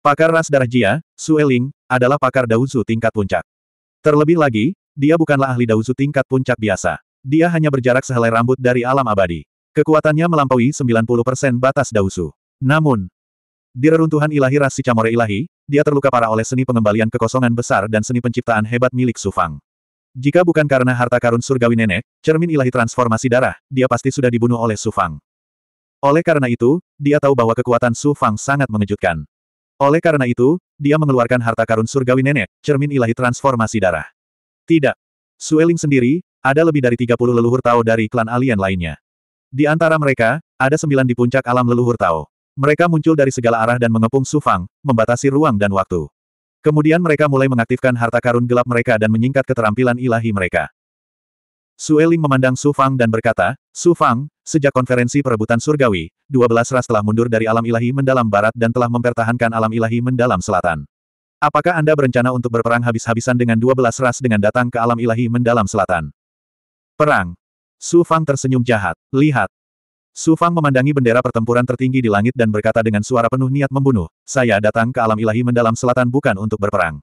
Pakar ras darah Jia, Sueling, adalah pakar Daozu tingkat puncak. Terlebih lagi, dia bukanlah ahli Daozu tingkat puncak biasa. Dia hanya berjarak sehelai rambut dari alam abadi. Kekuatannya melampaui 90% batas Daozu. Namun, di reruntuhan ilahi ras si ilahi, dia terluka parah oleh seni pengembalian kekosongan besar dan seni penciptaan hebat milik Sufang. Jika bukan karena harta karun surgawi nenek, cermin ilahi transformasi darah, dia pasti sudah dibunuh oleh Sufang. Oleh karena itu, dia tahu bahwa kekuatan Sufang sangat mengejutkan. Oleh karena itu, dia mengeluarkan harta karun surgawi nenek, cermin ilahi transformasi darah. Tidak. Sueling sendiri, ada lebih dari 30 leluhur Tao dari klan alien lainnya. Di antara mereka, ada sembilan di puncak alam leluhur Tao. Mereka muncul dari segala arah dan mengepung Sufang, membatasi ruang dan waktu. Kemudian mereka mulai mengaktifkan harta karun gelap mereka dan menyingkat keterampilan ilahi mereka. Sueling memandang Su Fang dan berkata, Su Fang, sejak konferensi perebutan surgawi, 12 ras telah mundur dari alam ilahi mendalam barat dan telah mempertahankan alam ilahi mendalam selatan. Apakah Anda berencana untuk berperang habis-habisan dengan 12 ras dengan datang ke alam ilahi mendalam selatan? Perang. Su Fang tersenyum jahat. Lihat. Su Fang memandangi bendera pertempuran tertinggi di langit dan berkata dengan suara penuh niat membunuh, saya datang ke alam ilahi mendalam selatan bukan untuk berperang.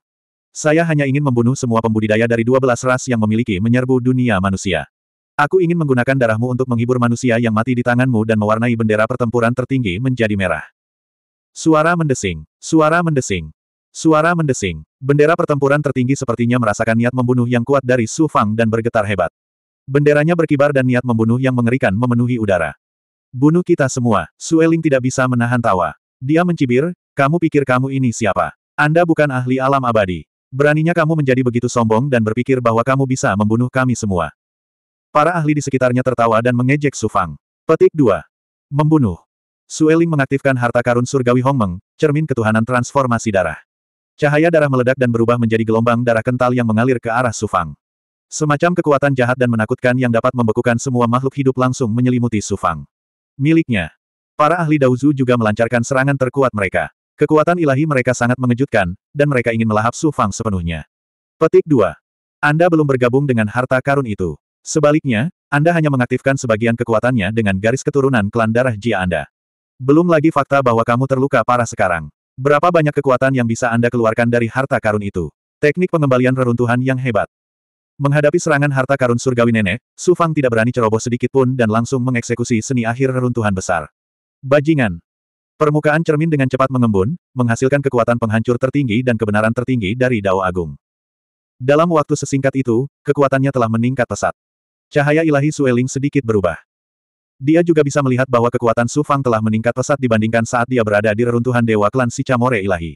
Saya hanya ingin membunuh semua pembudidaya dari dua belas ras yang memiliki menyerbu dunia manusia. Aku ingin menggunakan darahmu untuk menghibur manusia yang mati di tanganmu dan mewarnai bendera pertempuran tertinggi menjadi merah. Suara mendesing. Suara mendesing. Suara mendesing. Bendera pertempuran tertinggi sepertinya merasakan niat membunuh yang kuat dari Su Fang dan bergetar hebat. Benderanya berkibar dan niat membunuh yang mengerikan memenuhi udara. Bunuh kita semua, Su Sueling tidak bisa menahan tawa. Dia mencibir, kamu pikir kamu ini siapa? Anda bukan ahli alam abadi. Beraninya kamu menjadi begitu sombong dan berpikir bahwa kamu bisa membunuh kami semua. Para ahli di sekitarnya tertawa dan mengejek Sufang. Petik 2. Membunuh. Sueling mengaktifkan harta karun surgawi Hong Meng cermin ketuhanan transformasi darah. Cahaya darah meledak dan berubah menjadi gelombang darah kental yang mengalir ke arah Sufang. Semacam kekuatan jahat dan menakutkan yang dapat membekukan semua makhluk hidup langsung menyelimuti Sufang. Miliknya. Para ahli Dauzu juga melancarkan serangan terkuat mereka. Kekuatan ilahi mereka sangat mengejutkan, dan mereka ingin melahap Su Fang sepenuhnya. Petik 2. Anda belum bergabung dengan harta karun itu. Sebaliknya, Anda hanya mengaktifkan sebagian kekuatannya dengan garis keturunan klan darah Jia Anda. Belum lagi fakta bahwa kamu terluka parah sekarang. Berapa banyak kekuatan yang bisa Anda keluarkan dari harta karun itu? Teknik pengembalian reruntuhan yang hebat. Menghadapi serangan harta karun surgawi nenek, Su Fang tidak berani ceroboh sedikit pun dan langsung mengeksekusi seni akhir reruntuhan besar. Bajingan, Permukaan cermin dengan cepat mengembun, menghasilkan kekuatan penghancur tertinggi dan kebenaran tertinggi dari Dao Agung. Dalam waktu sesingkat itu, kekuatannya telah meningkat pesat. Cahaya ilahi Sueling sedikit berubah. Dia juga bisa melihat bahwa kekuatan Su Fang telah meningkat pesat dibandingkan saat dia berada di reruntuhan Dewa Klan Si Ilahi.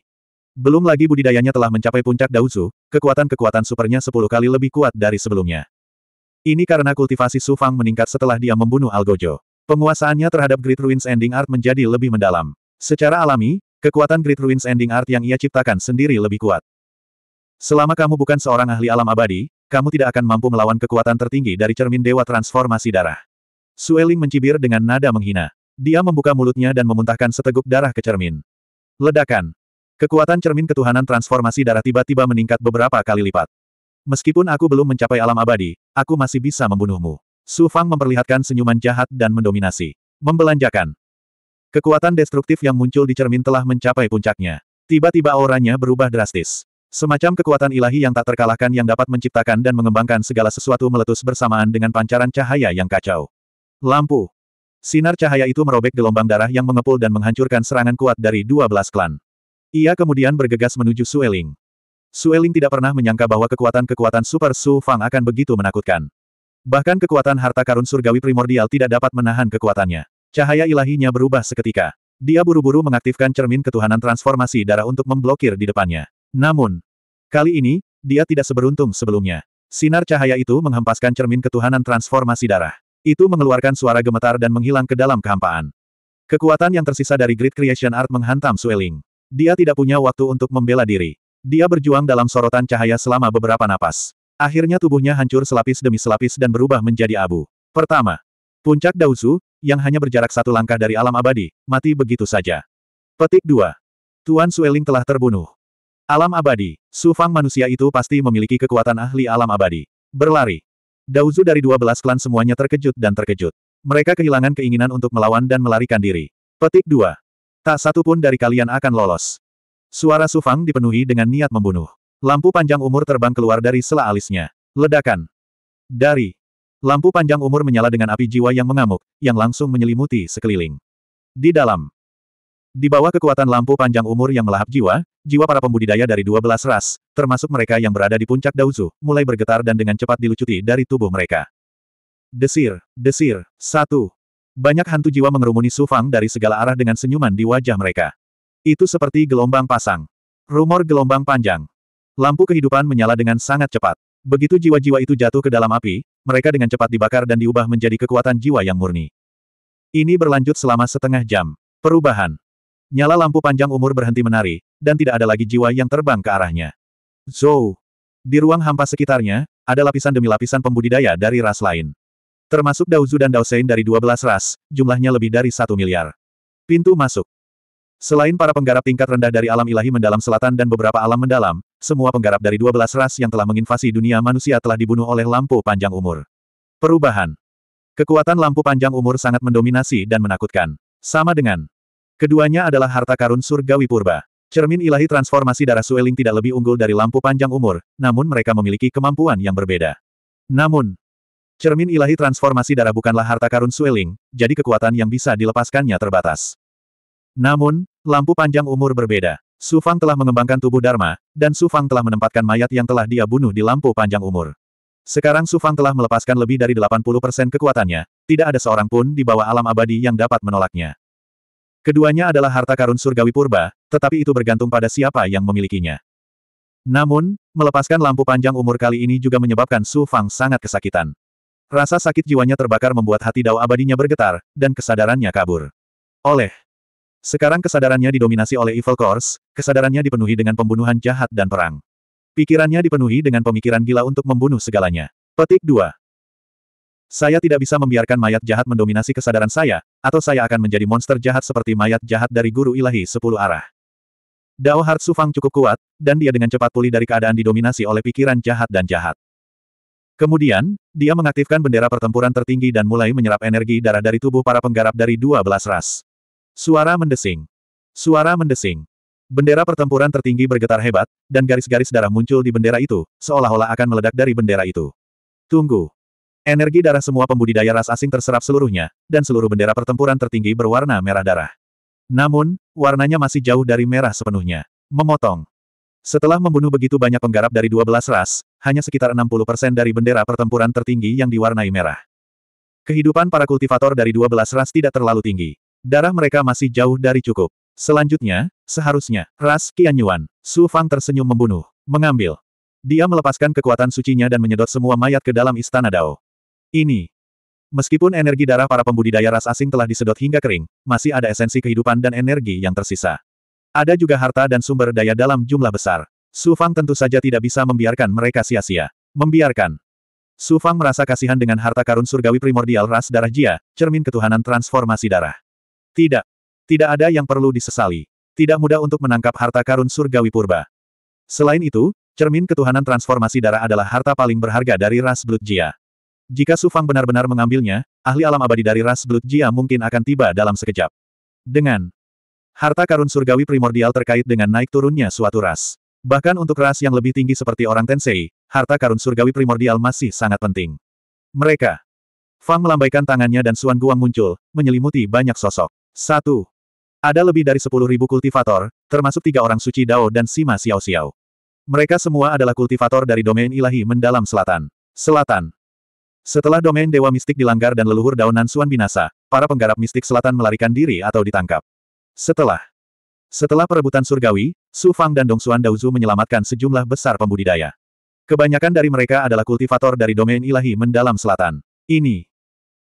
Belum lagi budidayanya telah mencapai puncak Daozu, kekuatan-kekuatan supernya sepuluh kali lebih kuat dari sebelumnya. Ini karena kultivasi Su Fang meningkat setelah dia membunuh Algojo. Penguasaannya terhadap Great Ruins Ending Art menjadi lebih mendalam. Secara alami, kekuatan Great Ruins Ending Art yang ia ciptakan sendiri lebih kuat. Selama kamu bukan seorang ahli alam abadi, kamu tidak akan mampu melawan kekuatan tertinggi dari cermin dewa transformasi darah. Sueling mencibir dengan nada menghina. Dia membuka mulutnya dan memuntahkan seteguk darah ke cermin. Ledakan. Kekuatan cermin ketuhanan transformasi darah tiba-tiba meningkat beberapa kali lipat. Meskipun aku belum mencapai alam abadi, aku masih bisa membunuhmu. Su Fang memperlihatkan senyuman jahat dan mendominasi. Membelanjakan. Kekuatan destruktif yang muncul di cermin telah mencapai puncaknya. Tiba-tiba auranya berubah drastis. Semacam kekuatan ilahi yang tak terkalahkan yang dapat menciptakan dan mengembangkan segala sesuatu meletus bersamaan dengan pancaran cahaya yang kacau. Lampu. Sinar cahaya itu merobek gelombang darah yang mengepul dan menghancurkan serangan kuat dari 12 klan. Ia kemudian bergegas menuju Sueling. Sueling tidak pernah menyangka bahwa kekuatan-kekuatan Super Su Fang akan begitu menakutkan. Bahkan kekuatan harta karun surgawi primordial tidak dapat menahan kekuatannya. Cahaya ilahinya berubah seketika. Dia buru-buru mengaktifkan cermin ketuhanan transformasi darah untuk memblokir di depannya. Namun, kali ini, dia tidak seberuntung sebelumnya. Sinar cahaya itu menghempaskan cermin ketuhanan transformasi darah. Itu mengeluarkan suara gemetar dan menghilang ke dalam kehampaan. Kekuatan yang tersisa dari Great Creation Art menghantam Sueling. Dia tidak punya waktu untuk membela diri. Dia berjuang dalam sorotan cahaya selama beberapa napas. Akhirnya tubuhnya hancur selapis demi selapis dan berubah menjadi abu. Pertama, puncak Daozu, yang hanya berjarak satu langkah dari alam abadi, mati begitu saja. Petik 2. Tuan Sueling telah terbunuh. Alam abadi, Sufang manusia itu pasti memiliki kekuatan ahli alam abadi. Berlari. Daozu dari dua belas klan semuanya terkejut dan terkejut. Mereka kehilangan keinginan untuk melawan dan melarikan diri. Petik 2. Tak satu pun dari kalian akan lolos. Suara Sufang dipenuhi dengan niat membunuh. Lampu panjang umur terbang keluar dari sela alisnya. Ledakan. Dari. Lampu panjang umur menyala dengan api jiwa yang mengamuk, yang langsung menyelimuti sekeliling. Di dalam. Di bawah kekuatan lampu panjang umur yang melahap jiwa, jiwa para pembudidaya dari 12 ras, termasuk mereka yang berada di puncak Dauzu, mulai bergetar dan dengan cepat dilucuti dari tubuh mereka. Desir, desir, satu. Banyak hantu jiwa mengerumuni Sufang dari segala arah dengan senyuman di wajah mereka. Itu seperti gelombang pasang. Rumor gelombang panjang. Lampu kehidupan menyala dengan sangat cepat. Begitu jiwa-jiwa itu jatuh ke dalam api, mereka dengan cepat dibakar dan diubah menjadi kekuatan jiwa yang murni. Ini berlanjut selama setengah jam. Perubahan. Nyala lampu panjang umur berhenti menari, dan tidak ada lagi jiwa yang terbang ke arahnya. Zou. Di ruang hampa sekitarnya, ada lapisan demi lapisan pembudidaya dari ras lain. Termasuk Daozu dan Daosein dari 12 ras, jumlahnya lebih dari satu miliar. Pintu masuk. Selain para penggarap tingkat rendah dari alam ilahi mendalam selatan dan beberapa alam mendalam, semua penggarap dari 12 ras yang telah menginvasi dunia manusia telah dibunuh oleh lampu panjang umur. Perubahan Kekuatan lampu panjang umur sangat mendominasi dan menakutkan. Sama dengan Keduanya adalah harta karun surgawi purba. Cermin ilahi transformasi darah Sueling tidak lebih unggul dari lampu panjang umur, namun mereka memiliki kemampuan yang berbeda. Namun, cermin ilahi transformasi darah bukanlah harta karun Sueling, jadi kekuatan yang bisa dilepaskannya terbatas. Namun, Lampu panjang umur berbeda. Su Fang telah mengembangkan tubuh Dharma, dan Su Fang telah menempatkan mayat yang telah dia bunuh di lampu panjang umur. Sekarang Su Fang telah melepaskan lebih dari 80% kekuatannya, tidak ada seorang pun di bawah alam abadi yang dapat menolaknya. Keduanya adalah harta karun surgawi purba, tetapi itu bergantung pada siapa yang memilikinya. Namun, melepaskan lampu panjang umur kali ini juga menyebabkan Su Fang sangat kesakitan. Rasa sakit jiwanya terbakar membuat hati dao abadinya bergetar, dan kesadarannya kabur. Oleh sekarang kesadarannya didominasi oleh Evil Course, kesadarannya dipenuhi dengan pembunuhan jahat dan perang. Pikirannya dipenuhi dengan pemikiran gila untuk membunuh segalanya. Petik 2. Saya tidak bisa membiarkan mayat jahat mendominasi kesadaran saya, atau saya akan menjadi monster jahat seperti mayat jahat dari Guru Ilahi Sepuluh Arah. Dao Heart Sufang cukup kuat, dan dia dengan cepat pulih dari keadaan didominasi oleh pikiran jahat dan jahat. Kemudian, dia mengaktifkan bendera pertempuran tertinggi dan mulai menyerap energi darah dari tubuh para penggarap dari dua belas ras. Suara mendesing. Suara mendesing. Bendera pertempuran tertinggi bergetar hebat, dan garis-garis darah muncul di bendera itu, seolah-olah akan meledak dari bendera itu. Tunggu. Energi darah semua pembudidaya ras asing terserap seluruhnya, dan seluruh bendera pertempuran tertinggi berwarna merah darah. Namun, warnanya masih jauh dari merah sepenuhnya. Memotong. Setelah membunuh begitu banyak penggarap dari 12 ras, hanya sekitar 60% dari bendera pertempuran tertinggi yang diwarnai merah. Kehidupan para kultivator dari 12 ras tidak terlalu tinggi. Darah mereka masih jauh dari cukup. Selanjutnya, seharusnya, Ras Qian Yuan, Su Fang tersenyum membunuh, mengambil. Dia melepaskan kekuatan sucinya dan menyedot semua mayat ke dalam istana Dao. Ini. Meskipun energi darah para pembudidaya ras asing telah disedot hingga kering, masih ada esensi kehidupan dan energi yang tersisa. Ada juga harta dan sumber daya dalam jumlah besar. Su Fang tentu saja tidak bisa membiarkan mereka sia-sia. Membiarkan. Su Fang merasa kasihan dengan harta karun surgawi primordial ras darah Jia, cermin ketuhanan transformasi darah. Tidak. Tidak ada yang perlu disesali. Tidak mudah untuk menangkap harta karun surgawi purba. Selain itu, cermin ketuhanan transformasi darah adalah harta paling berharga dari ras Blood Jia. Jika Sufang benar-benar mengambilnya, ahli alam abadi dari ras Blood mungkin akan tiba dalam sekejap. Dengan harta karun surgawi primordial terkait dengan naik turunnya suatu ras. Bahkan untuk ras yang lebih tinggi seperti orang Tensei, harta karun surgawi primordial masih sangat penting. Mereka. Fang melambaikan tangannya dan Suan Guang muncul, menyelimuti banyak sosok. 1. Ada lebih dari sepuluh ribu kultivator, termasuk tiga orang suci Dao dan Sima Xiao Xiao. Mereka semua adalah kultivator dari domain ilahi mendalam selatan. Selatan. Setelah domain dewa mistik dilanggar dan leluhur Dao Nansuan binasa, para penggarap mistik selatan melarikan diri atau ditangkap. Setelah setelah perebutan surgawi, Su Fang dan Dongsuan Daozu menyelamatkan sejumlah besar pembudidaya. Kebanyakan dari mereka adalah kultivator dari domain ilahi mendalam selatan. Ini.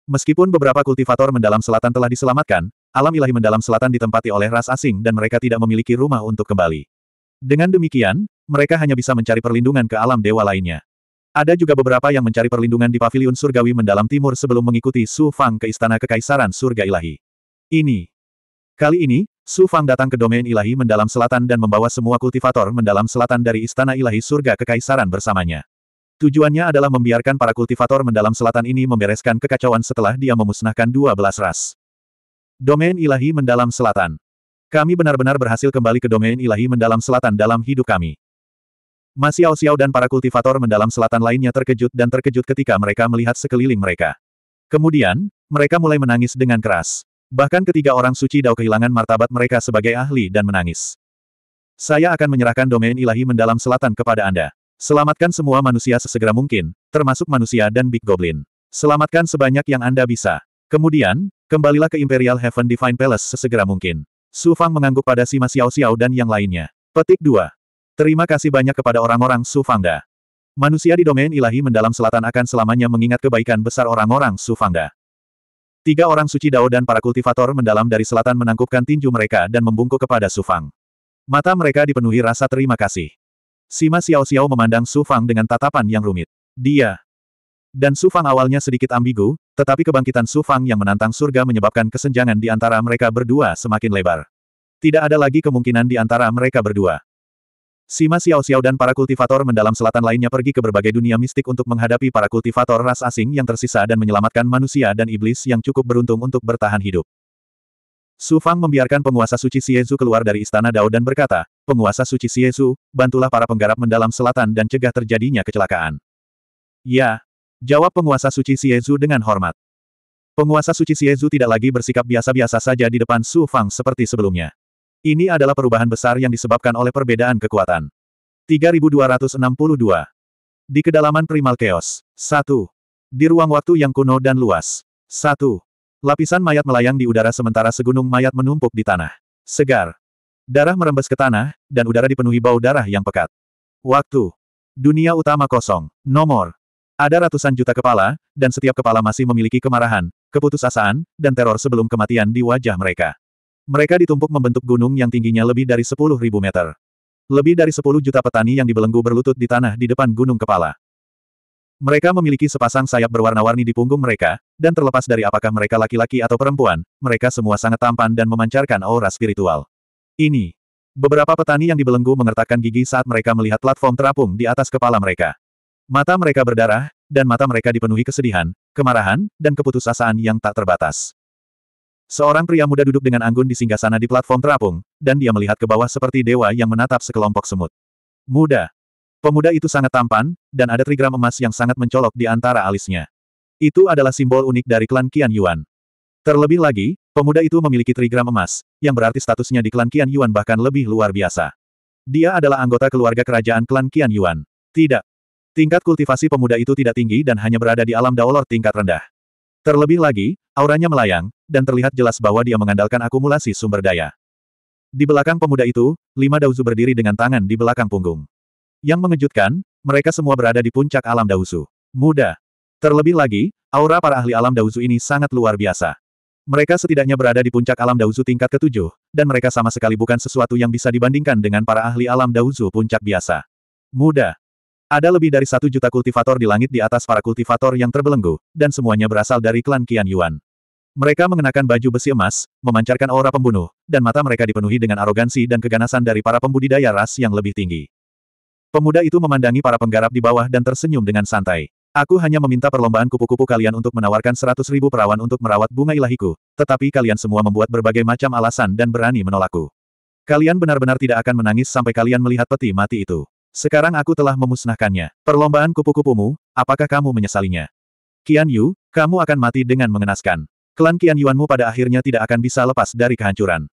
Meskipun beberapa kultivator mendalam selatan telah diselamatkan, Alam ilahi mendalam selatan ditempati oleh ras asing dan mereka tidak memiliki rumah untuk kembali. Dengan demikian, mereka hanya bisa mencari perlindungan ke alam dewa lainnya. Ada juga beberapa yang mencari perlindungan di paviliun surgawi mendalam timur sebelum mengikuti Su Fang ke istana kekaisaran surga ilahi. Ini. Kali ini, Su Fang datang ke domain ilahi mendalam selatan dan membawa semua kultivator mendalam selatan dari istana ilahi surga kekaisaran bersamanya. Tujuannya adalah membiarkan para kultivator mendalam selatan ini membereskan kekacauan setelah dia memusnahkan dua belas ras. Domain ilahi mendalam selatan. Kami benar-benar berhasil kembali ke domain ilahi mendalam selatan dalam hidup kami. Masiao Xiao dan para kultivator mendalam selatan lainnya terkejut dan terkejut ketika mereka melihat sekeliling mereka. Kemudian, mereka mulai menangis dengan keras. Bahkan ketiga orang suci Dao kehilangan martabat mereka sebagai ahli dan menangis. Saya akan menyerahkan domain ilahi mendalam selatan kepada Anda. Selamatkan semua manusia sesegera mungkin, termasuk manusia dan Big Goblin. Selamatkan sebanyak yang Anda bisa. Kemudian, kembalilah ke Imperial Heaven Divine Palace sesegera mungkin. Su Fang mengangguk pada Sima Xiao Xiao dan yang lainnya. Petik 2. Terima kasih banyak kepada orang-orang Su Fangda. Manusia di domain ilahi mendalam selatan akan selamanya mengingat kebaikan besar orang-orang Su Fangda. Tiga orang suci Dao dan para kultivator mendalam dari selatan menangkupkan tinju mereka dan membungkuk kepada Su Fang. Mata mereka dipenuhi rasa terima kasih. Sima Xiao Xiao memandang Su Fang dengan tatapan yang rumit. Dia, dan Su Fang awalnya sedikit ambigu, tetapi kebangkitan Su Fang yang menantang surga menyebabkan kesenjangan di antara mereka berdua semakin lebar. Tidak ada lagi kemungkinan di antara mereka berdua. Sima Xiao Xiao dan para kultivator mendalam selatan lainnya pergi ke berbagai dunia mistik untuk menghadapi para kultivator ras asing yang tersisa dan menyelamatkan manusia dan iblis yang cukup beruntung untuk bertahan hidup. Su Fang membiarkan penguasa suci Xiezu keluar dari istana Dao dan berkata, penguasa suci Xiezu, bantulah para penggarap mendalam selatan dan cegah terjadinya kecelakaan. Ya, Jawab penguasa suci Siezu dengan hormat. Penguasa suci Siezu tidak lagi bersikap biasa-biasa saja di depan Su Fang seperti sebelumnya. Ini adalah perubahan besar yang disebabkan oleh perbedaan kekuatan. 3262. Di kedalaman primal chaos. 1. Di ruang waktu yang kuno dan luas. 1. Lapisan mayat melayang di udara sementara segunung mayat menumpuk di tanah. Segar. Darah merembes ke tanah, dan udara dipenuhi bau darah yang pekat. Waktu. Dunia utama kosong. Nomor. Ada ratusan juta kepala, dan setiap kepala masih memiliki kemarahan, keputusasaan, dan teror sebelum kematian di wajah mereka. Mereka ditumpuk membentuk gunung yang tingginya lebih dari 10.000 meter. Lebih dari 10 juta petani yang dibelenggu berlutut di tanah di depan gunung kepala. Mereka memiliki sepasang sayap berwarna-warni di punggung mereka, dan terlepas dari apakah mereka laki-laki atau perempuan, mereka semua sangat tampan dan memancarkan aura spiritual. Ini, Beberapa petani yang dibelenggu mengertakkan gigi saat mereka melihat platform terapung di atas kepala mereka. Mata mereka berdarah, dan mata mereka dipenuhi kesedihan, kemarahan, dan keputusasaan yang tak terbatas. Seorang pria muda duduk dengan anggun di singgah sana di platform terapung, dan dia melihat ke bawah seperti dewa yang menatap sekelompok semut. Muda. Pemuda itu sangat tampan, dan ada trigram emas yang sangat mencolok di antara alisnya. Itu adalah simbol unik dari klan Qian Yuan. Terlebih lagi, pemuda itu memiliki trigram emas, yang berarti statusnya di klan Qian Yuan bahkan lebih luar biasa. Dia adalah anggota keluarga kerajaan klan Qian Yuan. Tidak, Tingkat kultivasi pemuda itu tidak tinggi dan hanya berada di alam daolor tingkat rendah. Terlebih lagi, auranya melayang, dan terlihat jelas bahwa dia mengandalkan akumulasi sumber daya. Di belakang pemuda itu, lima dauzu berdiri dengan tangan di belakang punggung. Yang mengejutkan, mereka semua berada di puncak alam dauzu. Muda. Terlebih lagi, aura para ahli alam dauzu ini sangat luar biasa. Mereka setidaknya berada di puncak alam dauzu tingkat ketujuh, dan mereka sama sekali bukan sesuatu yang bisa dibandingkan dengan para ahli alam dauzu puncak biasa. Muda. Ada lebih dari satu juta kultivator di langit di atas para kultivator yang terbelenggu, dan semuanya berasal dari klan Qian Yuan. Mereka mengenakan baju besi emas, memancarkan aura pembunuh, dan mata mereka dipenuhi dengan arogansi dan keganasan dari para pembudidaya ras yang lebih tinggi. Pemuda itu memandangi para penggarap di bawah dan tersenyum dengan santai. Aku hanya meminta perlombaan kupu-kupu kalian untuk menawarkan seratus ribu perawan untuk merawat bunga ilahiku, tetapi kalian semua membuat berbagai macam alasan dan berani menolakku. Kalian benar-benar tidak akan menangis sampai kalian melihat peti mati itu. Sekarang aku telah memusnahkannya. Perlombaan kupu-kupumu, apakah kamu menyesalinya? Qian Yu, kamu akan mati dengan mengenaskan. Klan Qian Yuanmu pada akhirnya tidak akan bisa lepas dari kehancuran.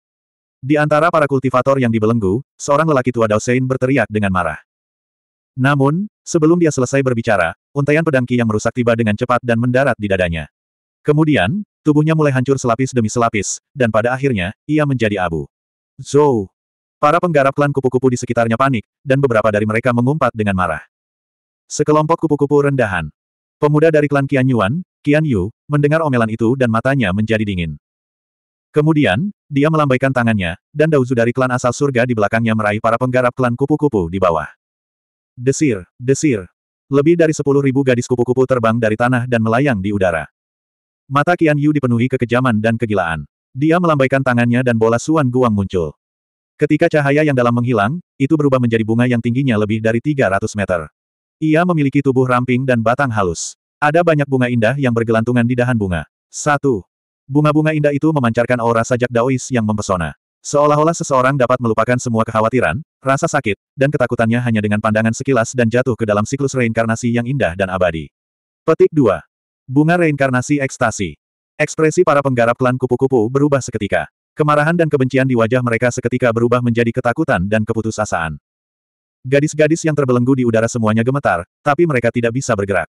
Di antara para kultivator yang dibelenggu, seorang lelaki tua Dao Sein berteriak dengan marah. Namun, sebelum dia selesai berbicara, untaian pedang Qi yang merusak tiba dengan cepat dan mendarat di dadanya. Kemudian, tubuhnya mulai hancur selapis demi selapis, dan pada akhirnya, ia menjadi abu. Zou! Para penggarap klan kupu-kupu di sekitarnya panik, dan beberapa dari mereka mengumpat dengan marah. Sekelompok kupu-kupu rendahan. Pemuda dari klan Qian Yuan, Qian Yu, mendengar omelan itu dan matanya menjadi dingin. Kemudian, dia melambaikan tangannya, dan Dauzu dari klan asal surga di belakangnya meraih para penggarap klan kupu-kupu di bawah. Desir, desir. Lebih dari sepuluh ribu gadis kupu-kupu terbang dari tanah dan melayang di udara. Mata Qian Yu dipenuhi kekejaman dan kegilaan. Dia melambaikan tangannya dan bola Suan Guang muncul. Ketika cahaya yang dalam menghilang, itu berubah menjadi bunga yang tingginya lebih dari 300 meter. Ia memiliki tubuh ramping dan batang halus. Ada banyak bunga indah yang bergelantungan di dahan bunga. 1. Bunga-bunga indah itu memancarkan aura sajak daois yang mempesona. Seolah-olah seseorang dapat melupakan semua kekhawatiran, rasa sakit, dan ketakutannya hanya dengan pandangan sekilas dan jatuh ke dalam siklus reinkarnasi yang indah dan abadi. Petik 2. Bunga reinkarnasi ekstasi. Ekspresi para penggarap klan kupu-kupu berubah seketika. Kemarahan dan kebencian di wajah mereka seketika berubah menjadi ketakutan dan keputusasaan. Gadis-gadis yang terbelenggu di udara semuanya gemetar, tapi mereka tidak bisa bergerak.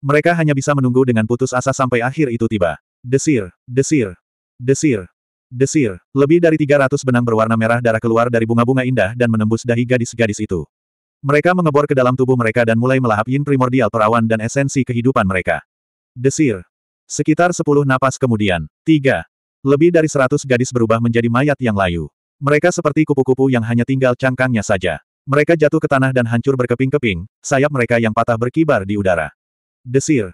Mereka hanya bisa menunggu dengan putus asa sampai akhir itu tiba. Desir, desir, desir, desir. Lebih dari 300 benang berwarna merah darah keluar dari bunga-bunga indah dan menembus dahi gadis-gadis itu. Mereka mengebor ke dalam tubuh mereka dan mulai melahap yin primordial perawan dan esensi kehidupan mereka. Desir. Sekitar sepuluh napas kemudian. Tiga. Lebih dari seratus gadis berubah menjadi mayat yang layu. Mereka seperti kupu-kupu yang hanya tinggal cangkangnya saja. Mereka jatuh ke tanah dan hancur berkeping-keping, sayap mereka yang patah berkibar di udara. Desir.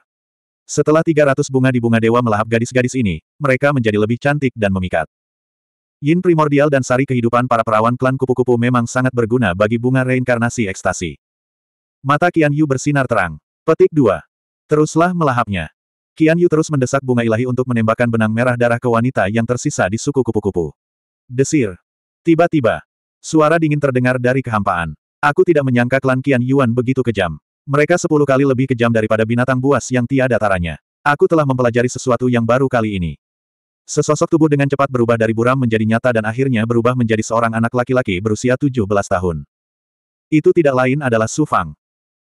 Setelah 300 bunga di bunga dewa melahap gadis-gadis ini, mereka menjadi lebih cantik dan memikat. Yin primordial dan sari kehidupan para perawan klan kupu-kupu memang sangat berguna bagi bunga reinkarnasi ekstasi. Mata Qian Yu bersinar terang. Petik 2. Teruslah melahapnya. Qian Yu terus mendesak bunga ilahi untuk menembakkan benang merah darah ke wanita yang tersisa di suku kupu-kupu. Desir. Tiba-tiba, suara dingin terdengar dari kehampaan. Aku tidak menyangka klan Qian Yuan begitu kejam. Mereka sepuluh kali lebih kejam daripada binatang buas yang tiada taranya. Aku telah mempelajari sesuatu yang baru kali ini. Sesosok tubuh dengan cepat berubah dari buram menjadi nyata dan akhirnya berubah menjadi seorang anak laki-laki berusia 17 tahun. Itu tidak lain adalah Su Fang.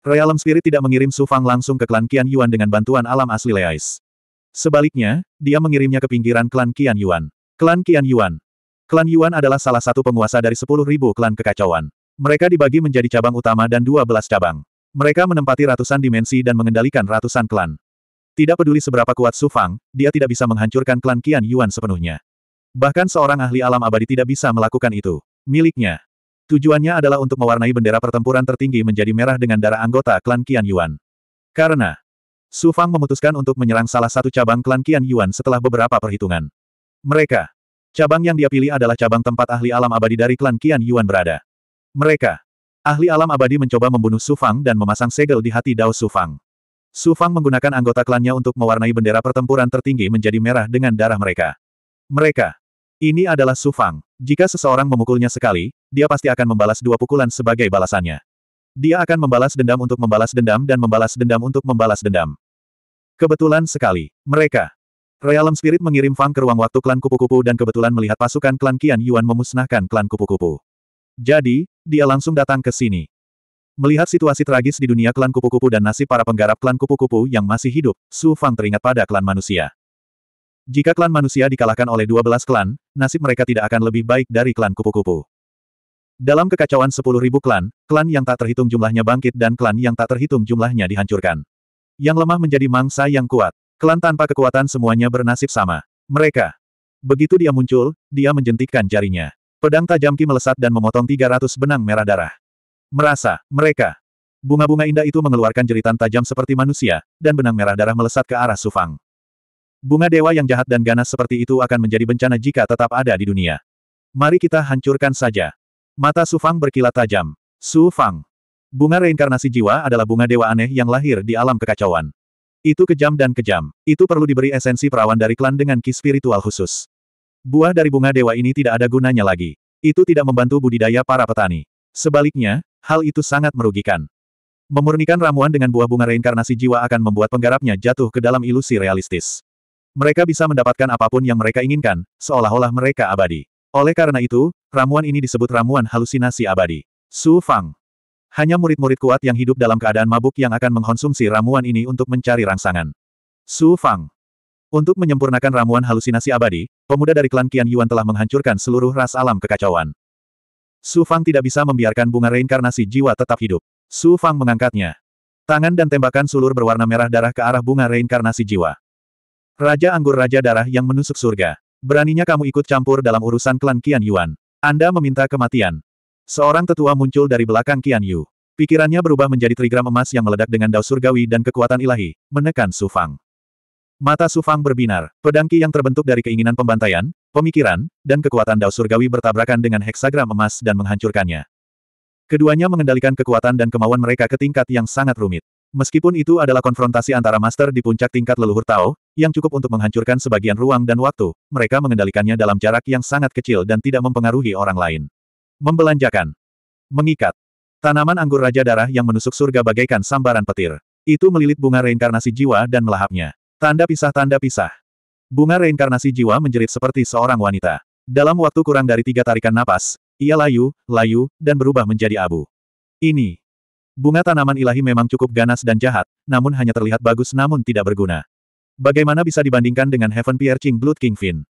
Realm Spirit tidak mengirim Su Fang langsung ke klan Qian Yuan dengan bantuan alam asli Leais. Sebaliknya, dia mengirimnya ke pinggiran klan Qian Yuan. Klan Qian Yuan. Klan Yuan adalah salah satu penguasa dari 10.000 klan kekacauan. Mereka dibagi menjadi cabang utama dan 12 cabang. Mereka menempati ratusan dimensi dan mengendalikan ratusan klan. Tidak peduli seberapa kuat Su Fang, dia tidak bisa menghancurkan klan Qian Yuan sepenuhnya. Bahkan seorang ahli alam abadi tidak bisa melakukan itu. Miliknya. Tujuannya adalah untuk mewarnai bendera pertempuran tertinggi menjadi merah dengan darah anggota klan Qian Yuan. Karena Su Fang memutuskan untuk menyerang salah satu cabang klan Qian Yuan setelah beberapa perhitungan. Mereka. Cabang yang dia pilih adalah cabang tempat ahli alam abadi dari klan Qian Yuan berada. Mereka. Ahli alam abadi mencoba membunuh Su Fang dan memasang segel di hati Dao Su Fang. Su Fang menggunakan anggota klannya untuk mewarnai bendera pertempuran tertinggi menjadi merah dengan darah mereka. Mereka. Ini adalah Su Fang. Jika seseorang memukulnya sekali, dia pasti akan membalas dua pukulan sebagai balasannya. Dia akan membalas dendam untuk membalas dendam dan membalas dendam untuk membalas dendam. Kebetulan sekali, mereka. Realm Spirit mengirim Fang ke ruang waktu klan kupu-kupu dan kebetulan melihat pasukan klan Kian Yuan memusnahkan klan kupu-kupu. Jadi, dia langsung datang ke sini. Melihat situasi tragis di dunia klan kupu-kupu dan nasib para penggarap klan kupu-kupu yang masih hidup, Su Fang teringat pada klan manusia. Jika klan manusia dikalahkan oleh 12 klan, nasib mereka tidak akan lebih baik dari klan kupu-kupu. Dalam kekacauan 10.000 klan, klan yang tak terhitung jumlahnya bangkit dan klan yang tak terhitung jumlahnya dihancurkan. Yang lemah menjadi mangsa yang kuat. Klan tanpa kekuatan semuanya bernasib sama. Mereka. Begitu dia muncul, dia menjentikkan jarinya. Pedang tajam Ki melesat dan memotong 300 benang merah darah. Merasa, mereka. Bunga-bunga indah itu mengeluarkan jeritan tajam seperti manusia, dan benang merah darah melesat ke arah Sufang. Bunga dewa yang jahat dan ganas seperti itu akan menjadi bencana jika tetap ada di dunia. Mari kita hancurkan saja. Mata Su Fang berkilat tajam. Su Fang. Bunga reinkarnasi jiwa adalah bunga dewa aneh yang lahir di alam kekacauan. Itu kejam dan kejam. Itu perlu diberi esensi perawan dari klan dengan ki spiritual khusus. Buah dari bunga dewa ini tidak ada gunanya lagi. Itu tidak membantu budidaya para petani. Sebaliknya, hal itu sangat merugikan. Memurnikan ramuan dengan buah bunga reinkarnasi jiwa akan membuat penggarapnya jatuh ke dalam ilusi realistis. Mereka bisa mendapatkan apapun yang mereka inginkan, seolah-olah mereka abadi. Oleh karena itu, ramuan ini disebut ramuan halusinasi abadi. Su Fang. Hanya murid-murid kuat yang hidup dalam keadaan mabuk yang akan mengkonsumsi ramuan ini untuk mencari rangsangan. Su Fang. Untuk menyempurnakan ramuan halusinasi abadi, pemuda dari klan Qian Yuan telah menghancurkan seluruh ras alam kekacauan. Su Fang tidak bisa membiarkan bunga reinkarnasi jiwa tetap hidup. Su Fang mengangkatnya. Tangan dan tembakan sulur berwarna merah darah ke arah bunga reinkarnasi jiwa. Raja Anggur Raja Darah yang menusuk surga. Beraninya kamu ikut campur dalam urusan klan Qian Yuan. Anda meminta kematian. Seorang tetua muncul dari belakang Qian Yu. Pikirannya berubah menjadi trigram emas yang meledak dengan dao surgawi dan kekuatan ilahi, menekan Su Fang. Mata Su Fang berbinar, pedang Qi yang terbentuk dari keinginan pembantaian, pemikiran, dan kekuatan dao surgawi bertabrakan dengan heksagram emas dan menghancurkannya. Keduanya mengendalikan kekuatan dan kemauan mereka ke tingkat yang sangat rumit. Meskipun itu adalah konfrontasi antara master di puncak tingkat leluhur Tao, yang cukup untuk menghancurkan sebagian ruang dan waktu, mereka mengendalikannya dalam jarak yang sangat kecil dan tidak mempengaruhi orang lain. Membelanjakan. Mengikat. Tanaman anggur Raja Darah yang menusuk surga bagaikan sambaran petir. Itu melilit bunga reinkarnasi jiwa dan melahapnya. Tanda pisah-tanda pisah. Bunga reinkarnasi jiwa menjerit seperti seorang wanita. Dalam waktu kurang dari tiga tarikan napas, ia layu, layu, dan berubah menjadi abu. Ini. Bunga tanaman ilahi memang cukup ganas dan jahat, namun hanya terlihat bagus namun tidak berguna. Bagaimana bisa dibandingkan dengan Heaven Piercing Blood Kingfin?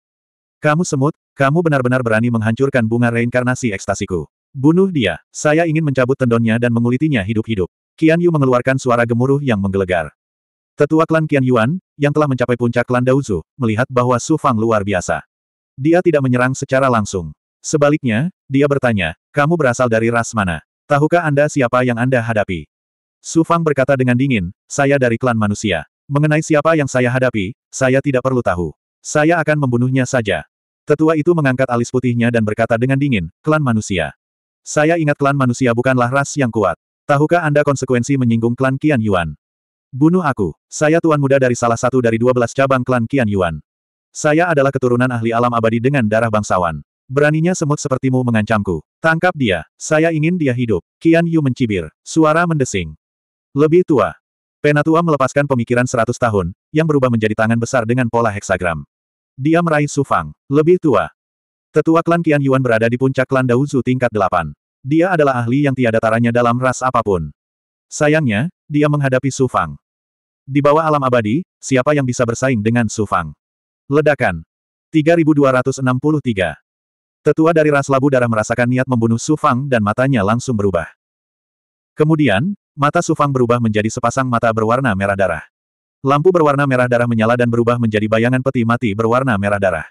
Kamu semut, kamu benar-benar berani menghancurkan bunga reinkarnasi ekstasiku. Bunuh dia, saya ingin mencabut tendonnya dan mengulitinya hidup-hidup. Qian Yu mengeluarkan suara gemuruh yang menggelegar. Tetua klan Qian Yuan, yang telah mencapai puncak klan Daozu, melihat bahwa Su Fang luar biasa. Dia tidak menyerang secara langsung. Sebaliknya, dia bertanya, kamu berasal dari ras mana? Tahukah Anda siapa yang Anda hadapi? Su Fang berkata dengan dingin, saya dari klan manusia. Mengenai siapa yang saya hadapi, saya tidak perlu tahu. Saya akan membunuhnya saja. Tetua itu mengangkat alis putihnya dan berkata dengan dingin, klan manusia. Saya ingat klan manusia bukanlah ras yang kuat. Tahukah Anda konsekuensi menyinggung klan Qian Yuan? Bunuh aku. Saya tuan muda dari salah satu dari dua belas cabang klan Qian Yuan. Saya adalah keturunan ahli alam abadi dengan darah bangsawan. Beraninya semut sepertimu mengancamku. Tangkap dia. Saya ingin dia hidup. Qian Yu mencibir. Suara mendesing. Lebih tua, Penatua melepaskan pemikiran seratus tahun, yang berubah menjadi tangan besar dengan pola heksagram. Dia meraih Sufang, lebih tua. Tetua klan Qian Yuan berada di puncak klan Daozu tingkat delapan. Dia adalah ahli yang tiada taranya dalam ras apapun. Sayangnya, dia menghadapi Sufang. Di bawah alam abadi, siapa yang bisa bersaing dengan Sufang? Ledakan. 3263. Tetua dari ras labu darah merasakan niat membunuh Sufang dan matanya langsung berubah. Kemudian, Mata Sufang berubah menjadi sepasang mata berwarna merah darah. Lampu berwarna merah darah menyala dan berubah menjadi bayangan peti mati berwarna merah darah.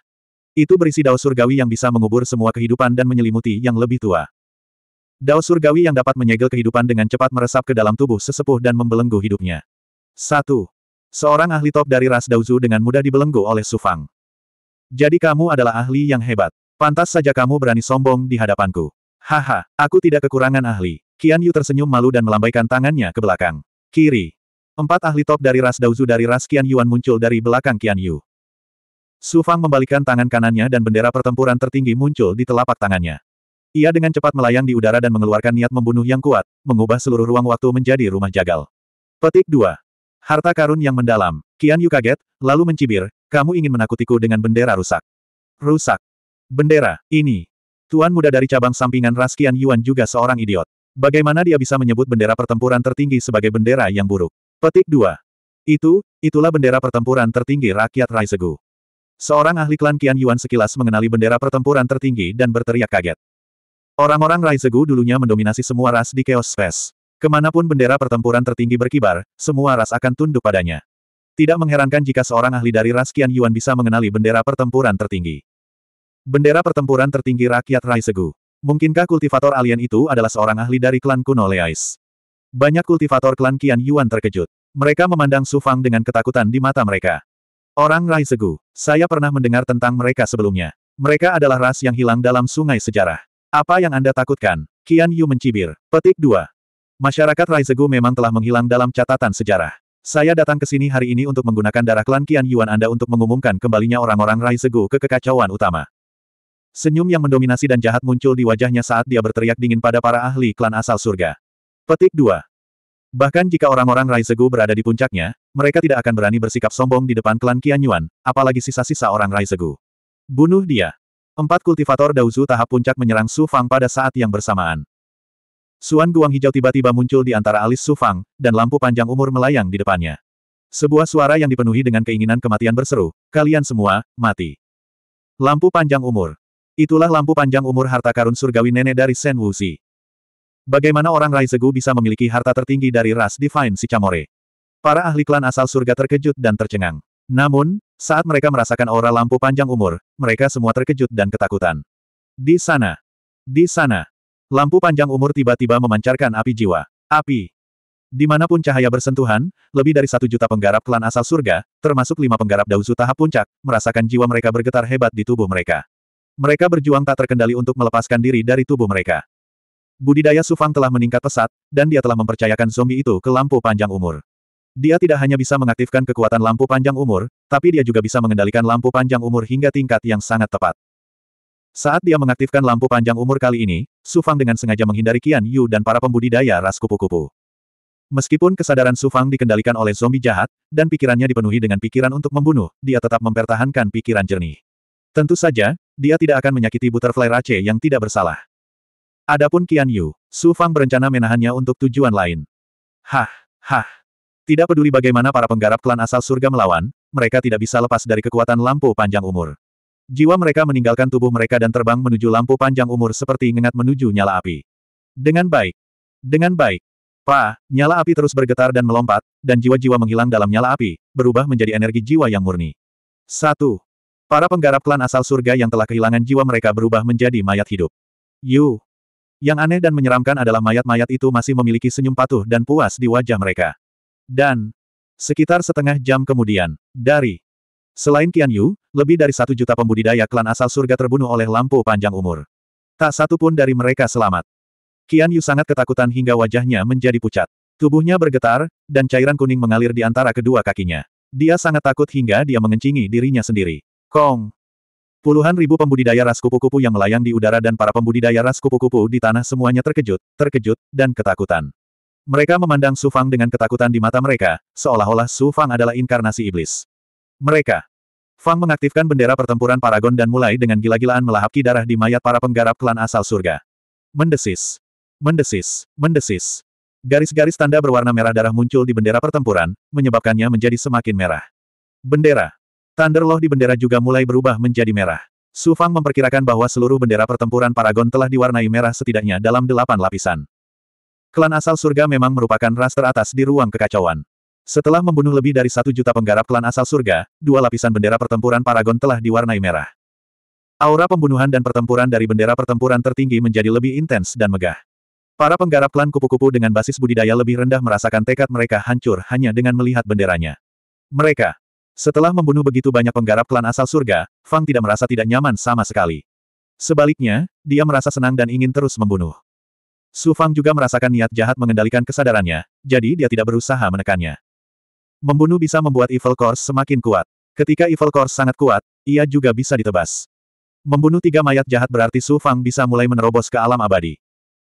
Itu berisi dao surgawi yang bisa mengubur semua kehidupan dan menyelimuti yang lebih tua. Dao surgawi yang dapat menyegel kehidupan dengan cepat meresap ke dalam tubuh sesepuh dan membelenggu hidupnya. 1. Seorang ahli top dari ras Daozu dengan mudah dibelenggu oleh Sufang. Jadi kamu adalah ahli yang hebat. Pantas saja kamu berani sombong di hadapanku. Haha, aku tidak kekurangan ahli. Qian Yu tersenyum malu dan melambaikan tangannya ke belakang. Kiri. Empat ahli top dari ras Daozu dari ras Qian Yuan muncul dari belakang Qian Yu. Su Fang membalikkan tangan kanannya dan bendera pertempuran tertinggi muncul di telapak tangannya. Ia dengan cepat melayang di udara dan mengeluarkan niat membunuh yang kuat, mengubah seluruh ruang waktu menjadi rumah jagal. Petik 2. Harta karun yang mendalam. Qian Yu kaget, lalu mencibir, kamu ingin menakutiku dengan bendera rusak. Rusak. Bendera, ini. Tuan muda dari cabang sampingan ras Qian Yuan juga seorang idiot. Bagaimana dia bisa menyebut bendera pertempuran tertinggi sebagai bendera yang buruk? Petik 2. Itu, itulah bendera pertempuran tertinggi rakyat Raisegu. Seorang ahli klan Qian Yuan sekilas mengenali bendera pertempuran tertinggi dan berteriak kaget. Orang-orang Raisegu dulunya mendominasi semua ras di Chaos Space. Kemanapun bendera pertempuran tertinggi berkibar, semua ras akan tunduk padanya. Tidak mengherankan jika seorang ahli dari ras Qian Yuan bisa mengenali bendera pertempuran tertinggi. Bendera pertempuran tertinggi rakyat Raisegu. Mungkinkah kultivator alien itu adalah seorang ahli dari klan kuno Leais? Banyak kultivator klan Qian Yuan terkejut. Mereka memandang Su Fang dengan ketakutan di mata mereka. Orang Rai Segu, saya pernah mendengar tentang mereka sebelumnya. Mereka adalah ras yang hilang dalam sungai sejarah. Apa yang Anda takutkan? Qian Yu mencibir. Petik 2. Masyarakat Rai Segu memang telah menghilang dalam catatan sejarah. Saya datang ke sini hari ini untuk menggunakan darah klan Qian Yuan Anda untuk mengumumkan kembalinya orang-orang Rai Segu ke kekacauan utama. Senyum yang mendominasi dan jahat muncul di wajahnya saat dia berteriak dingin pada para ahli klan asal surga. Petik 2. Bahkan jika orang-orang Raizegu berada di puncaknya, mereka tidak akan berani bersikap sombong di depan klan Qianyuan, apalagi sisa-sisa orang Raizegu. Bunuh dia. Empat kultivator Daozu tahap puncak menyerang Su Fang pada saat yang bersamaan. Suan Guang hijau tiba-tiba muncul di antara alis Su Fang, dan lampu panjang umur melayang di depannya. Sebuah suara yang dipenuhi dengan keinginan kematian berseru, kalian semua, mati. Lampu panjang umur. Itulah lampu panjang umur harta karun surgawi nenek dari Sen Wuxi. Bagaimana orang Raizegu bisa memiliki harta tertinggi dari ras Divine Sicamore? Para ahli klan asal surga terkejut dan tercengang. Namun, saat mereka merasakan aura lampu panjang umur, mereka semua terkejut dan ketakutan. Di sana. Di sana. Lampu panjang umur tiba-tiba memancarkan api jiwa. Api. Dimanapun cahaya bersentuhan, lebih dari satu juta penggarap klan asal surga, termasuk lima penggarap Dausu tahap puncak, merasakan jiwa mereka bergetar hebat di tubuh mereka. Mereka berjuang tak terkendali untuk melepaskan diri dari tubuh mereka. Budidaya Sufang telah meningkat pesat, dan dia telah mempercayakan zombie itu ke lampu panjang umur. Dia tidak hanya bisa mengaktifkan kekuatan lampu panjang umur, tapi dia juga bisa mengendalikan lampu panjang umur hingga tingkat yang sangat tepat. Saat dia mengaktifkan lampu panjang umur kali ini, Sufang dengan sengaja menghindari Qian Yu dan para pembudidaya ras kupu-kupu. Meskipun kesadaran Sufang dikendalikan oleh zombie jahat, dan pikirannya dipenuhi dengan pikiran untuk membunuh, dia tetap mempertahankan pikiran jernih. Tentu saja, dia tidak akan menyakiti Butterfly Rache yang tidak bersalah. Adapun Qian Yu, Su Fang berencana menahannya untuk tujuan lain. Hah, hah. Tidak peduli bagaimana para penggarap klan asal surga melawan, mereka tidak bisa lepas dari kekuatan lampu panjang umur. Jiwa mereka meninggalkan tubuh mereka dan terbang menuju lampu panjang umur seperti ngengat menuju nyala api. Dengan baik. Dengan baik. Pa, nyala api terus bergetar dan melompat, dan jiwa-jiwa menghilang dalam nyala api, berubah menjadi energi jiwa yang murni. Satu. Para penggarap klan asal surga yang telah kehilangan jiwa mereka berubah menjadi mayat hidup. Yu. Yang aneh dan menyeramkan adalah mayat-mayat itu masih memiliki senyum patuh dan puas di wajah mereka. Dan, sekitar setengah jam kemudian, dari selain Qian Yu, lebih dari satu juta pembudidaya klan asal surga terbunuh oleh lampu panjang umur. Tak satu pun dari mereka selamat. Qian Yu sangat ketakutan hingga wajahnya menjadi pucat. Tubuhnya bergetar, dan cairan kuning mengalir di antara kedua kakinya. Dia sangat takut hingga dia mengencingi dirinya sendiri. Kong. Puluhan ribu pembudidaya ras kupu-kupu yang melayang di udara dan para pembudidaya ras kupu-kupu di tanah semuanya terkejut, terkejut, dan ketakutan. Mereka memandang Su Fang dengan ketakutan di mata mereka, seolah-olah Su Fang adalah inkarnasi iblis. Mereka. Fang mengaktifkan bendera pertempuran Paragon dan mulai dengan gila-gilaan melahap ki darah di mayat para penggarap klan asal surga. Mendesis. Mendesis. Mendesis. Garis-garis tanda berwarna merah darah muncul di bendera pertempuran, menyebabkannya menjadi semakin merah. Bendera. Thunderloh di bendera juga mulai berubah menjadi merah. Su Fang memperkirakan bahwa seluruh bendera pertempuran Paragon telah diwarnai merah setidaknya dalam delapan lapisan. Klan asal surga memang merupakan ras teratas di ruang kekacauan. Setelah membunuh lebih dari satu juta penggarap klan asal surga, dua lapisan bendera pertempuran Paragon telah diwarnai merah. Aura pembunuhan dan pertempuran dari bendera pertempuran tertinggi menjadi lebih intens dan megah. Para penggarap klan kupu-kupu dengan basis budidaya lebih rendah merasakan tekad mereka hancur hanya dengan melihat benderanya. Mereka setelah membunuh begitu banyak penggarap klan asal surga, Fang tidak merasa tidak nyaman sama sekali. Sebaliknya, dia merasa senang dan ingin terus membunuh. Su Fang juga merasakan niat jahat mengendalikan kesadarannya, jadi dia tidak berusaha menekannya. Membunuh bisa membuat Evil Course semakin kuat. Ketika Evil Course sangat kuat, ia juga bisa ditebas. Membunuh tiga mayat jahat berarti Su Fang bisa mulai menerobos ke alam abadi.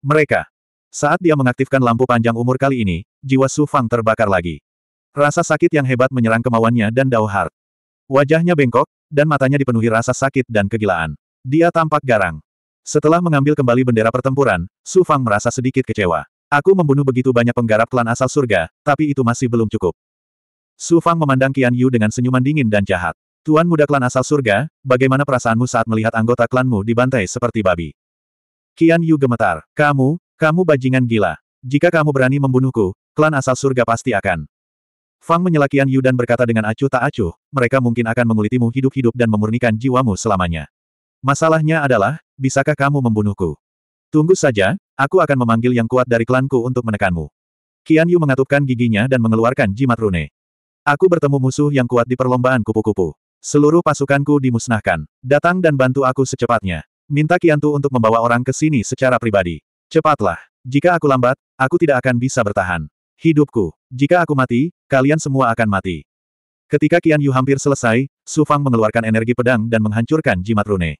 Mereka. Saat dia mengaktifkan lampu panjang umur kali ini, jiwa Su Fang terbakar lagi. Rasa sakit yang hebat menyerang kemauannya dan Dao Hart. Wajahnya bengkok, dan matanya dipenuhi rasa sakit dan kegilaan. Dia tampak garang. Setelah mengambil kembali bendera pertempuran, Su Fang merasa sedikit kecewa. Aku membunuh begitu banyak penggarap klan asal surga, tapi itu masih belum cukup. Su Fang memandang Qian Yu dengan senyuman dingin dan jahat. Tuan muda klan asal surga, bagaimana perasaanmu saat melihat anggota klanmu dibantai seperti babi? Qian Yu gemetar. Kamu, kamu bajingan gila. Jika kamu berani membunuhku, klan asal surga pasti akan. Fang menyelakian Yu dan berkata dengan acuh tak acuh, mereka mungkin akan mengulitimu hidup-hidup dan memurnikan jiwamu selamanya. Masalahnya adalah, bisakah kamu membunuhku? Tunggu saja, aku akan memanggil yang kuat dari klanku untuk menekanmu. Qian Yu mengatupkan giginya dan mengeluarkan jimat rune. Aku bertemu musuh yang kuat di perlombaan kupu-kupu. Seluruh pasukanku dimusnahkan. Datang dan bantu aku secepatnya. Minta Tu untuk membawa orang ke sini secara pribadi. Cepatlah. Jika aku lambat, aku tidak akan bisa bertahan. Hidupku. Jika aku mati, kalian semua akan mati. Ketika Qian Yu hampir selesai, Su Fang mengeluarkan energi pedang dan menghancurkan jimat rune.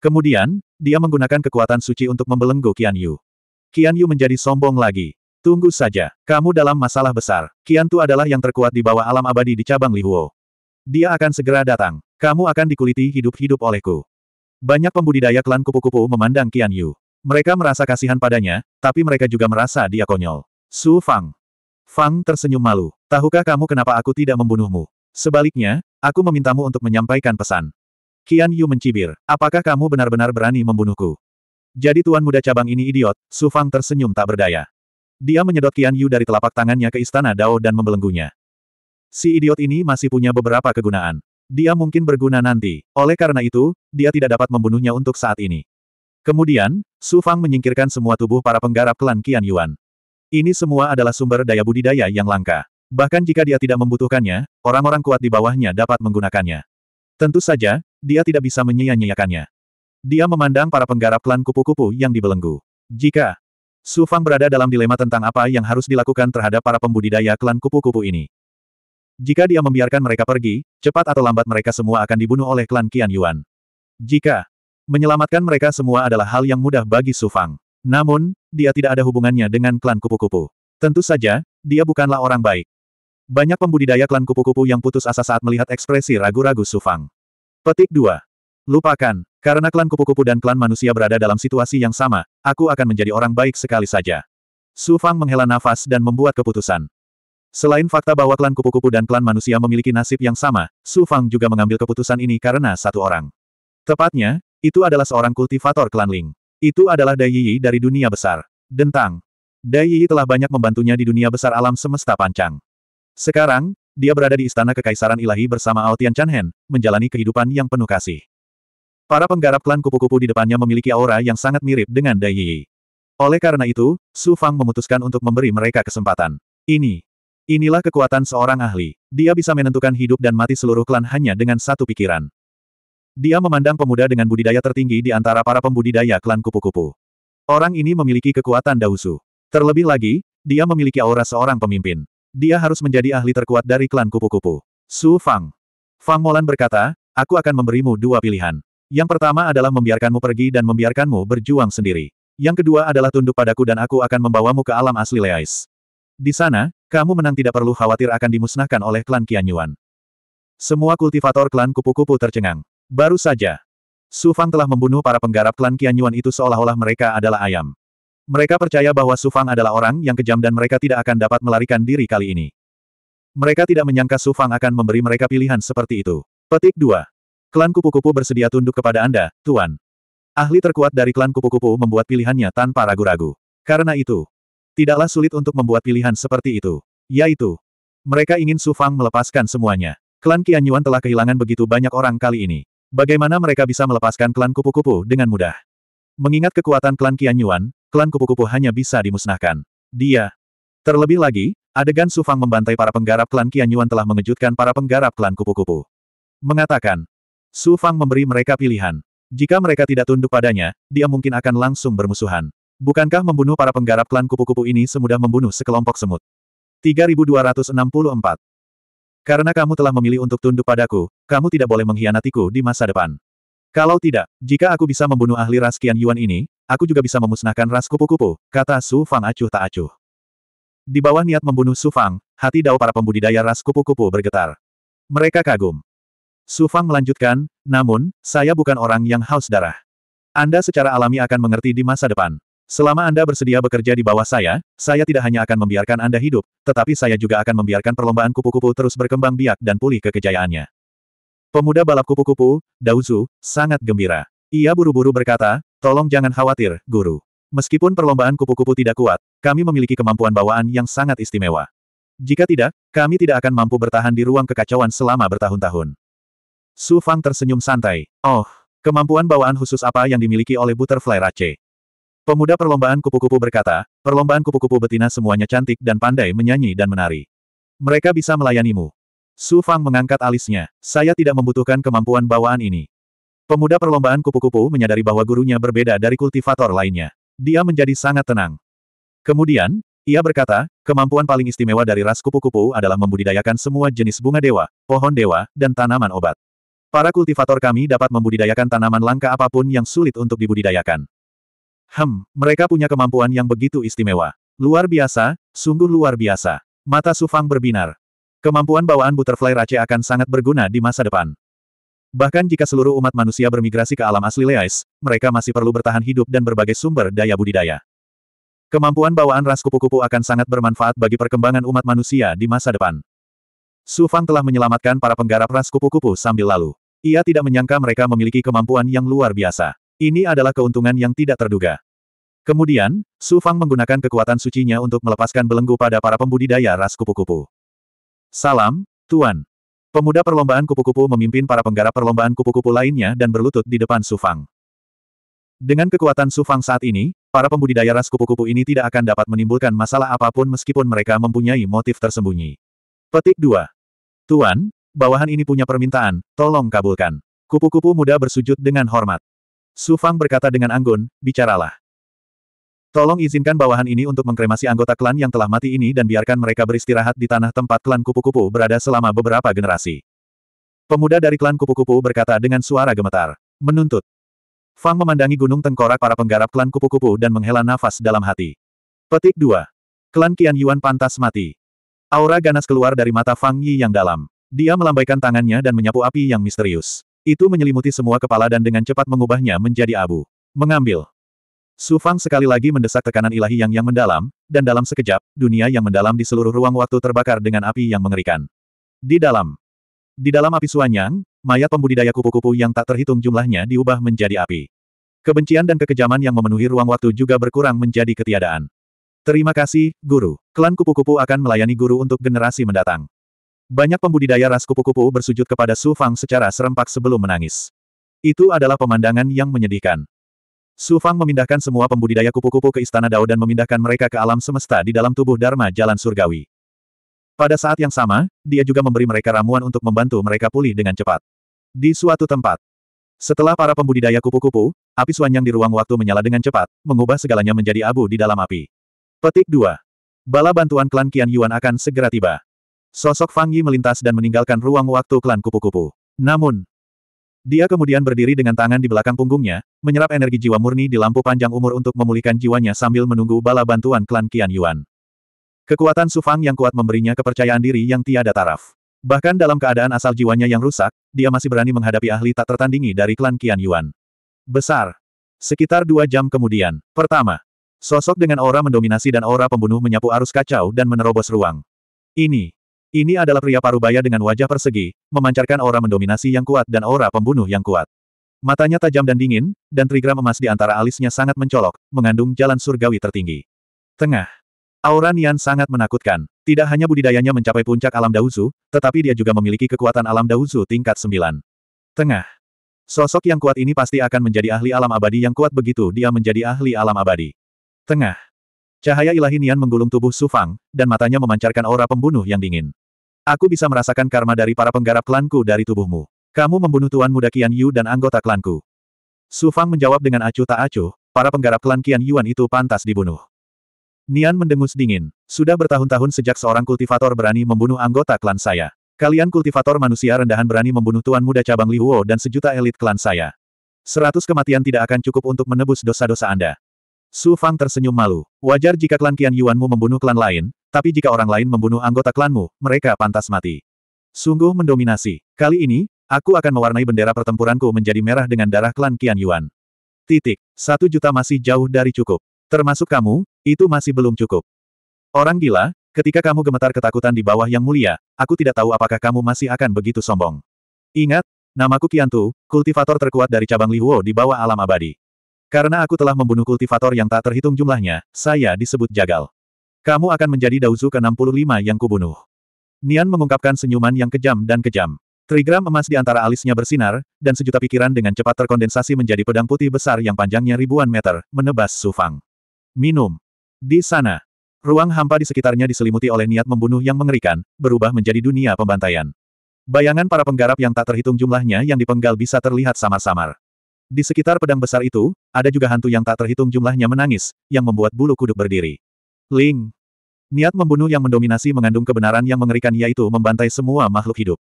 Kemudian, dia menggunakan kekuatan suci untuk membelenggu Qian Yu. Qian Yu menjadi sombong lagi. Tunggu saja, kamu dalam masalah besar. Qian Tu adalah yang terkuat di bawah alam abadi di cabang Lihuo. Dia akan segera datang. Kamu akan dikuliti hidup-hidup olehku. Banyak pembudidaya klan kupu-kupu memandang Qian Yu. Mereka merasa kasihan padanya, tapi mereka juga merasa dia konyol. Su Fang, Fang tersenyum malu. Tahukah kamu kenapa aku tidak membunuhmu? Sebaliknya, aku memintamu untuk menyampaikan pesan. Qian Yu mencibir. Apakah kamu benar-benar berani membunuhku? Jadi tuan muda cabang ini idiot, Su Fang tersenyum tak berdaya. Dia menyedot Qian Yu dari telapak tangannya ke istana Dao dan membelenggunya. Si idiot ini masih punya beberapa kegunaan. Dia mungkin berguna nanti. Oleh karena itu, dia tidak dapat membunuhnya untuk saat ini. Kemudian, Su Fang menyingkirkan semua tubuh para penggarap klan Qian Yuan. Ini semua adalah sumber daya budidaya yang langka. Bahkan jika dia tidak membutuhkannya, orang-orang kuat di bawahnya dapat menggunakannya. Tentu saja, dia tidak bisa menyia-nyiakannya. Dia memandang para penggarap klan kupu-kupu yang dibelenggu. Jika Su Fang berada dalam dilema tentang apa yang harus dilakukan terhadap para pembudidaya klan kupu-kupu ini. Jika dia membiarkan mereka pergi, cepat atau lambat mereka semua akan dibunuh oleh klan Qian Yuan. Jika menyelamatkan mereka semua adalah hal yang mudah bagi Su Fang. Namun, dia tidak ada hubungannya dengan klan kupu-kupu. Tentu saja, dia bukanlah orang baik. Banyak pembudidaya klan kupu-kupu yang putus asa saat melihat ekspresi ragu-ragu Sufang. Petik 2. Lupakan, karena klan kupu-kupu dan klan manusia berada dalam situasi yang sama, aku akan menjadi orang baik sekali saja. Sufang menghela nafas dan membuat keputusan. Selain fakta bahwa klan kupu-kupu dan klan manusia memiliki nasib yang sama, Sufang juga mengambil keputusan ini karena satu orang. Tepatnya, itu adalah seorang kultivator klan Ling. Itu adalah Dai Yi dari dunia besar. Dentang. Dai Yi telah banyak membantunya di dunia besar alam semesta pancang. Sekarang, dia berada di istana kekaisaran ilahi bersama Aotian Chanhen, menjalani kehidupan yang penuh kasih. Para penggarap klan kupu-kupu di depannya memiliki aura yang sangat mirip dengan Dai Yi. Oleh karena itu, Su Fang memutuskan untuk memberi mereka kesempatan. Ini. Inilah kekuatan seorang ahli. Dia bisa menentukan hidup dan mati seluruh klan hanya dengan satu pikiran. Dia memandang pemuda dengan budidaya tertinggi di antara para pembudidaya klan kupu-kupu. Orang ini memiliki kekuatan Dausu. Terlebih lagi, dia memiliki aura seorang pemimpin. Dia harus menjadi ahli terkuat dari klan kupu-kupu. Su Fang. Fang Molan berkata, aku akan memberimu dua pilihan. Yang pertama adalah membiarkanmu pergi dan membiarkanmu berjuang sendiri. Yang kedua adalah tunduk padaku dan aku akan membawamu ke alam asli Leais. Di sana, kamu menang tidak perlu khawatir akan dimusnahkan oleh klan Qianyuan. Semua kultivator klan kupu-kupu tercengang. Baru saja. Su Fang telah membunuh para penggarap klan Qian itu seolah-olah mereka adalah ayam. Mereka percaya bahwa Su Fang adalah orang yang kejam dan mereka tidak akan dapat melarikan diri kali ini. Mereka tidak menyangka Su Fang akan memberi mereka pilihan seperti itu. Petik 2. Klan kupu-kupu bersedia tunduk kepada Anda, Tuan. Ahli terkuat dari klan kupu-kupu membuat pilihannya tanpa ragu-ragu. Karena itu, tidaklah sulit untuk membuat pilihan seperti itu. Yaitu, mereka ingin Su Fang melepaskan semuanya. Klan Qian telah kehilangan begitu banyak orang kali ini. Bagaimana mereka bisa melepaskan klan kupu-kupu dengan mudah? Mengingat kekuatan klan Qian Yuan, klan kupu-kupu hanya bisa dimusnahkan. Dia. Terlebih lagi, adegan Sufang membantai para penggarap klan Qian Yuan telah mengejutkan para penggarap klan kupu-kupu. Mengatakan, Sufang memberi mereka pilihan. Jika mereka tidak tunduk padanya, dia mungkin akan langsung bermusuhan. Bukankah membunuh para penggarap klan kupu-kupu ini semudah membunuh sekelompok semut? 3264. Karena kamu telah memilih untuk tunduk padaku, kamu tidak boleh mengkhianatiku di masa depan. Kalau tidak, jika aku bisa membunuh ahli ras Qian Yuan ini, aku juga bisa memusnahkan ras kupu-kupu, kata Su Fang acuh tak acuh. Di bawah niat membunuh Su Fang, hati dao para pembudidaya ras kupu-kupu bergetar. Mereka kagum. Su Fang melanjutkan, namun, saya bukan orang yang haus darah. Anda secara alami akan mengerti di masa depan. Selama Anda bersedia bekerja di bawah saya, saya tidak hanya akan membiarkan Anda hidup, tetapi saya juga akan membiarkan perlombaan kupu-kupu terus berkembang biak dan pulih ke kejayaannya. Pemuda balap kupu-kupu, Dauzu, sangat gembira. Ia buru-buru berkata, tolong jangan khawatir, guru. Meskipun perlombaan kupu-kupu tidak kuat, kami memiliki kemampuan bawaan yang sangat istimewa. Jika tidak, kami tidak akan mampu bertahan di ruang kekacauan selama bertahun-tahun. Su Fang tersenyum santai. Oh, kemampuan bawaan khusus apa yang dimiliki oleh Butterfly Rache? Pemuda perlombaan kupu-kupu berkata, perlombaan kupu-kupu betina semuanya cantik dan pandai menyanyi dan menari. Mereka bisa melayanimu. Su Fang mengangkat alisnya. Saya tidak membutuhkan kemampuan bawaan ini. Pemuda perlombaan kupu-kupu menyadari bahwa gurunya berbeda dari kultivator lainnya. Dia menjadi sangat tenang. Kemudian, ia berkata, kemampuan paling istimewa dari ras kupu-kupu adalah membudidayakan semua jenis bunga dewa, pohon dewa, dan tanaman obat. Para kultivator kami dapat membudidayakan tanaman langka apapun yang sulit untuk dibudidayakan. Hem, mereka punya kemampuan yang begitu istimewa. Luar biasa, sungguh luar biasa. Mata Sufang berbinar. Kemampuan bawaan Butterfly Rache akan sangat berguna di masa depan. Bahkan jika seluruh umat manusia bermigrasi ke alam asli Leais, mereka masih perlu bertahan hidup dan berbagai sumber daya budidaya. Kemampuan bawaan ras kupu-kupu akan sangat bermanfaat bagi perkembangan umat manusia di masa depan. Su Fang telah menyelamatkan para penggarap ras kupu-kupu sambil lalu. Ia tidak menyangka mereka memiliki kemampuan yang luar biasa. Ini adalah keuntungan yang tidak terduga. Kemudian, Su Fang menggunakan kekuatan sucinya untuk melepaskan belenggu pada para pembudidaya ras kupu-kupu. Salam, Tuan. Pemuda perlombaan kupu-kupu memimpin para penggarap perlombaan kupu-kupu lainnya dan berlutut di depan Sufang. Dengan kekuatan Sufang saat ini, para pembudidaya ras kupu-kupu ini tidak akan dapat menimbulkan masalah apapun meskipun mereka mempunyai motif tersembunyi. Petik 2. Tuan, bawahan ini punya permintaan, tolong kabulkan. Kupu-kupu muda bersujud dengan hormat. Sufang berkata dengan anggun, bicaralah. Tolong izinkan bawahan ini untuk mengkremasi anggota klan yang telah mati ini dan biarkan mereka beristirahat di tanah tempat klan kupu-kupu berada selama beberapa generasi. Pemuda dari klan kupu-kupu berkata dengan suara gemetar. Menuntut. Fang memandangi gunung tengkorak para penggarap klan kupu-kupu dan menghela nafas dalam hati. Petik 2. Klan Qian Yuan pantas mati. Aura ganas keluar dari mata Fang Yi yang dalam. Dia melambaikan tangannya dan menyapu api yang misterius. Itu menyelimuti semua kepala dan dengan cepat mengubahnya menjadi abu. Mengambil. Su Fang sekali lagi mendesak tekanan ilahi yang yang mendalam, dan dalam sekejap, dunia yang mendalam di seluruh ruang waktu terbakar dengan api yang mengerikan. Di dalam. Di dalam api suanyang, mayat pembudidaya kupu-kupu yang tak terhitung jumlahnya diubah menjadi api. Kebencian dan kekejaman yang memenuhi ruang waktu juga berkurang menjadi ketiadaan. Terima kasih, Guru. Klan kupu-kupu akan melayani Guru untuk generasi mendatang. Banyak pembudidaya ras kupu-kupu bersujud kepada Su Fang secara serempak sebelum menangis. Itu adalah pemandangan yang menyedihkan. Su Fang memindahkan semua pembudidaya kupu-kupu ke Istana Dao dan memindahkan mereka ke alam semesta di dalam tubuh Dharma Jalan Surgawi. Pada saat yang sama, dia juga memberi mereka ramuan untuk membantu mereka pulih dengan cepat. Di suatu tempat, setelah para pembudidaya kupu-kupu, api suanyang di ruang waktu menyala dengan cepat, mengubah segalanya menjadi abu di dalam api. Petik 2. Bala bantuan klan Qian Yuan akan segera tiba. Sosok Fang Yi melintas dan meninggalkan ruang waktu klan kupu-kupu. Namun, dia kemudian berdiri dengan tangan di belakang punggungnya, menyerap energi jiwa murni di lampu panjang umur untuk memulihkan jiwanya sambil menunggu bala bantuan klan Qian Yuan. Kekuatan Sufang yang kuat memberinya kepercayaan diri yang tiada taraf. Bahkan dalam keadaan asal jiwanya yang rusak, dia masih berani menghadapi ahli tak tertandingi dari klan Qian Yuan. Besar. Sekitar dua jam kemudian. Pertama. Sosok dengan aura mendominasi dan aura pembunuh menyapu arus kacau dan menerobos ruang. Ini. Ini adalah pria parubaya dengan wajah persegi, memancarkan aura mendominasi yang kuat dan aura pembunuh yang kuat. Matanya tajam dan dingin, dan trigram emas di antara alisnya sangat mencolok, mengandung jalan surgawi tertinggi. Tengah. Aura Nian sangat menakutkan. Tidak hanya budidayanya mencapai puncak alam Dauzu, tetapi dia juga memiliki kekuatan alam Dauzu tingkat 9. Tengah. Sosok yang kuat ini pasti akan menjadi ahli alam abadi yang kuat begitu dia menjadi ahli alam abadi. Tengah. Cahaya ilahi Nian menggulung tubuh Su Fang, dan matanya memancarkan aura pembunuh yang dingin. Aku bisa merasakan karma dari para penggarap klanku dari tubuhmu. Kamu membunuh Tuan Muda Qian Yu dan anggota klanku. Su Fang menjawab dengan acuh tak acuh, para penggarap klan Qian Yuan itu pantas dibunuh. Nian mendengus dingin. Sudah bertahun-tahun sejak seorang kultivator berani membunuh anggota klan saya. Kalian kultivator manusia rendahan berani membunuh Tuan Muda Cabang Liuo dan sejuta elit klan saya. Seratus kematian tidak akan cukup untuk menebus dosa-dosa Anda. Su Fang tersenyum malu. Wajar jika klan Qian Yuanmu membunuh klan lain, tapi jika orang lain membunuh anggota klanmu, mereka pantas mati. Sungguh mendominasi. Kali ini, aku akan mewarnai bendera pertempuranku menjadi merah dengan darah klan Qian Yuan. Titik. Satu juta masih jauh dari cukup. Termasuk kamu, itu masih belum cukup. Orang gila, ketika kamu gemetar ketakutan di bawah yang mulia, aku tidak tahu apakah kamu masih akan begitu sombong. Ingat, namaku Kiantu, kultivator terkuat dari cabang Lihuo di bawah alam abadi. Karena aku telah membunuh kultivator yang tak terhitung jumlahnya, saya disebut jagal. Kamu akan menjadi Dauzu ke-65 yang kubunuh. Nian mengungkapkan senyuman yang kejam dan kejam. Trigram emas di antara alisnya bersinar, dan sejuta pikiran dengan cepat terkondensasi menjadi pedang putih besar yang panjangnya ribuan meter, menebas Sufang. Minum. Di sana. Ruang hampa di sekitarnya diselimuti oleh niat membunuh yang mengerikan, berubah menjadi dunia pembantaian. Bayangan para penggarap yang tak terhitung jumlahnya yang dipenggal bisa terlihat samar-samar. Di sekitar pedang besar itu, ada juga hantu yang tak terhitung jumlahnya menangis, yang membuat bulu kuduk berdiri. Ling. Niat membunuh yang mendominasi mengandung kebenaran yang mengerikan yaitu membantai semua makhluk hidup.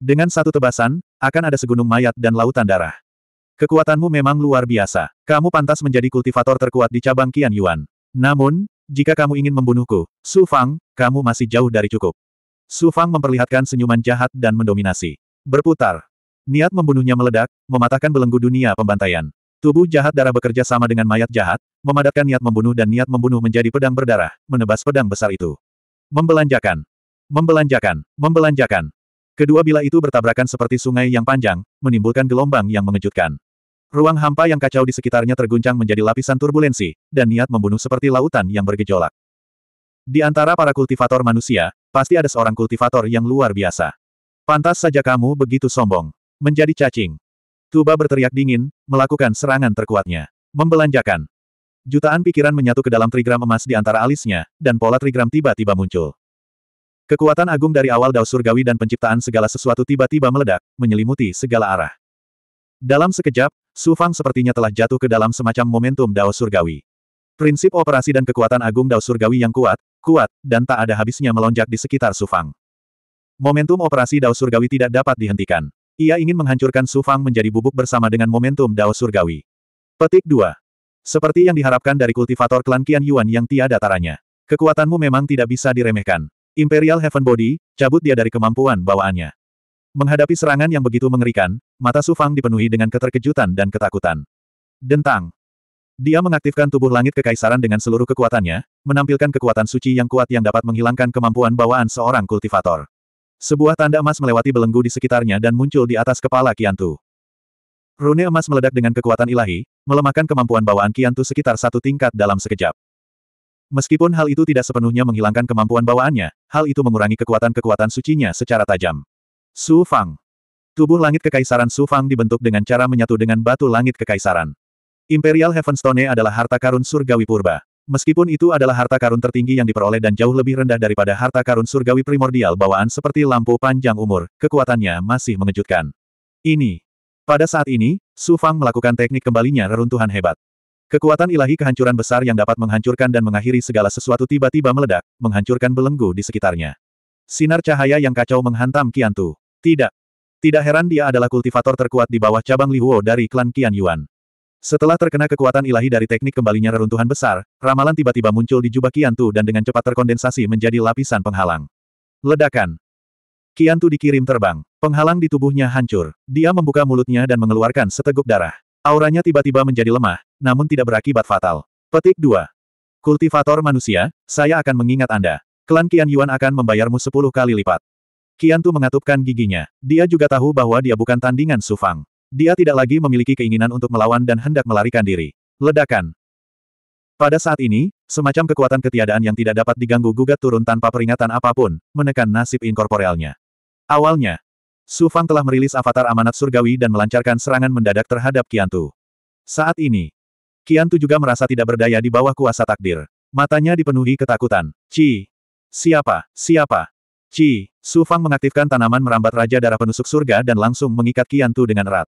Dengan satu tebasan, akan ada segunung mayat dan lautan darah. Kekuatanmu memang luar biasa. Kamu pantas menjadi kultivator terkuat di cabang Qian Yuan. Namun, jika kamu ingin membunuhku, Su Fang, kamu masih jauh dari cukup. Su Fang memperlihatkan senyuman jahat dan mendominasi. Berputar. Niat membunuhnya meledak, mematahkan belenggu dunia pembantaian. Tubuh jahat darah bekerja sama dengan mayat jahat, memadatkan niat membunuh dan niat membunuh menjadi pedang berdarah, menebas pedang besar itu. Membelanjakan. Membelanjakan. Membelanjakan. Kedua bila itu bertabrakan seperti sungai yang panjang, menimbulkan gelombang yang mengejutkan. Ruang hampa yang kacau di sekitarnya terguncang menjadi lapisan turbulensi, dan niat membunuh seperti lautan yang bergejolak. Di antara para kultivator manusia, pasti ada seorang kultivator yang luar biasa. Pantas saja kamu begitu sombong. Menjadi cacing. Tuba berteriak dingin, melakukan serangan terkuatnya. Membelanjakan. Jutaan pikiran menyatu ke dalam trigram emas di antara alisnya, dan pola trigram tiba-tiba muncul. Kekuatan agung dari awal Dao Surgawi dan penciptaan segala sesuatu tiba-tiba meledak, menyelimuti segala arah. Dalam sekejap, Su Fang sepertinya telah jatuh ke dalam semacam momentum Dao Surgawi. Prinsip operasi dan kekuatan agung Dao Surgawi yang kuat, kuat, dan tak ada habisnya melonjak di sekitar Su Fang. Momentum operasi Dao Surgawi tidak dapat dihentikan. Ia ingin menghancurkan Su Fang menjadi bubuk bersama dengan momentum Dao Surgawi. Petik 2. Seperti yang diharapkan dari kultivator klan Qian Yuan yang tiada taranya. Kekuatanmu memang tidak bisa diremehkan. Imperial Heaven Body, cabut dia dari kemampuan bawaannya. Menghadapi serangan yang begitu mengerikan, mata Su Fang dipenuhi dengan keterkejutan dan ketakutan. Dentang. Dia mengaktifkan tubuh langit kekaisaran dengan seluruh kekuatannya, menampilkan kekuatan suci yang kuat yang dapat menghilangkan kemampuan bawaan seorang kultivator. Sebuah tanda emas melewati belenggu di sekitarnya dan muncul di atas kepala Kiantu. Rune emas meledak dengan kekuatan ilahi, melemahkan kemampuan bawaan Kiantu sekitar satu tingkat dalam sekejap. Meskipun hal itu tidak sepenuhnya menghilangkan kemampuan bawaannya, hal itu mengurangi kekuatan-kekuatan sucinya secara tajam. Su Fang. Tubuh langit kekaisaran Su Fang dibentuk dengan cara menyatu dengan batu langit kekaisaran. Imperial Heavenstone adalah harta karun surgawi purba. Meskipun itu adalah harta karun tertinggi yang diperoleh dan jauh lebih rendah daripada harta karun surgawi primordial bawaan seperti lampu panjang umur, kekuatannya masih mengejutkan. Ini. Pada saat ini, Su Fang melakukan teknik kembalinya reruntuhan hebat. Kekuatan ilahi kehancuran besar yang dapat menghancurkan dan mengakhiri segala sesuatu tiba-tiba meledak, menghancurkan belenggu di sekitarnya. Sinar cahaya yang kacau menghantam Qian Tidak. Tidak heran dia adalah kultivator terkuat di bawah cabang Li Huo dari klan Qian Yuan. Setelah terkena kekuatan ilahi dari teknik kembalinya reruntuhan besar, ramalan tiba-tiba muncul di jubah Kiantu dan dengan cepat terkondensasi menjadi lapisan penghalang. Ledakan. Kiantu dikirim terbang. Penghalang di tubuhnya hancur. Dia membuka mulutnya dan mengeluarkan seteguk darah. Auranya tiba-tiba menjadi lemah, namun tidak berakibat fatal. Petik 2. Kultivator manusia, saya akan mengingat Anda. Klan Kian Yuan akan membayarmu sepuluh kali lipat. Kiantu mengatupkan giginya. Dia juga tahu bahwa dia bukan tandingan Sufang. Dia tidak lagi memiliki keinginan untuk melawan dan hendak melarikan diri. Ledakan. Pada saat ini, semacam kekuatan ketiadaan yang tidak dapat diganggu gugat turun tanpa peringatan apapun, menekan nasib inkorporealnya. Awalnya, Su Fang telah merilis avatar amanat surgawi dan melancarkan serangan mendadak terhadap Kiantu. Saat ini, Kiantu juga merasa tidak berdaya di bawah kuasa takdir. Matanya dipenuhi ketakutan. Ci. Siapa? Siapa? Ci. Su Fang mengaktifkan tanaman merambat Raja Darah Penusuk Surga dan langsung mengikat Kiantu dengan erat.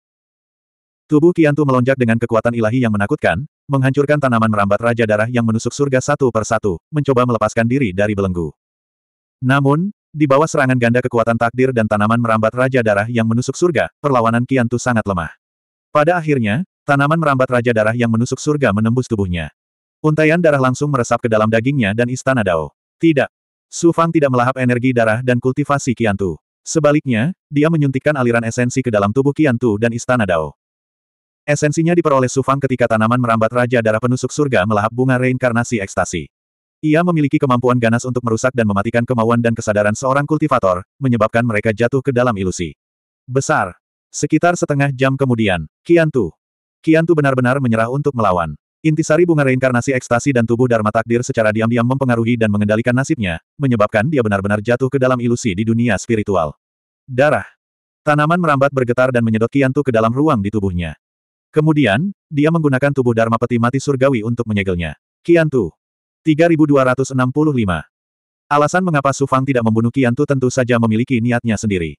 Tubuh Kiantu melonjak dengan kekuatan ilahi yang menakutkan, menghancurkan tanaman merambat Raja Darah yang menusuk surga satu per satu, mencoba melepaskan diri dari belenggu. Namun, di bawah serangan ganda kekuatan takdir dan tanaman merambat Raja Darah yang menusuk surga, perlawanan Kiantu sangat lemah. Pada akhirnya, tanaman merambat Raja Darah yang menusuk surga menembus tubuhnya. Untaian darah langsung meresap ke dalam dagingnya dan istana Dao. Tidak. Su Fang tidak melahap energi darah dan kultivasi Kiantu. Sebaliknya, dia menyuntikkan aliran esensi ke dalam tubuh Kiantu dan istana Dao. Esensinya diperoleh Sufang ketika tanaman merambat Raja Darah Penusuk Surga melahap bunga reinkarnasi ekstasi. Ia memiliki kemampuan ganas untuk merusak dan mematikan kemauan dan kesadaran seorang kultivator, menyebabkan mereka jatuh ke dalam ilusi. Besar. Sekitar setengah jam kemudian, Kiantu. Kiantu benar-benar menyerah untuk melawan. Intisari bunga reinkarnasi ekstasi dan tubuh Dharma Takdir secara diam-diam mempengaruhi dan mengendalikan nasibnya, menyebabkan dia benar-benar jatuh ke dalam ilusi di dunia spiritual. Darah. Tanaman merambat bergetar dan menyedot Kiantu ke dalam ruang di tubuhnya. Kemudian, dia menggunakan tubuh Dharma Peti Mati Surgawi untuk menyegelnya. Qiantu. 3265. Alasan mengapa Su Fang tidak membunuh Kiantu tentu saja memiliki niatnya sendiri.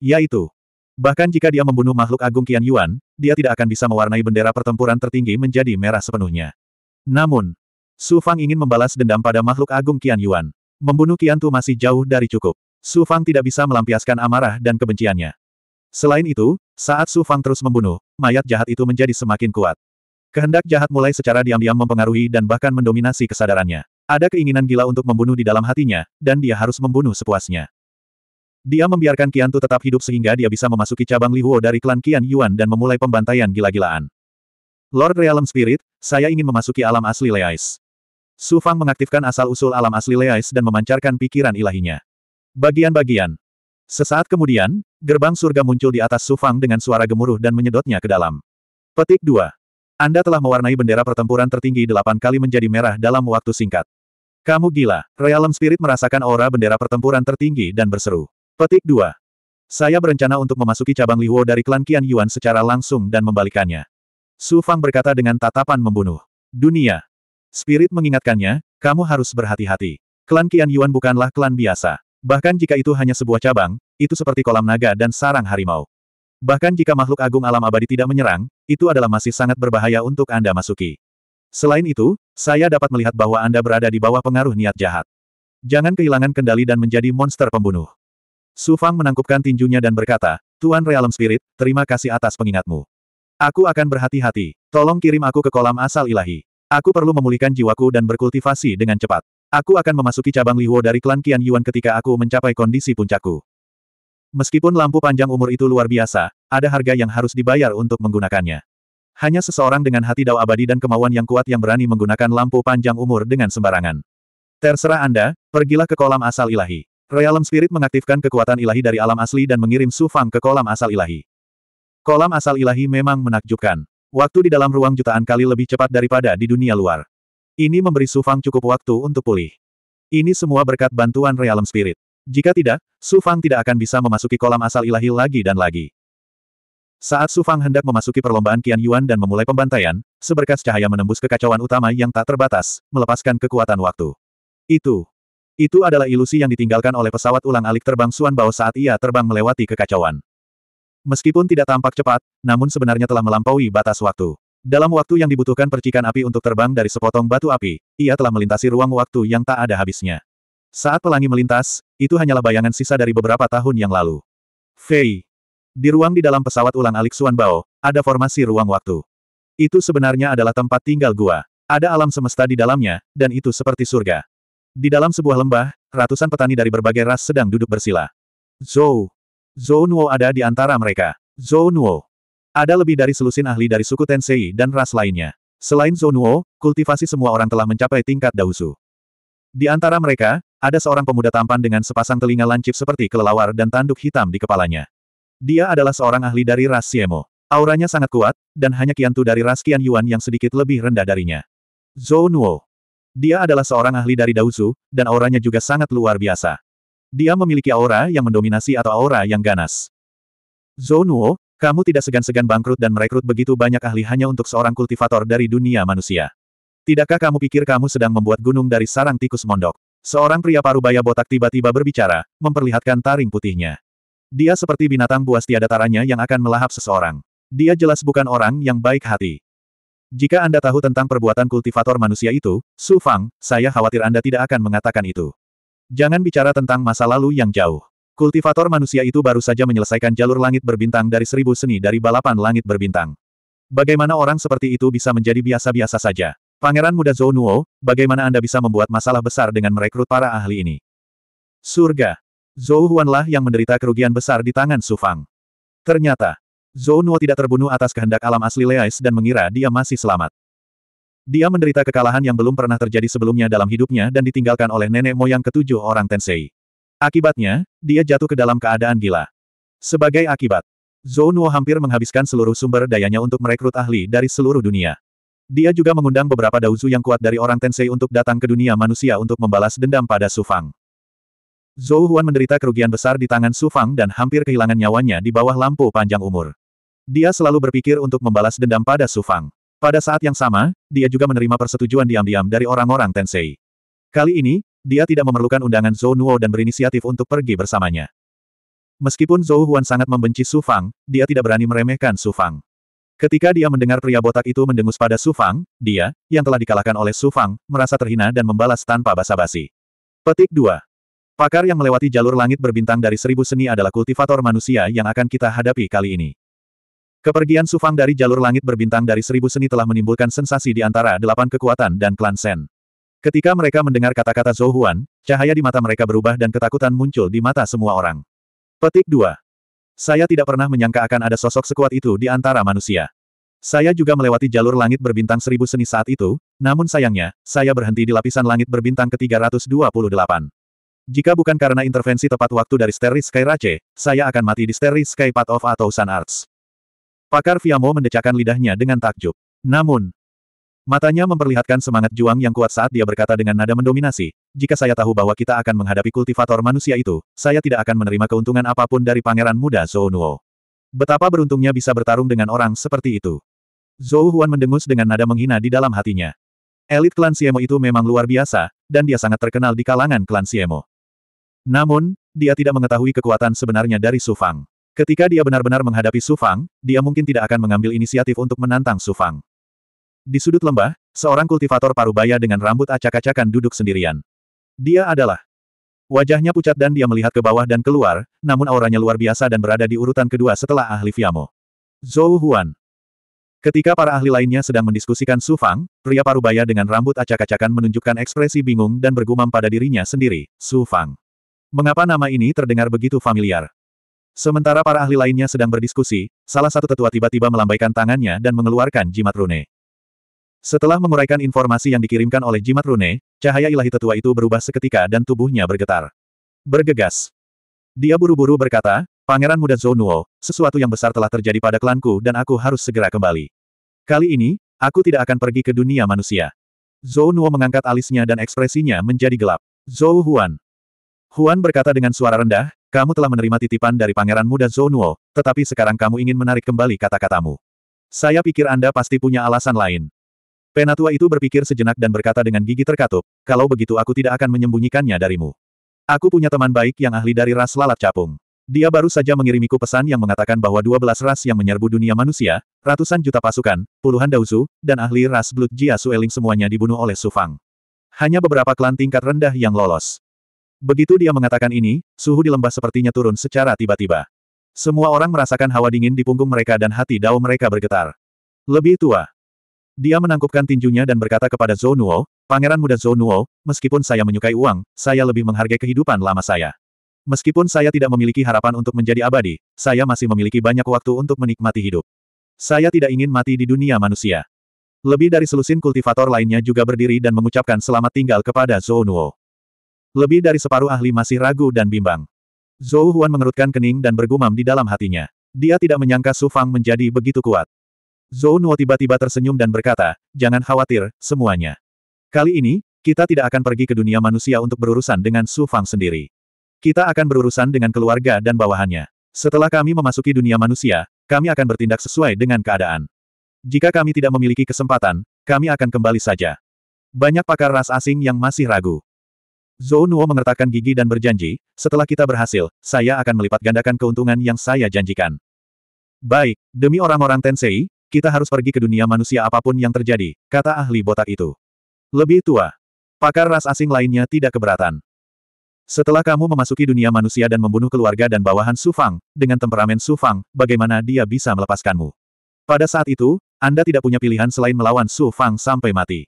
Yaitu, bahkan jika dia membunuh makhluk agung Kian Yuan, dia tidak akan bisa mewarnai bendera pertempuran tertinggi menjadi merah sepenuhnya. Namun, Su Fang ingin membalas dendam pada makhluk agung Kian Yuan. Membunuh Kiantu masih jauh dari cukup. Su Fang tidak bisa melampiaskan amarah dan kebenciannya. Selain itu, saat Su Fang terus membunuh, mayat jahat itu menjadi semakin kuat. Kehendak jahat mulai secara diam-diam mempengaruhi dan bahkan mendominasi kesadarannya. Ada keinginan gila untuk membunuh di dalam hatinya, dan dia harus membunuh sepuasnya. Dia membiarkan Tu tetap hidup sehingga dia bisa memasuki cabang Lihuo dari klan Qian Yuan dan memulai pembantaian gila-gilaan. Lord Realm Spirit, saya ingin memasuki alam asli Leais. Su Fang mengaktifkan asal-usul alam asli Leais dan memancarkan pikiran ilahinya. Bagian-bagian, Sesaat kemudian, gerbang surga muncul di atas Sufang dengan suara gemuruh dan menyedotnya ke dalam. Petik 2. Anda telah mewarnai bendera pertempuran tertinggi delapan kali menjadi merah dalam waktu singkat. Kamu gila, Realm Spirit merasakan aura bendera pertempuran tertinggi dan berseru. Petik 2. Saya berencana untuk memasuki cabang Liwo dari klan Qian Yuan secara langsung dan membalikannya. Su Fang berkata dengan tatapan membunuh. Dunia. Spirit mengingatkannya, kamu harus berhati-hati. Klan Qian Yuan bukanlah klan biasa. Bahkan jika itu hanya sebuah cabang, itu seperti kolam naga dan sarang harimau. Bahkan jika makhluk agung alam abadi tidak menyerang, itu adalah masih sangat berbahaya untuk Anda masuki. Selain itu, saya dapat melihat bahwa Anda berada di bawah pengaruh niat jahat. Jangan kehilangan kendali dan menjadi monster pembunuh. Su Fang menangkupkan tinjunya dan berkata, Tuan Realm Spirit, terima kasih atas pengingatmu. Aku akan berhati-hati. Tolong kirim aku ke kolam asal ilahi. Aku perlu memulihkan jiwaku dan berkultivasi dengan cepat. Aku akan memasuki cabang Liwo dari klan Qian Yuan ketika aku mencapai kondisi puncakku. Meskipun lampu panjang umur itu luar biasa, ada harga yang harus dibayar untuk menggunakannya. Hanya seseorang dengan hati dao abadi dan kemauan yang kuat yang berani menggunakan lampu panjang umur dengan sembarangan. Terserah Anda, pergilah ke kolam asal ilahi. Realm Spirit mengaktifkan kekuatan ilahi dari alam asli dan mengirim Su Fang ke kolam asal ilahi. Kolam asal ilahi memang menakjubkan. Waktu di dalam ruang jutaan kali lebih cepat daripada di dunia luar. Ini memberi Su Fang cukup waktu untuk pulih. Ini semua berkat bantuan Realm Spirit. Jika tidak, Su Fang tidak akan bisa memasuki kolam asal ilahi lagi dan lagi. Saat Su Fang hendak memasuki perlombaan Qian Yuan dan memulai pembantaian, seberkas cahaya menembus kekacauan utama yang tak terbatas, melepaskan kekuatan waktu. Itu. Itu adalah ilusi yang ditinggalkan oleh pesawat ulang-alik terbang Suan Bao saat ia terbang melewati kekacauan. Meskipun tidak tampak cepat, namun sebenarnya telah melampaui batas waktu. Dalam waktu yang dibutuhkan percikan api untuk terbang dari sepotong batu api, ia telah melintasi ruang waktu yang tak ada habisnya. Saat pelangi melintas, itu hanyalah bayangan sisa dari beberapa tahun yang lalu. Fei. Di ruang di dalam pesawat ulang Alik Suan Bao, ada formasi ruang waktu. Itu sebenarnya adalah tempat tinggal gua. Ada alam semesta di dalamnya, dan itu seperti surga. Di dalam sebuah lembah, ratusan petani dari berbagai ras sedang duduk bersila. Zhou. Zhou Nuo ada di antara mereka. Zhou Nuo. Ada lebih dari selusin ahli dari suku Tensei dan ras lainnya. Selain Zonuo, kultivasi semua orang telah mencapai tingkat Dausu. Di antara mereka, ada seorang pemuda tampan dengan sepasang telinga lancip seperti kelelawar dan tanduk hitam di kepalanya. Dia adalah seorang ahli dari ras Siemo. Auranya sangat kuat, dan hanya Kiantu dari ras Kian Yuan yang sedikit lebih rendah darinya. Zonuo. Dia adalah seorang ahli dari Dausu, dan auranya juga sangat luar biasa. Dia memiliki aura yang mendominasi atau aura yang ganas. Zonuo, kamu tidak segan-segan bangkrut dan merekrut begitu banyak ahli hanya untuk seorang kultivator dari dunia manusia. Tidakkah kamu pikir kamu sedang membuat gunung dari sarang tikus mondok? Seorang pria parubaya botak tiba-tiba berbicara, memperlihatkan taring putihnya. Dia seperti binatang buas tiada taranya yang akan melahap seseorang. Dia jelas bukan orang yang baik hati. Jika Anda tahu tentang perbuatan kultivator manusia itu, Su Fang, saya khawatir Anda tidak akan mengatakan itu. Jangan bicara tentang masa lalu yang jauh. Kultivator manusia itu baru saja menyelesaikan jalur langit berbintang dari seribu seni dari balapan langit berbintang. Bagaimana orang seperti itu bisa menjadi biasa-biasa saja? Pangeran muda Zhou Nuo, bagaimana Anda bisa membuat masalah besar dengan merekrut para ahli ini? Surga. Zhou Huanlah yang menderita kerugian besar di tangan Su Fang. Ternyata, Zhou Nuo tidak terbunuh atas kehendak alam asli Leais dan mengira dia masih selamat. Dia menderita kekalahan yang belum pernah terjadi sebelumnya dalam hidupnya dan ditinggalkan oleh nenek moyang ketujuh orang Tensei. Akibatnya, dia jatuh ke dalam keadaan gila. Sebagai akibat, Zhou Nuo hampir menghabiskan seluruh sumber dayanya untuk merekrut ahli dari seluruh dunia. Dia juga mengundang beberapa dauzu yang kuat dari orang Tensei untuk datang ke dunia manusia untuk membalas dendam pada Su Fang. Zhou Huan menderita kerugian besar di tangan Su Fang dan hampir kehilangan nyawanya di bawah lampu panjang umur. Dia selalu berpikir untuk membalas dendam pada Su Fang. Pada saat yang sama, dia juga menerima persetujuan diam-diam dari orang-orang Tensei. Kali ini, dia tidak memerlukan undangan Zhou Nuo dan berinisiatif untuk pergi bersamanya. Meskipun Zhou Huan sangat membenci Su Fang, dia tidak berani meremehkan Su Fang. Ketika dia mendengar pria botak itu mendengus pada Su Fang, dia, yang telah dikalahkan oleh Su Fang, merasa terhina dan membalas tanpa basa-basi. Petik 2. Pakar yang melewati jalur langit berbintang dari seribu seni adalah kultivator manusia yang akan kita hadapi kali ini. Kepergian Su Fang dari jalur langit berbintang dari seribu seni telah menimbulkan sensasi di antara delapan kekuatan dan klan Sen. Ketika mereka mendengar kata-kata Zhou Huan, cahaya di mata mereka berubah dan ketakutan muncul di mata semua orang. Petik 2. Saya tidak pernah menyangka akan ada sosok sekuat itu di antara manusia. Saya juga melewati jalur langit berbintang seribu seni saat itu, namun sayangnya, saya berhenti di lapisan langit berbintang ke-328. Jika bukan karena intervensi tepat waktu dari Sterry Sky Rache, saya akan mati di Sterry Sky Path of atau Sun Arts. Pakar Fiamo mendecakkan lidahnya dengan takjub. Namun, Matanya memperlihatkan semangat juang yang kuat saat dia berkata dengan nada mendominasi, jika saya tahu bahwa kita akan menghadapi kultivator manusia itu, saya tidak akan menerima keuntungan apapun dari pangeran muda Zou Nuo. Betapa beruntungnya bisa bertarung dengan orang seperti itu. Zhou Huan mendengus dengan nada menghina di dalam hatinya. Elit klan Siemo itu memang luar biasa, dan dia sangat terkenal di kalangan klan Siemo. Namun, dia tidak mengetahui kekuatan sebenarnya dari Sufang. Ketika dia benar-benar menghadapi Sufang, dia mungkin tidak akan mengambil inisiatif untuk menantang Sufang. Di sudut lembah, seorang kultivator parubaya dengan rambut acak-acakan duduk sendirian. Dia adalah. Wajahnya pucat dan dia melihat ke bawah dan keluar, namun auranya luar biasa dan berada di urutan kedua setelah ahli Fiamo. Zhou Huan. Ketika para ahli lainnya sedang mendiskusikan Su Fang, pria parubaya dengan rambut acak-acakan menunjukkan ekspresi bingung dan bergumam pada dirinya sendiri, Su Fang. Mengapa nama ini terdengar begitu familiar? Sementara para ahli lainnya sedang berdiskusi, salah satu tetua tiba-tiba melambaikan tangannya dan mengeluarkan jimat rune. Setelah menguraikan informasi yang dikirimkan oleh jimat rune, cahaya ilahi tetua itu berubah seketika dan tubuhnya bergetar. Bergegas. Dia buru-buru berkata, Pangeran muda Zonuo, sesuatu yang besar telah terjadi pada klanku dan aku harus segera kembali. Kali ini, aku tidak akan pergi ke dunia manusia. Zonuo mengangkat alisnya dan ekspresinya menjadi gelap. Zou Huan. Huan berkata dengan suara rendah, kamu telah menerima titipan dari pangeran muda Zonuo, tetapi sekarang kamu ingin menarik kembali kata-katamu. Saya pikir Anda pasti punya alasan lain. Penatua itu berpikir sejenak dan berkata dengan gigi terkatup, kalau begitu aku tidak akan menyembunyikannya darimu. Aku punya teman baik yang ahli dari ras lalat capung. Dia baru saja mengirimiku pesan yang mengatakan bahwa 12 ras yang menyerbu dunia manusia, ratusan juta pasukan, puluhan dausu, dan ahli ras Blood Jia Sueling semuanya dibunuh oleh Sufang. Hanya beberapa klan tingkat rendah yang lolos. Begitu dia mengatakan ini, suhu di lembah sepertinya turun secara tiba-tiba. Semua orang merasakan hawa dingin di punggung mereka dan hati dao mereka bergetar. Lebih tua, dia menangkupkan tinjunya dan berkata kepada Zhou Nuo, Pangeran muda Zhou Nuo, meskipun saya menyukai uang, saya lebih menghargai kehidupan lama saya. Meskipun saya tidak memiliki harapan untuk menjadi abadi, saya masih memiliki banyak waktu untuk menikmati hidup. Saya tidak ingin mati di dunia manusia. Lebih dari selusin kultivator lainnya juga berdiri dan mengucapkan selamat tinggal kepada Zhou Nuo. Lebih dari separuh ahli masih ragu dan bimbang. Zhou Huan mengerutkan kening dan bergumam di dalam hatinya. Dia tidak menyangka Su Fang menjadi begitu kuat. Zhou Nuo tiba-tiba tersenyum dan berkata, jangan khawatir, semuanya. Kali ini, kita tidak akan pergi ke dunia manusia untuk berurusan dengan Su Fang sendiri. Kita akan berurusan dengan keluarga dan bawahannya. Setelah kami memasuki dunia manusia, kami akan bertindak sesuai dengan keadaan. Jika kami tidak memiliki kesempatan, kami akan kembali saja. Banyak pakar ras asing yang masih ragu. Zhou Nuo mengertakkan gigi dan berjanji, setelah kita berhasil, saya akan melipat gandakan keuntungan yang saya janjikan. Baik, demi orang-orang Tensei, kita harus pergi ke dunia manusia apapun yang terjadi, kata ahli botak itu. Lebih tua. Pakar ras asing lainnya tidak keberatan. Setelah kamu memasuki dunia manusia dan membunuh keluarga dan bawahan Sufang, dengan temperamen Sufang, bagaimana dia bisa melepaskanmu? Pada saat itu, Anda tidak punya pilihan selain melawan Sufang sampai mati.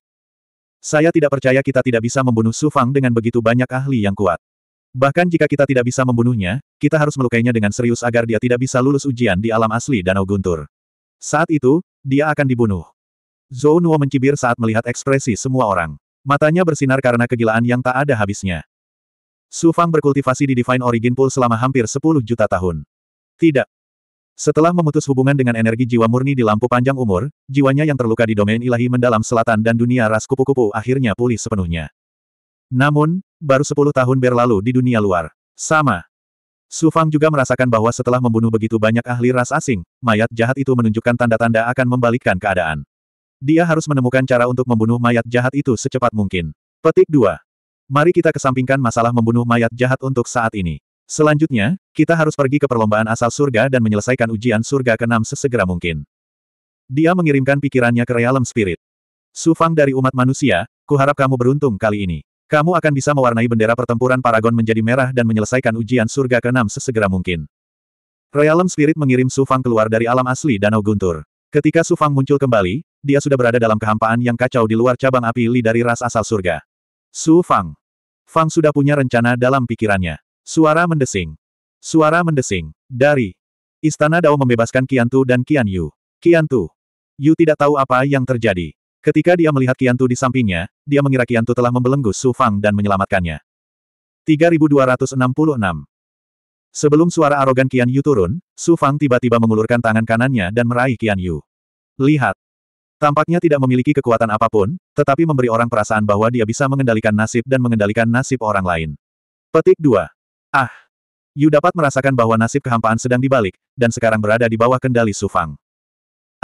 Saya tidak percaya kita tidak bisa membunuh Sufang dengan begitu banyak ahli yang kuat. Bahkan jika kita tidak bisa membunuhnya, kita harus melukainya dengan serius agar dia tidak bisa lulus ujian di alam asli Danau Guntur. Saat itu, dia akan dibunuh. Zhou Nuo mencibir saat melihat ekspresi semua orang. Matanya bersinar karena kegilaan yang tak ada habisnya. Su Fang berkultivasi di Divine Origin Pool selama hampir 10 juta tahun. Tidak. Setelah memutus hubungan dengan energi jiwa murni di lampu panjang umur, jiwanya yang terluka di domain ilahi mendalam selatan dan dunia ras kupu-kupu akhirnya pulih sepenuhnya. Namun, baru 10 tahun berlalu di dunia luar. Sama. Su Fang juga merasakan bahwa setelah membunuh begitu banyak ahli ras asing, mayat jahat itu menunjukkan tanda-tanda akan membalikkan keadaan. Dia harus menemukan cara untuk membunuh mayat jahat itu secepat mungkin. Petik 2. Mari kita kesampingkan masalah membunuh mayat jahat untuk saat ini. Selanjutnya, kita harus pergi ke perlombaan asal surga dan menyelesaikan ujian surga ke-6 sesegera mungkin. Dia mengirimkan pikirannya ke realm spirit. Sufang dari umat manusia, kuharap kamu beruntung kali ini. Kamu akan bisa mewarnai bendera pertempuran Paragon menjadi merah dan menyelesaikan ujian surga ke-6 sesegera mungkin. Realm Spirit mengirim Sufang keluar dari alam asli Danau Guntur. Ketika Sufang muncul kembali, dia sudah berada dalam kehampaan yang kacau di luar cabang api Li dari ras asal surga. Su Fang. Fang sudah punya rencana dalam pikirannya. Suara mendesing. Suara mendesing. Dari. Istana Dao membebaskan Qian Tu dan Qian Yu. Qian Tu. Yu tidak tahu apa yang terjadi. Ketika dia melihat Kiantu di sampingnya, dia mengira Kiantu telah membelenggu Su Fang dan menyelamatkannya. 3266 Sebelum suara arogan Kian Yu turun, Su Fang tiba-tiba mengulurkan tangan kanannya dan meraih Kian Yu. Lihat. Tampaknya tidak memiliki kekuatan apapun, tetapi memberi orang perasaan bahwa dia bisa mengendalikan nasib dan mengendalikan nasib orang lain. Petik 2. Ah. Yu dapat merasakan bahwa nasib kehampaan sedang dibalik, dan sekarang berada di bawah kendali Su Fang.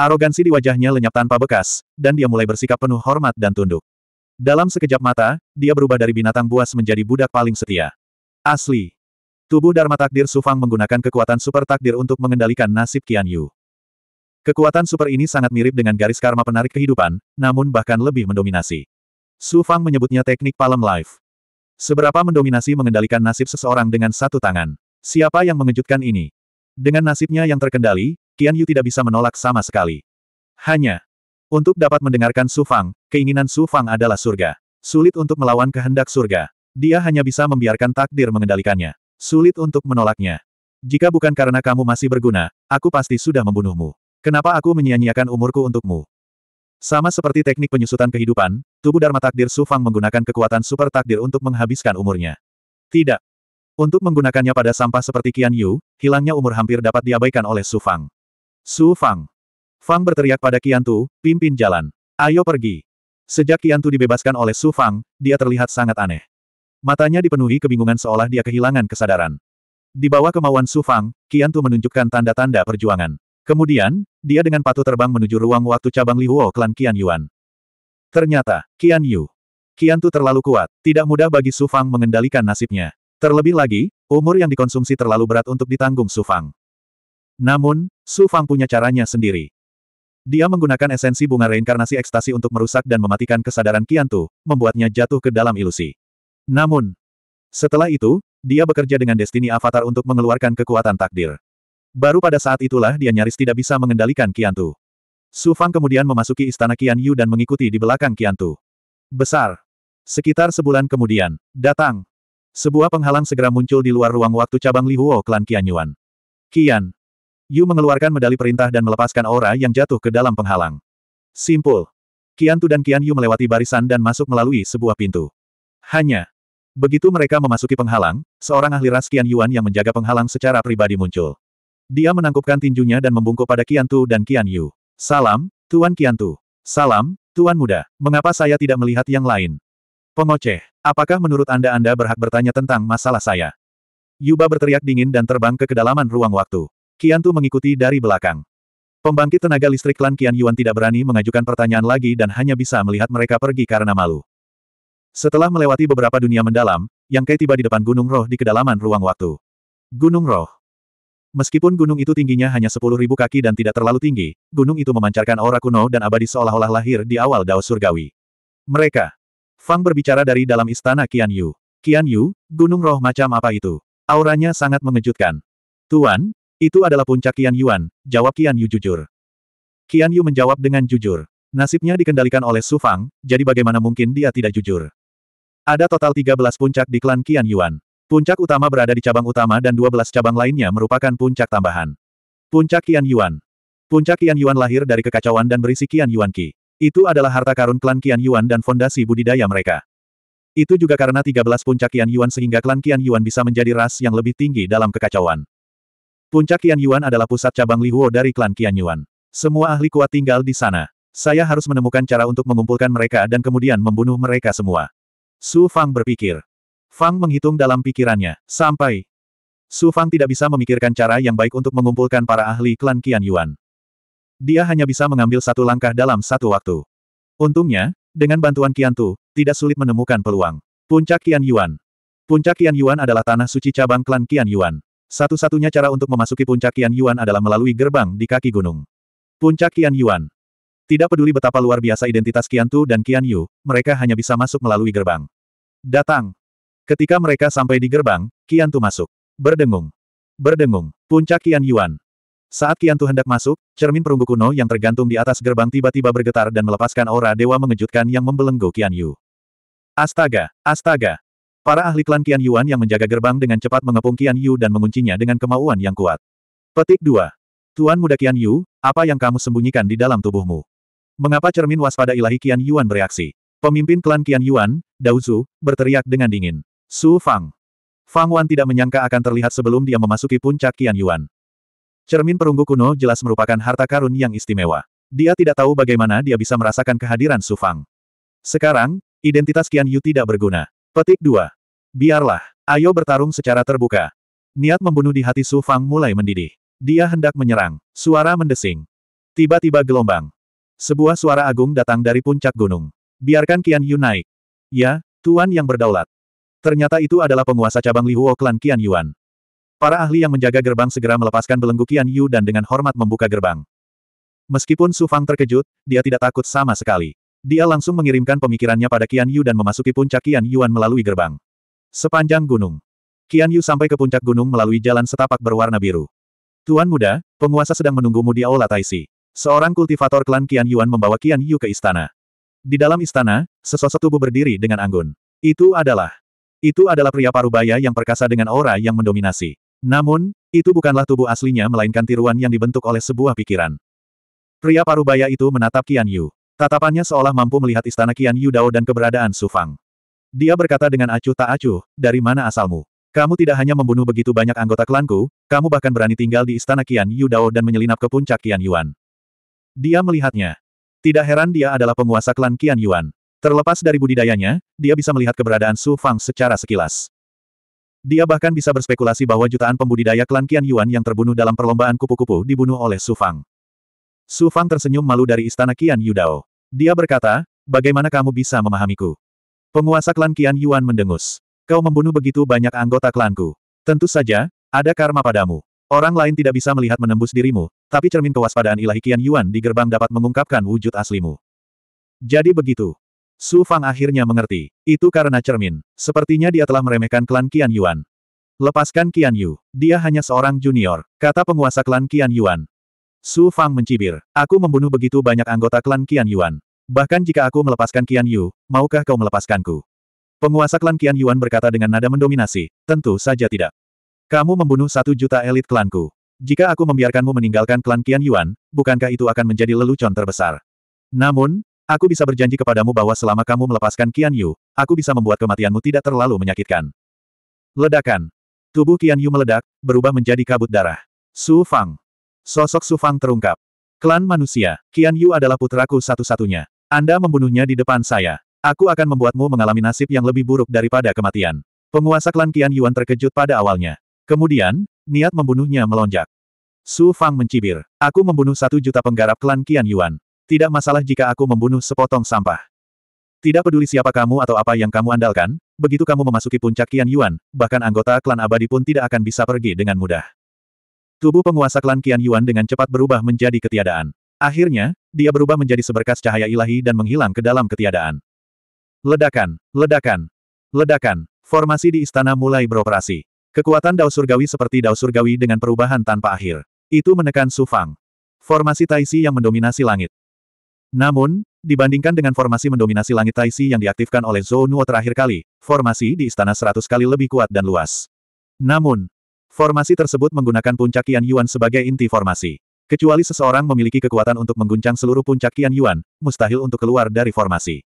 Arogansi di wajahnya lenyap tanpa bekas, dan dia mulai bersikap penuh hormat dan tunduk. Dalam sekejap mata, dia berubah dari binatang buas menjadi budak paling setia. Asli. Tubuh Dharma Takdir Sufang menggunakan kekuatan super takdir untuk mengendalikan nasib Qian Yu. Kekuatan super ini sangat mirip dengan garis karma penarik kehidupan, namun bahkan lebih mendominasi. Sufang menyebutnya teknik palem life. Seberapa mendominasi mengendalikan nasib seseorang dengan satu tangan? Siapa yang mengejutkan ini? Dengan nasibnya yang terkendali, Qian Yu tidak bisa menolak sama sekali. Hanya untuk dapat mendengarkan Su Fang, keinginan Su Fang adalah surga. Sulit untuk melawan kehendak surga. Dia hanya bisa membiarkan takdir mengendalikannya. Sulit untuk menolaknya. Jika bukan karena kamu masih berguna, aku pasti sudah membunuhmu. Kenapa aku menyia-nyiakan umurku untukmu? Sama seperti teknik penyusutan kehidupan, tubuh Dharma Takdir Su Fang menggunakan kekuatan super takdir untuk menghabiskan umurnya. Tidak. Untuk menggunakannya pada sampah seperti Qian Yu, hilangnya umur hampir dapat diabaikan oleh Su Fang. Su Fang. Fang berteriak pada Tu, pimpin jalan. Ayo pergi. Sejak Tu dibebaskan oleh Su Fang, dia terlihat sangat aneh. Matanya dipenuhi kebingungan seolah dia kehilangan kesadaran. Di bawah kemauan Su Fang, Tu menunjukkan tanda-tanda perjuangan. Kemudian, dia dengan patuh terbang menuju ruang waktu cabang Li Huo klan Kian Yuan. Ternyata, Kian Yu. Tu terlalu kuat, tidak mudah bagi Su Fang mengendalikan nasibnya. Terlebih lagi, umur yang dikonsumsi terlalu berat untuk ditanggung Su Fang. Namun, Su Fang punya caranya sendiri. Dia menggunakan esensi bunga reinkarnasi ekstasi untuk merusak dan mematikan kesadaran Kiantu, membuatnya jatuh ke dalam ilusi. Namun, setelah itu, dia bekerja dengan destini avatar untuk mengeluarkan kekuatan takdir. Baru pada saat itulah dia nyaris tidak bisa mengendalikan Kiantu. Su Fang kemudian memasuki istana Kian Yu dan mengikuti di belakang Kiantu. Besar. Sekitar sebulan kemudian, datang. Sebuah penghalang segera muncul di luar ruang waktu cabang Li Huo klan Kian Yuan. Kian. Yu mengeluarkan medali perintah dan melepaskan aura yang jatuh ke dalam penghalang. Simpul. Kian Tu dan Kian Yu melewati barisan dan masuk melalui sebuah pintu. Hanya. Begitu mereka memasuki penghalang, seorang ahli ras Kian Yuan yang menjaga penghalang secara pribadi muncul. Dia menangkupkan tinjunya dan membungkuk pada Kian Tu dan Kian Yu. Salam, Tuan Kian Tu. Salam, Tuan Muda. Mengapa saya tidak melihat yang lain? Pengoceh, apakah menurut Anda Anda berhak bertanya tentang masalah saya? Yuba berteriak dingin dan terbang ke kedalaman ruang waktu. Kian Tu mengikuti dari belakang. Pembangkit tenaga listrik klan Qian Yuan tidak berani mengajukan pertanyaan lagi dan hanya bisa melihat mereka pergi karena malu. Setelah melewati beberapa dunia mendalam, Yang Kai tiba di depan Gunung Roh di kedalaman ruang waktu. Gunung Roh Meskipun gunung itu tingginya hanya 10.000 kaki dan tidak terlalu tinggi, gunung itu memancarkan aura kuno dan abadi seolah-olah lahir di awal Dao Surgawi. Mereka. Fang berbicara dari dalam istana Kian Yu. Kian Yu, gunung roh macam apa itu? Auranya sangat mengejutkan. Tuan, itu adalah puncak Qian Yuan, jawab Qian Yu jujur. Qian Yu menjawab dengan jujur. Nasibnya dikendalikan oleh Su Fang, jadi bagaimana mungkin dia tidak jujur. Ada total 13 puncak di klan Qian Yuan. Puncak utama berada di cabang utama dan 12 cabang lainnya merupakan puncak tambahan. Puncak Qian Yuan. Puncak Qian Yuan lahir dari kekacauan dan berisi Qian Yuan Qi. Itu adalah harta karun klan Qian Yuan dan fondasi budidaya mereka. Itu juga karena 13 puncak Qian Yuan sehingga klan Qian Yuan bisa menjadi ras yang lebih tinggi dalam kekacauan. Puncak Qian Yuan adalah pusat cabang Lihuo dari klan Qian Yuan. Semua ahli kuat tinggal di sana. Saya harus menemukan cara untuk mengumpulkan mereka dan kemudian membunuh mereka semua. Su Fang berpikir. Fang menghitung dalam pikirannya, sampai Su Fang tidak bisa memikirkan cara yang baik untuk mengumpulkan para ahli klan Qian Yuan. Dia hanya bisa mengambil satu langkah dalam satu waktu. Untungnya, dengan bantuan Qian Tu, tidak sulit menemukan peluang. Puncak Qian Yuan. Puncak Qian Yuan adalah tanah suci cabang klan Qian Yuan. Satu-satunya cara untuk memasuki puncak Qian Yuan adalah melalui gerbang di kaki gunung. Puncak Qian Yuan. Tidak peduli betapa luar biasa identitas Qian Tu dan Qian Yu, mereka hanya bisa masuk melalui gerbang. Datang. Ketika mereka sampai di gerbang, Qian Tu masuk. Berdengung. Berdengung. Puncak Qian Yuan. Saat Qian Tu hendak masuk, cermin perunggu kuno yang tergantung di atas gerbang tiba-tiba bergetar dan melepaskan aura dewa mengejutkan yang membelenggu Qian Yu. Astaga! Astaga! Para ahli klan Qian Yuan yang menjaga gerbang dengan cepat mengepung Qian Yu dan menguncinya dengan kemauan yang kuat. Petik 2. Tuan muda Qian Yu, apa yang kamu sembunyikan di dalam tubuhmu? Mengapa cermin waspada ilahi Qian Yuan bereaksi? Pemimpin klan Qian Yuan, Dao Zhu, berteriak dengan dingin. Su Fang. Fang Wan tidak menyangka akan terlihat sebelum dia memasuki puncak Qian Yuan. Cermin perunggu kuno jelas merupakan harta karun yang istimewa. Dia tidak tahu bagaimana dia bisa merasakan kehadiran Su Fang. Sekarang, identitas Qian Yu tidak berguna. Petik 2. Biarlah, ayo bertarung secara terbuka. Niat membunuh di hati Su Fang mulai mendidih. Dia hendak menyerang, suara mendesing. Tiba-tiba gelombang. Sebuah suara agung datang dari puncak gunung. Biarkan Qian Yu naik. Ya, Tuan yang berdaulat. Ternyata itu adalah penguasa cabang Huo klan Qian Yuan. Para ahli yang menjaga gerbang segera melepaskan belenggu Qian Yu dan dengan hormat membuka gerbang. Meskipun Su Fang terkejut, dia tidak takut sama sekali. Dia langsung mengirimkan pemikirannya pada Qian Yu dan memasuki puncak Qian Yuan melalui gerbang. Sepanjang gunung. Qian Yu sampai ke puncak gunung melalui jalan setapak berwarna biru. Tuan muda, penguasa sedang menunggumu di Aula Taisi. Seorang kultivator klan Qian Yuan membawa Qian Yu ke istana. Di dalam istana, sesosok tubuh berdiri dengan anggun. Itu adalah. Itu adalah pria parubaya yang perkasa dengan aura yang mendominasi. Namun, itu bukanlah tubuh aslinya melainkan tiruan yang dibentuk oleh sebuah pikiran. Pria parubaya itu menatap Qian Yu. Tatapannya seolah mampu melihat istana kian yu dao dan keberadaan Su Fang. Dia berkata dengan acuh tak acuh, dari mana asalmu? Kamu tidak hanya membunuh begitu banyak anggota klanku, kamu bahkan berani tinggal di istana kian yu dao dan menyelinap ke puncak kian Yuan. Dia melihatnya. Tidak heran dia adalah penguasa klan kian Yuan. Terlepas dari budidayanya, dia bisa melihat keberadaan Su Fang secara sekilas. Dia bahkan bisa berspekulasi bahwa jutaan pembudidaya klan Qian Yuan yang terbunuh dalam perlombaan kupu-kupu dibunuh oleh Su Fang. Su Fang tersenyum malu dari istana Qian Yudao. Dia berkata, bagaimana kamu bisa memahamiku? Penguasa klan Qian Yuan mendengus. Kau membunuh begitu banyak anggota klanku. Tentu saja, ada karma padamu. Orang lain tidak bisa melihat menembus dirimu, tapi cermin kewaspadaan ilahi Qian Yuan di gerbang dapat mengungkapkan wujud aslimu. Jadi begitu. Su Fang akhirnya mengerti. Itu karena cermin. Sepertinya dia telah meremehkan klan Qian Yuan. Lepaskan Qian Yu. Dia hanya seorang junior, kata penguasa klan Qian Yuan. Su Fang mencibir. Aku membunuh begitu banyak anggota klan Qian Yuan. Bahkan jika aku melepaskan Qian Yu, maukah kau melepaskanku? Penguasa klan Qian Yuan berkata dengan nada mendominasi, tentu saja tidak. Kamu membunuh satu juta elit klanku. Jika aku membiarkanmu meninggalkan klan Qian Yuan, bukankah itu akan menjadi lelucon terbesar? Namun, aku bisa berjanji kepadamu bahwa selama kamu melepaskan Qian Yu, aku bisa membuat kematianmu tidak terlalu menyakitkan. Ledakan. Tubuh Qian Yu meledak, berubah menjadi kabut darah. Su Fang. Sosok Sufang terungkap. Klan manusia, Qian Yu adalah putraku satu-satunya. Anda membunuhnya di depan saya. Aku akan membuatmu mengalami nasib yang lebih buruk daripada kematian. Penguasa klan Qian Yuan terkejut pada awalnya. Kemudian, niat membunuhnya melonjak. Su Fang mencibir. Aku membunuh satu juta penggarap klan Qian Yuan. Tidak masalah jika aku membunuh sepotong sampah. Tidak peduli siapa kamu atau apa yang kamu andalkan, begitu kamu memasuki puncak Qian Yuan, bahkan anggota klan abadi pun tidak akan bisa pergi dengan mudah. Tubuh penguasa klan Qian Yuan dengan cepat berubah menjadi ketiadaan. Akhirnya, dia berubah menjadi seberkas cahaya ilahi dan menghilang ke dalam ketiadaan. Ledakan, ledakan, ledakan. Formasi di istana mulai beroperasi. Kekuatan Dao Surgawi seperti Dao Surgawi dengan perubahan tanpa akhir. Itu menekan Su Fang. Formasi Taisi yang mendominasi langit. Namun, Dibandingkan dengan formasi mendominasi langit Taisi yang diaktifkan oleh Zhou Nuo terakhir kali, formasi di istana seratus kali lebih kuat dan luas. Namun, Formasi tersebut menggunakan puncak Qian Yuan sebagai inti formasi. Kecuali seseorang memiliki kekuatan untuk mengguncang seluruh puncak Qian Yuan, mustahil untuk keluar dari formasi.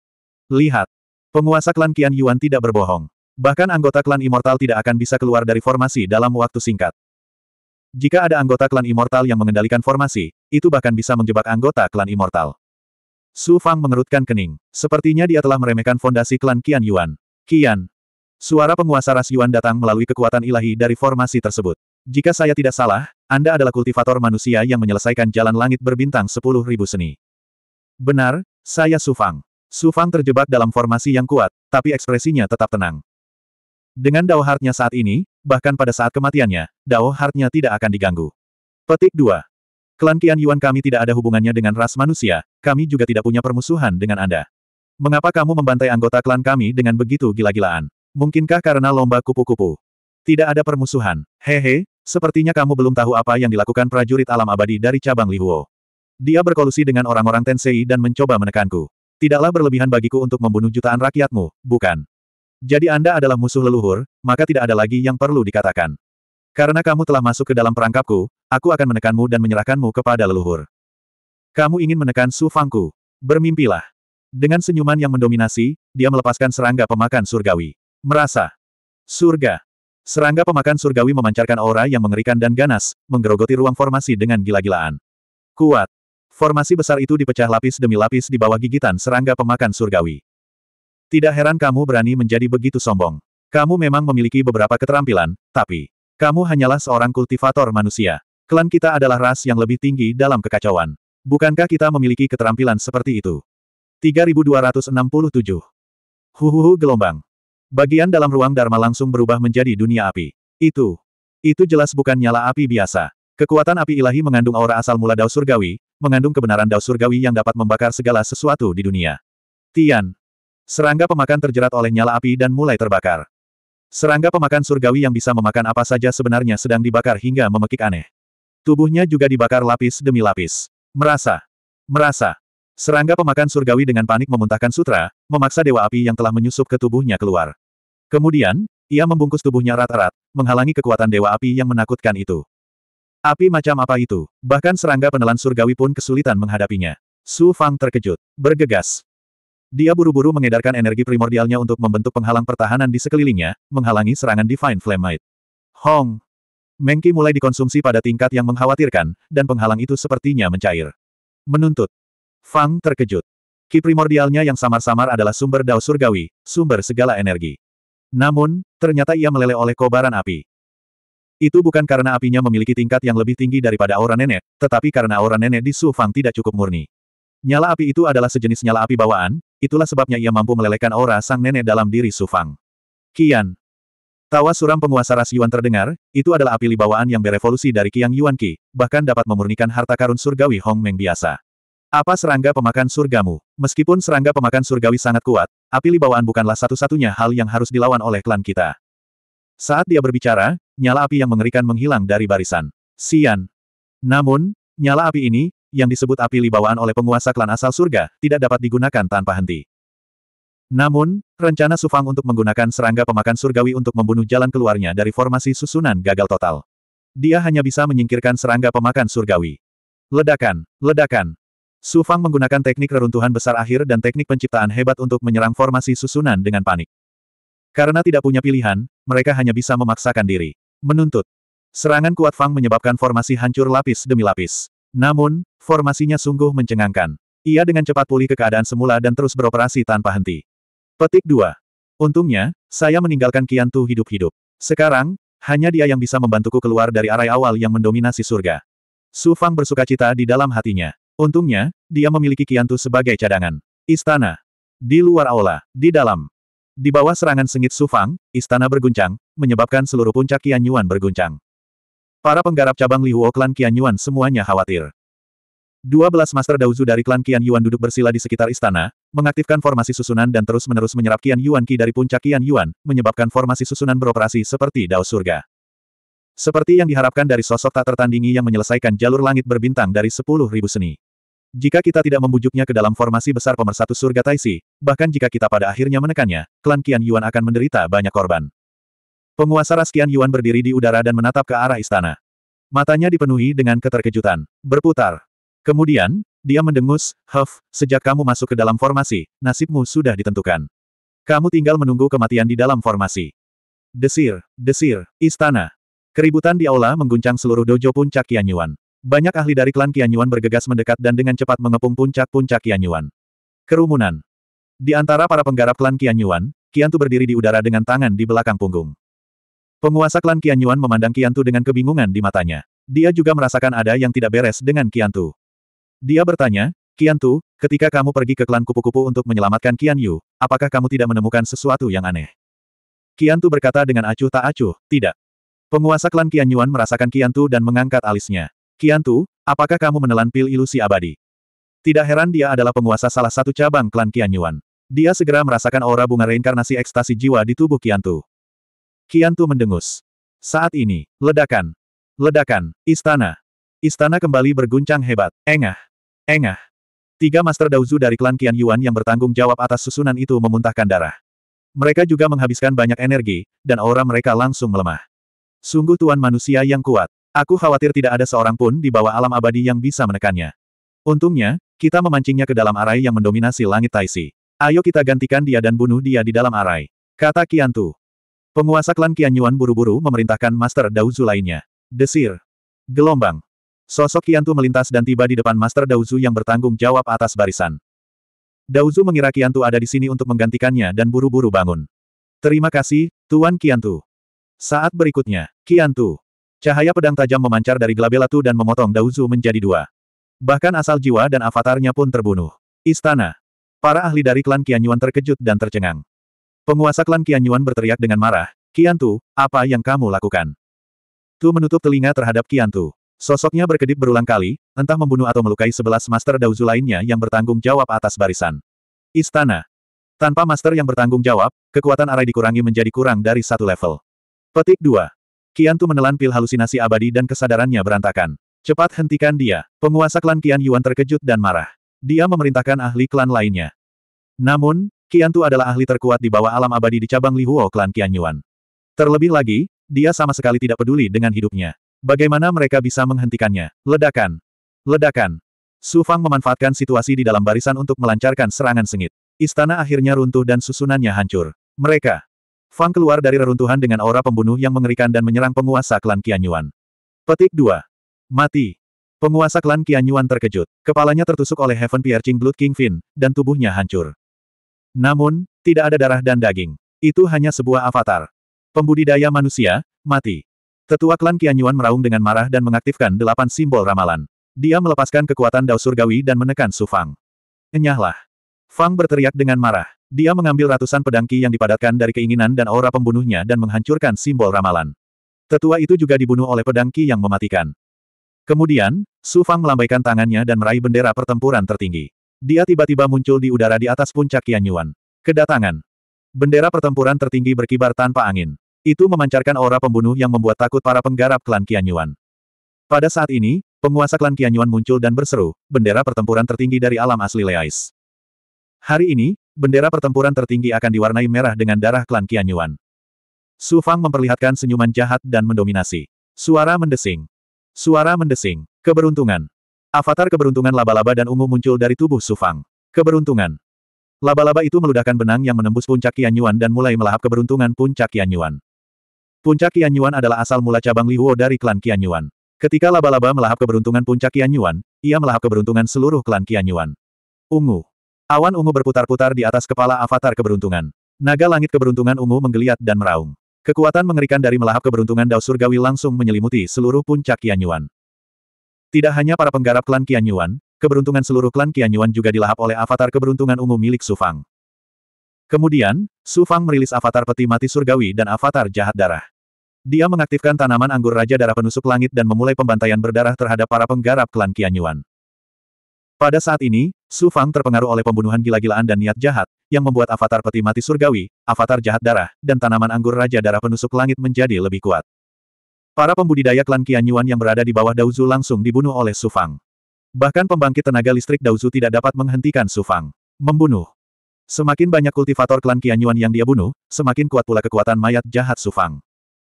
Lihat. Penguasa klan Qian Yuan tidak berbohong. Bahkan anggota klan Immortal tidak akan bisa keluar dari formasi dalam waktu singkat. Jika ada anggota klan Immortal yang mengendalikan formasi, itu bahkan bisa menjebak anggota klan Immortal. Su Fang mengerutkan kening. Sepertinya dia telah meremehkan fondasi klan Qian Yuan. Qian, Suara penguasa ras Yuan datang melalui kekuatan ilahi dari formasi tersebut. Jika saya tidak salah, Anda adalah kultivator manusia yang menyelesaikan jalan langit berbintang sepuluh ribu seni. Benar, saya Sufang. Sufang terjebak dalam formasi yang kuat, tapi ekspresinya tetap tenang. Dengan Dao Heart-nya saat ini, bahkan pada saat kematiannya, Dao Heart-nya tidak akan diganggu. Petik 2. Klan Qian Yuan kami tidak ada hubungannya dengan ras manusia, kami juga tidak punya permusuhan dengan Anda. Mengapa kamu membantai anggota klan kami dengan begitu gila-gilaan? Mungkinkah karena lomba kupu-kupu? Tidak ada permusuhan. Hehe, sepertinya kamu belum tahu apa yang dilakukan prajurit alam abadi dari cabang Lihuo. Dia berkolusi dengan orang-orang Tensei dan mencoba menekanku. Tidaklah berlebihan bagiku untuk membunuh jutaan rakyatmu, bukan? Jadi Anda adalah musuh leluhur, maka tidak ada lagi yang perlu dikatakan. Karena kamu telah masuk ke dalam perangkapku, aku akan menekanmu dan menyerahkanmu kepada leluhur. Kamu ingin menekan Su Fangku. Bermimpilah. Dengan senyuman yang mendominasi, dia melepaskan serangga pemakan surgawi. Merasa. Surga. Serangga pemakan surgawi memancarkan aura yang mengerikan dan ganas, menggerogoti ruang formasi dengan gila-gilaan. Kuat. Formasi besar itu dipecah lapis demi lapis di bawah gigitan serangga pemakan surgawi. Tidak heran kamu berani menjadi begitu sombong. Kamu memang memiliki beberapa keterampilan, tapi kamu hanyalah seorang kultivator manusia. Klan kita adalah ras yang lebih tinggi dalam kekacauan. Bukankah kita memiliki keterampilan seperti itu? 3267. Huhuhu gelombang. Bagian dalam ruang Dharma langsung berubah menjadi dunia api. Itu. Itu jelas bukan nyala api biasa. Kekuatan api ilahi mengandung aura asal mula Dao Surgawi, mengandung kebenaran Dao Surgawi yang dapat membakar segala sesuatu di dunia. Tian. Serangga pemakan terjerat oleh nyala api dan mulai terbakar. Serangga pemakan surgawi yang bisa memakan apa saja sebenarnya sedang dibakar hingga memekik aneh. Tubuhnya juga dibakar lapis demi lapis. Merasa. Merasa. Serangga pemakan surgawi dengan panik memuntahkan sutra, memaksa dewa api yang telah menyusup ke tubuhnya keluar. Kemudian, ia membungkus tubuhnya rat-rat, menghalangi kekuatan dewa api yang menakutkan itu. Api macam apa itu? Bahkan serangga penelan surgawi pun kesulitan menghadapinya. Su Fang terkejut, bergegas. Dia buru-buru mengedarkan energi primordialnya untuk membentuk penghalang pertahanan di sekelilingnya, menghalangi serangan Divine Flamite. Hong! Mengki mulai dikonsumsi pada tingkat yang mengkhawatirkan, dan penghalang itu sepertinya mencair. Menuntut. Fang terkejut. Ki primordialnya yang samar-samar adalah sumber dao surgawi, sumber segala energi. Namun, ternyata ia meleleh oleh kobaran api. Itu bukan karena apinya memiliki tingkat yang lebih tinggi daripada aura nenek, tetapi karena aura nenek di Su Fang tidak cukup murni. Nyala api itu adalah sejenis nyala api bawaan, itulah sebabnya ia mampu melelehkan aura sang nenek dalam diri Su Fang. Kian. Tawa suram penguasa ras Yuan terdengar, itu adalah api libawaan yang berevolusi dari Kiang Yuan Qi, bahkan dapat memurnikan harta karun surgawi Hong Meng biasa. Apa serangga pemakan surgamu? Meskipun serangga pemakan surgawi sangat kuat, api libawaan bukanlah satu-satunya hal yang harus dilawan oleh klan kita. Saat dia berbicara, nyala api yang mengerikan menghilang dari barisan. Sian. Namun, nyala api ini, yang disebut api libawaan oleh penguasa klan asal surga, tidak dapat digunakan tanpa henti. Namun, rencana Sufang untuk menggunakan serangga pemakan surgawi untuk membunuh jalan keluarnya dari formasi susunan gagal total. Dia hanya bisa menyingkirkan serangga pemakan surgawi. Ledakan, ledakan, Su Fang menggunakan teknik reruntuhan besar akhir dan teknik penciptaan hebat untuk menyerang formasi susunan dengan panik. Karena tidak punya pilihan, mereka hanya bisa memaksakan diri. Menuntut. Serangan kuat Fang menyebabkan formasi hancur lapis demi lapis. Namun, formasinya sungguh mencengangkan. Ia dengan cepat pulih ke keadaan semula dan terus beroperasi tanpa henti. Petik 2. Untungnya, saya meninggalkan Kian Tu hidup-hidup. Sekarang, hanya dia yang bisa membantuku keluar dari arai awal yang mendominasi surga. Su Fang bersuka cita di dalam hatinya. Untungnya, dia memiliki Kiantu sebagai cadangan. Istana. Di luar aula, di dalam. Di bawah serangan sengit Sufang, istana berguncang, menyebabkan seluruh puncak Kianyuan Yuan berguncang. Para penggarap cabang Lihuo klan Kianyuan Yuan semuanya khawatir. 12 Master Daozu dari klan Qian Yuan duduk bersila di sekitar istana, mengaktifkan formasi susunan dan terus-menerus menyerap Qian Yuan Qi dari puncak Qian Yuan, menyebabkan formasi susunan beroperasi seperti Dao Surga. Seperti yang diharapkan dari sosok tak tertandingi yang menyelesaikan jalur langit berbintang dari 10.000 seni. Jika kita tidak membujuknya ke dalam formasi besar pemersatu surga Taisi, bahkan jika kita pada akhirnya menekannya, klan Qian Yuan akan menderita banyak korban. Penguasa ras Qian Yuan berdiri di udara dan menatap ke arah istana. Matanya dipenuhi dengan keterkejutan. Berputar. Kemudian, dia mendengus, Huff, sejak kamu masuk ke dalam formasi, nasibmu sudah ditentukan. Kamu tinggal menunggu kematian di dalam formasi. Desir, desir, istana. Keributan di aula mengguncang seluruh dojo puncak Qian Yuan. Banyak ahli dari klan Kianyuan bergegas mendekat dan dengan cepat mengepung puncak-puncak Kianyuan. Kerumunan. Di antara para penggarap klan Qianyuan, Qiantu berdiri di udara dengan tangan di belakang punggung. Penguasa klan Kianyuan memandang Qiantu dengan kebingungan di matanya. Dia juga merasakan ada yang tidak beres dengan Qiantu. Dia bertanya, Qiantu, ketika kamu pergi ke klan kupu-kupu untuk menyelamatkan Kianyu, apakah kamu tidak menemukan sesuatu yang aneh? Qiantu berkata dengan acuh tak acuh, tidak. Penguasa klan Kianyuan merasakan Qiantu dan mengangkat alisnya. Kiantu, apakah kamu menelan pil ilusi abadi? Tidak heran dia adalah penguasa salah satu cabang klan Kianyuan. Dia segera merasakan aura bunga reinkarnasi ekstasi jiwa di tubuh Kiantu. Kiantu mendengus. Saat ini, ledakan. Ledakan, istana. Istana kembali berguncang hebat. Engah. Engah. Tiga Master Daozu dari klan Qian Yuan yang bertanggung jawab atas susunan itu memuntahkan darah. Mereka juga menghabiskan banyak energi, dan aura mereka langsung melemah. Sungguh tuan manusia yang kuat. Aku khawatir tidak ada seorang pun di bawah alam abadi yang bisa menekannya. Untungnya, kita memancingnya ke dalam arai yang mendominasi langit Taisi. Ayo kita gantikan dia dan bunuh dia di dalam arai. Kata Tu. Penguasa klan Kian Yuan buru-buru memerintahkan Master Dauzu lainnya. Desir. Gelombang. Sosok Tu melintas dan tiba di depan Master Dauzu yang bertanggung jawab atas barisan. Dauzu mengira Tu ada di sini untuk menggantikannya dan buru-buru bangun. Terima kasih, Tuan Tu. Saat berikutnya, Tu. Cahaya pedang tajam memancar dari Glabelatu dan memotong Dauzu menjadi dua. Bahkan asal jiwa dan avatarnya pun terbunuh. Istana. Para ahli dari klan Kianyuan terkejut dan tercengang. Penguasa klan Kianyuan berteriak dengan marah, Kian Tu, apa yang kamu lakukan? Tu menutup telinga terhadap Kian Tu. Sosoknya berkedip berulang kali, entah membunuh atau melukai sebelas master Dauzu lainnya yang bertanggung jawab atas barisan. Istana. Tanpa master yang bertanggung jawab, kekuatan arai dikurangi menjadi kurang dari satu level. Petik 2. Kian Tu menelan pil halusinasi abadi dan kesadarannya berantakan. Cepat hentikan dia. Penguasa klan Kian Yuan terkejut dan marah. Dia memerintahkan ahli klan lainnya. Namun, Kian Tu adalah ahli terkuat di bawah alam abadi di cabang Lihuo klan Kian Yuan. Terlebih lagi, dia sama sekali tidak peduli dengan hidupnya. Bagaimana mereka bisa menghentikannya? Ledakan! Ledakan! Su Fang memanfaatkan situasi di dalam barisan untuk melancarkan serangan sengit. Istana akhirnya runtuh dan susunannya hancur. Mereka Fang keluar dari reruntuhan dengan aura pembunuh yang mengerikan dan menyerang penguasa klan Qianyuan. Petik 2. Mati. Penguasa klan Qianyuan terkejut. Kepalanya tertusuk oleh Heaven Piercing Blood King Fin, dan tubuhnya hancur. Namun, tidak ada darah dan daging. Itu hanya sebuah avatar. Pembudidaya manusia, mati. Tetua klan Qianyuan meraung dengan marah dan mengaktifkan delapan simbol ramalan. Dia melepaskan kekuatan Dao Surgawi dan menekan Sufang. Enyahlah. Fang berteriak dengan marah. Dia mengambil ratusan pedangki yang dipadatkan dari keinginan dan aura pembunuhnya dan menghancurkan simbol ramalan. Tetua itu juga dibunuh oleh pedangki yang mematikan. Kemudian, Su Fang melambaikan tangannya dan meraih bendera pertempuran tertinggi. Dia tiba-tiba muncul di udara di atas puncak Kianyuan. Kedatangan. Bendera pertempuran tertinggi berkibar tanpa angin. Itu memancarkan aura pembunuh yang membuat takut para penggarap klan Kianyuan. Pada saat ini, penguasa klan Kianyuan muncul dan berseru, bendera pertempuran tertinggi dari alam asli Leais. Hari ini, bendera pertempuran tertinggi akan diwarnai merah dengan darah klan Qian Yuan. Su Fang memperlihatkan senyuman jahat dan mendominasi. Suara mendesing. Suara mendesing. Keberuntungan. Avatar keberuntungan laba-laba dan ungu muncul dari tubuh Su Fang. Keberuntungan. Laba-laba itu meludahkan benang yang menembus puncak Qian Yuan dan mulai melahap keberuntungan puncak Qian Yuan. Puncak Qian Yuan adalah asal mula cabang Huo dari klan Qian Yuan. Ketika laba-laba melahap keberuntungan puncak Qian Yuan, ia melahap keberuntungan seluruh klan Qian Yuan. Ungu. Awan ungu berputar-putar di atas kepala avatar keberuntungan. Naga langit keberuntungan ungu menggeliat dan meraung. Kekuatan mengerikan dari melahap keberuntungan Dao Surgawi langsung menyelimuti seluruh puncak Kianyuan. Tidak hanya para penggarap klan Kianyuan, keberuntungan seluruh klan Kianyuan juga dilahap oleh avatar keberuntungan ungu milik Su Fang. Kemudian, Su Fang merilis avatar peti mati surgawi dan avatar jahat darah. Dia mengaktifkan tanaman anggur Raja Darah Penusuk Langit dan memulai pembantaian berdarah terhadap para penggarap klan Kianyuan. Pada saat ini, Su Fang terpengaruh oleh pembunuhan gila-gilaan dan niat jahat, yang membuat avatar peti mati surgawi, avatar jahat darah, dan tanaman anggur Raja Darah Penusuk Langit menjadi lebih kuat. Para pembudidaya klan Yuan yang berada di bawah Daozu langsung dibunuh oleh Su Fang. Bahkan pembangkit tenaga listrik Daozu tidak dapat menghentikan Su Fang. Membunuh. Semakin banyak kultivator klan Yuan yang dia bunuh, semakin kuat pula kekuatan mayat jahat Su Fang.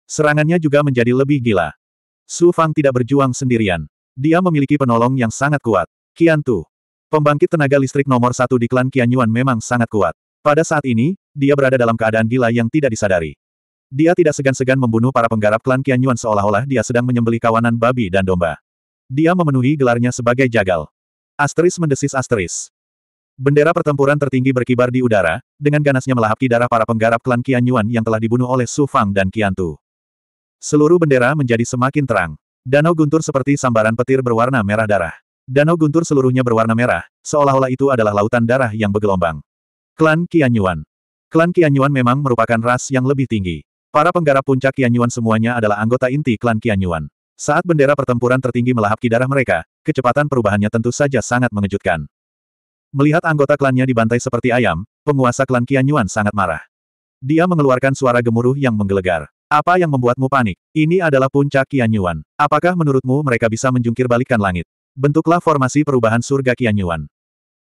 Serangannya juga menjadi lebih gila. Su Fang tidak berjuang sendirian. Dia memiliki penolong yang sangat kuat. Kiantu, Pembangkit tenaga listrik nomor satu di klan Yuan memang sangat kuat. Pada saat ini, dia berada dalam keadaan gila yang tidak disadari. Dia tidak segan-segan membunuh para penggarap klan Yuan seolah-olah dia sedang menyembelih kawanan babi dan domba. Dia memenuhi gelarnya sebagai jagal. Asteris mendesis asteris. Bendera pertempuran tertinggi berkibar di udara, dengan ganasnya melahap darah para penggarap klan Yuan yang telah dibunuh oleh Su Fang dan Tu. Seluruh bendera menjadi semakin terang. Danau guntur seperti sambaran petir berwarna merah darah. Danau guntur seluruhnya berwarna merah, seolah-olah itu adalah lautan darah yang bergelombang. Klan Qianyuan Klan Qianyuan memang merupakan ras yang lebih tinggi. Para penggarap puncak Qianyuan semuanya adalah anggota inti klan Qianyuan. Saat bendera pertempuran tertinggi melahap darah mereka, kecepatan perubahannya tentu saja sangat mengejutkan. Melihat anggota klannya dibantai seperti ayam, penguasa klan Qianyuan sangat marah. Dia mengeluarkan suara gemuruh yang menggelegar. Apa yang membuatmu panik? Ini adalah puncak Qianyuan. Apakah menurutmu mereka bisa menjungkir balikan langit? Bentuklah formasi perubahan surga Kianyuan.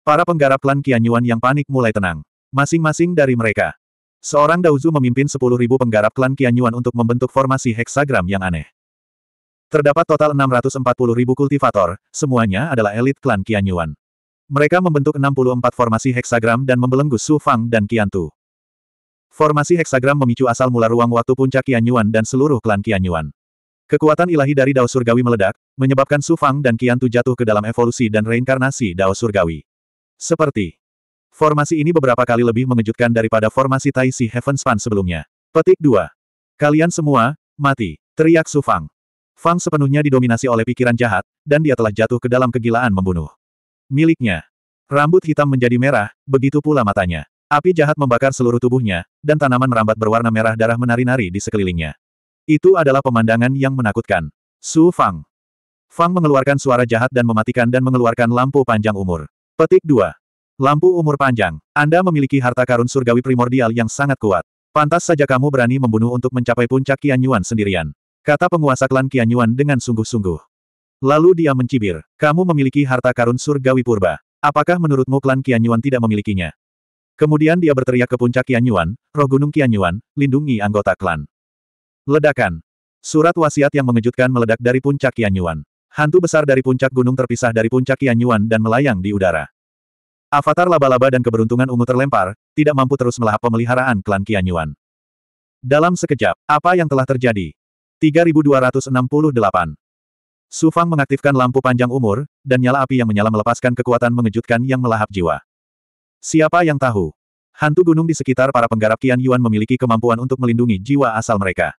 Para penggarap klan Kianyuan yang panik mulai tenang. Masing-masing dari mereka. Seorang Dauzu memimpin 10.000 penggarap klan Kianyuan untuk membentuk formasi heksagram yang aneh. Terdapat total 640.000 kultivator, semuanya adalah elit klan Kianyuan. Mereka membentuk 64 formasi heksagram dan membelenggu Su Fang dan Qiantu. Formasi heksagram memicu asal mula ruang waktu puncak Kianyuan dan seluruh klan Kianyuan. Kekuatan ilahi dari Dao Surgawi meledak, menyebabkan Su Fang dan Qian Tu jatuh ke dalam evolusi dan reinkarnasi Dao Surgawi. Seperti formasi ini beberapa kali lebih mengejutkan daripada formasi Tai Si Heaven Span sebelumnya. Petik 2. Kalian semua, mati, teriak Su Fang. Fang sepenuhnya didominasi oleh pikiran jahat, dan dia telah jatuh ke dalam kegilaan membunuh. Miliknya. Rambut hitam menjadi merah, begitu pula matanya. Api jahat membakar seluruh tubuhnya, dan tanaman merambat berwarna merah darah menari-nari di sekelilingnya. Itu adalah pemandangan yang menakutkan. Su Fang. Fang mengeluarkan suara jahat dan mematikan dan mengeluarkan lampu panjang umur. Petik 2. Lampu umur panjang. Anda memiliki harta karun surgawi primordial yang sangat kuat. Pantas saja kamu berani membunuh untuk mencapai puncak Kianyuan sendirian. Kata penguasa klan Kianyuan dengan sungguh-sungguh. Lalu dia mencibir. Kamu memiliki harta karun surgawi purba. Apakah menurutmu klan Kianyuan tidak memilikinya? Kemudian dia berteriak ke puncak Kianyuan, Yuan, roh gunung Qian lindungi anggota klan. Ledakan. Surat wasiat yang mengejutkan meledak dari puncak Yanyuan. Hantu besar dari puncak gunung terpisah dari puncak Yanyuan dan melayang di udara. Avatar laba-laba dan keberuntungan ungu terlempar, tidak mampu terus melahap pemeliharaan klan Kianyuan. Dalam sekejap, apa yang telah terjadi? 3268. Su Fang mengaktifkan lampu panjang umur, dan nyala api yang menyala melepaskan kekuatan mengejutkan yang melahap jiwa. Siapa yang tahu? Hantu gunung di sekitar para penggarap Qian Yuan memiliki kemampuan untuk melindungi jiwa asal mereka.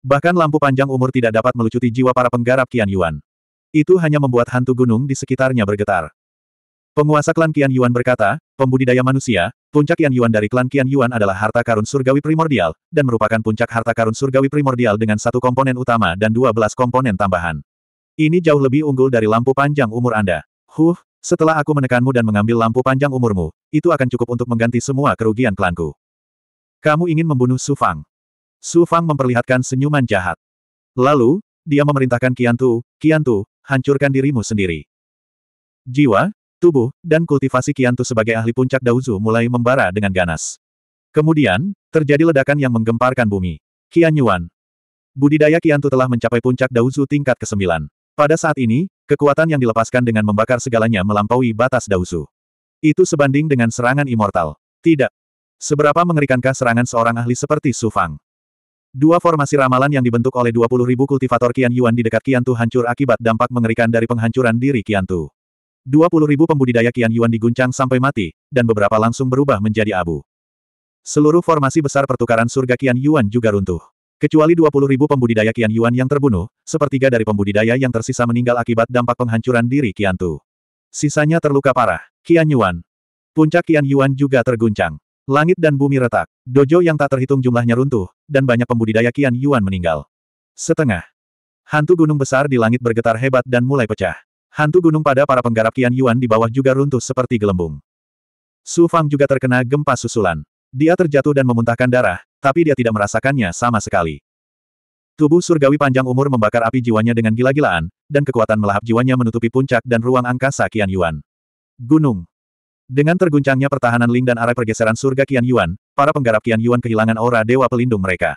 Bahkan lampu panjang umur tidak dapat melucuti jiwa para penggarap Qian Yuan. Itu hanya membuat hantu gunung di sekitarnya bergetar. Penguasa klan Qian Yuan berkata, pembudidaya manusia, puncak Qian Yuan dari klan Qian Yuan adalah harta karun surgawi primordial, dan merupakan puncak harta karun surgawi primordial dengan satu komponen utama dan dua belas komponen tambahan. Ini jauh lebih unggul dari lampu panjang umur Anda. Huh, setelah aku menekanmu dan mengambil lampu panjang umurmu, itu akan cukup untuk mengganti semua kerugian klanku. Kamu ingin membunuh Su Fang. Su Fang memperlihatkan senyuman jahat. Lalu, dia memerintahkan Tu, Qian Tu, hancurkan dirimu sendiri. Jiwa, tubuh, dan kultivasi Tu sebagai ahli puncak Dauzu mulai membara dengan ganas. Kemudian, terjadi ledakan yang menggemparkan bumi. Qian Yuan. Budidaya Tu telah mencapai puncak Dauzu tingkat ke-9. Pada saat ini, kekuatan yang dilepaskan dengan membakar segalanya melampaui batas Dauzu. Itu sebanding dengan serangan immortal. Tidak. Seberapa mengerikankah serangan seorang ahli seperti Su Fang? Dua formasi ramalan yang dibentuk oleh ribu kultivator Qian Yuan di dekat Qiantu hancur akibat dampak mengerikan dari penghancuran diri Qiantu. ribu pembudidaya Qian Yuan diguncang sampai mati, dan beberapa langsung berubah menjadi abu. Seluruh formasi besar pertukaran surga Qian Yuan juga runtuh. Kecuali ribu pembudidaya Qian Yuan yang terbunuh, sepertiga dari pembudidaya yang tersisa meninggal akibat dampak penghancuran diri Qiantu. Sisanya terluka parah. Qian Yuan. Puncak Qian Yuan juga terguncang. Langit dan bumi retak. Dojo yang tak terhitung jumlahnya runtuh, dan banyak pembudidaya Kian Yuan meninggal. Setengah. Hantu gunung besar di langit bergetar hebat dan mulai pecah. Hantu gunung pada para penggarap Kian Yuan di bawah juga runtuh seperti gelembung. Su Fang juga terkena gempa susulan. Dia terjatuh dan memuntahkan darah, tapi dia tidak merasakannya sama sekali. Tubuh surgawi panjang umur membakar api jiwanya dengan gila-gilaan, dan kekuatan melahap jiwanya menutupi puncak dan ruang angkasa Kian Yuan. Gunung. Dengan terguncangnya pertahanan Ling dan arah pergeseran surga Qian Yuan, para penggarap Qian Yuan kehilangan aura dewa pelindung mereka.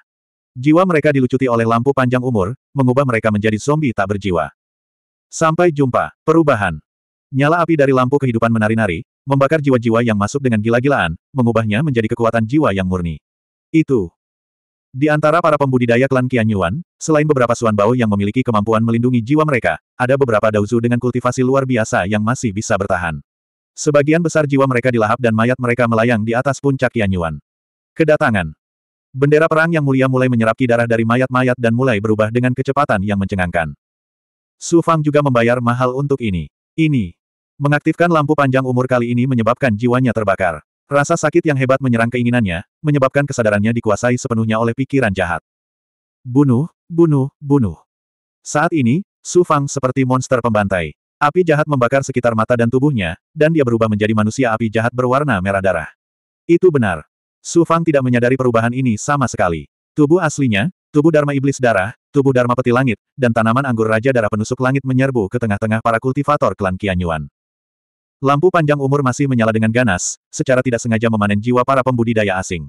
Jiwa mereka dilucuti oleh lampu panjang umur, mengubah mereka menjadi zombie tak berjiwa. Sampai jumpa, perubahan. Nyala api dari lampu kehidupan menari-nari, membakar jiwa-jiwa yang masuk dengan gila-gilaan, mengubahnya menjadi kekuatan jiwa yang murni. Itu. Di antara para pembudidaya klan Qian Yuan, selain beberapa Suan bau yang memiliki kemampuan melindungi jiwa mereka, ada beberapa dauzu dengan kultivasi luar biasa yang masih bisa bertahan. Sebagian besar jiwa mereka dilahap dan mayat mereka melayang di atas puncak Yanyuan. Kedatangan. Bendera perang yang mulia mulai menyerapki darah dari mayat-mayat dan mulai berubah dengan kecepatan yang mencengangkan. Su Fang juga membayar mahal untuk ini. Ini. Mengaktifkan lampu panjang umur kali ini menyebabkan jiwanya terbakar. Rasa sakit yang hebat menyerang keinginannya, menyebabkan kesadarannya dikuasai sepenuhnya oleh pikiran jahat. Bunuh, bunuh, bunuh. Saat ini, Su Fang seperti monster pembantai. Api jahat membakar sekitar mata dan tubuhnya, dan dia berubah menjadi manusia api jahat berwarna merah darah. Itu benar. Su Fang tidak menyadari perubahan ini sama sekali. Tubuh aslinya, tubuh Dharma Iblis Darah, tubuh Dharma Peti Langit, dan tanaman anggur Raja Darah Penusuk Langit menyerbu ke tengah-tengah para kultivator klan Kianyuan. Lampu panjang umur masih menyala dengan ganas, secara tidak sengaja memanen jiwa para pembudidaya asing.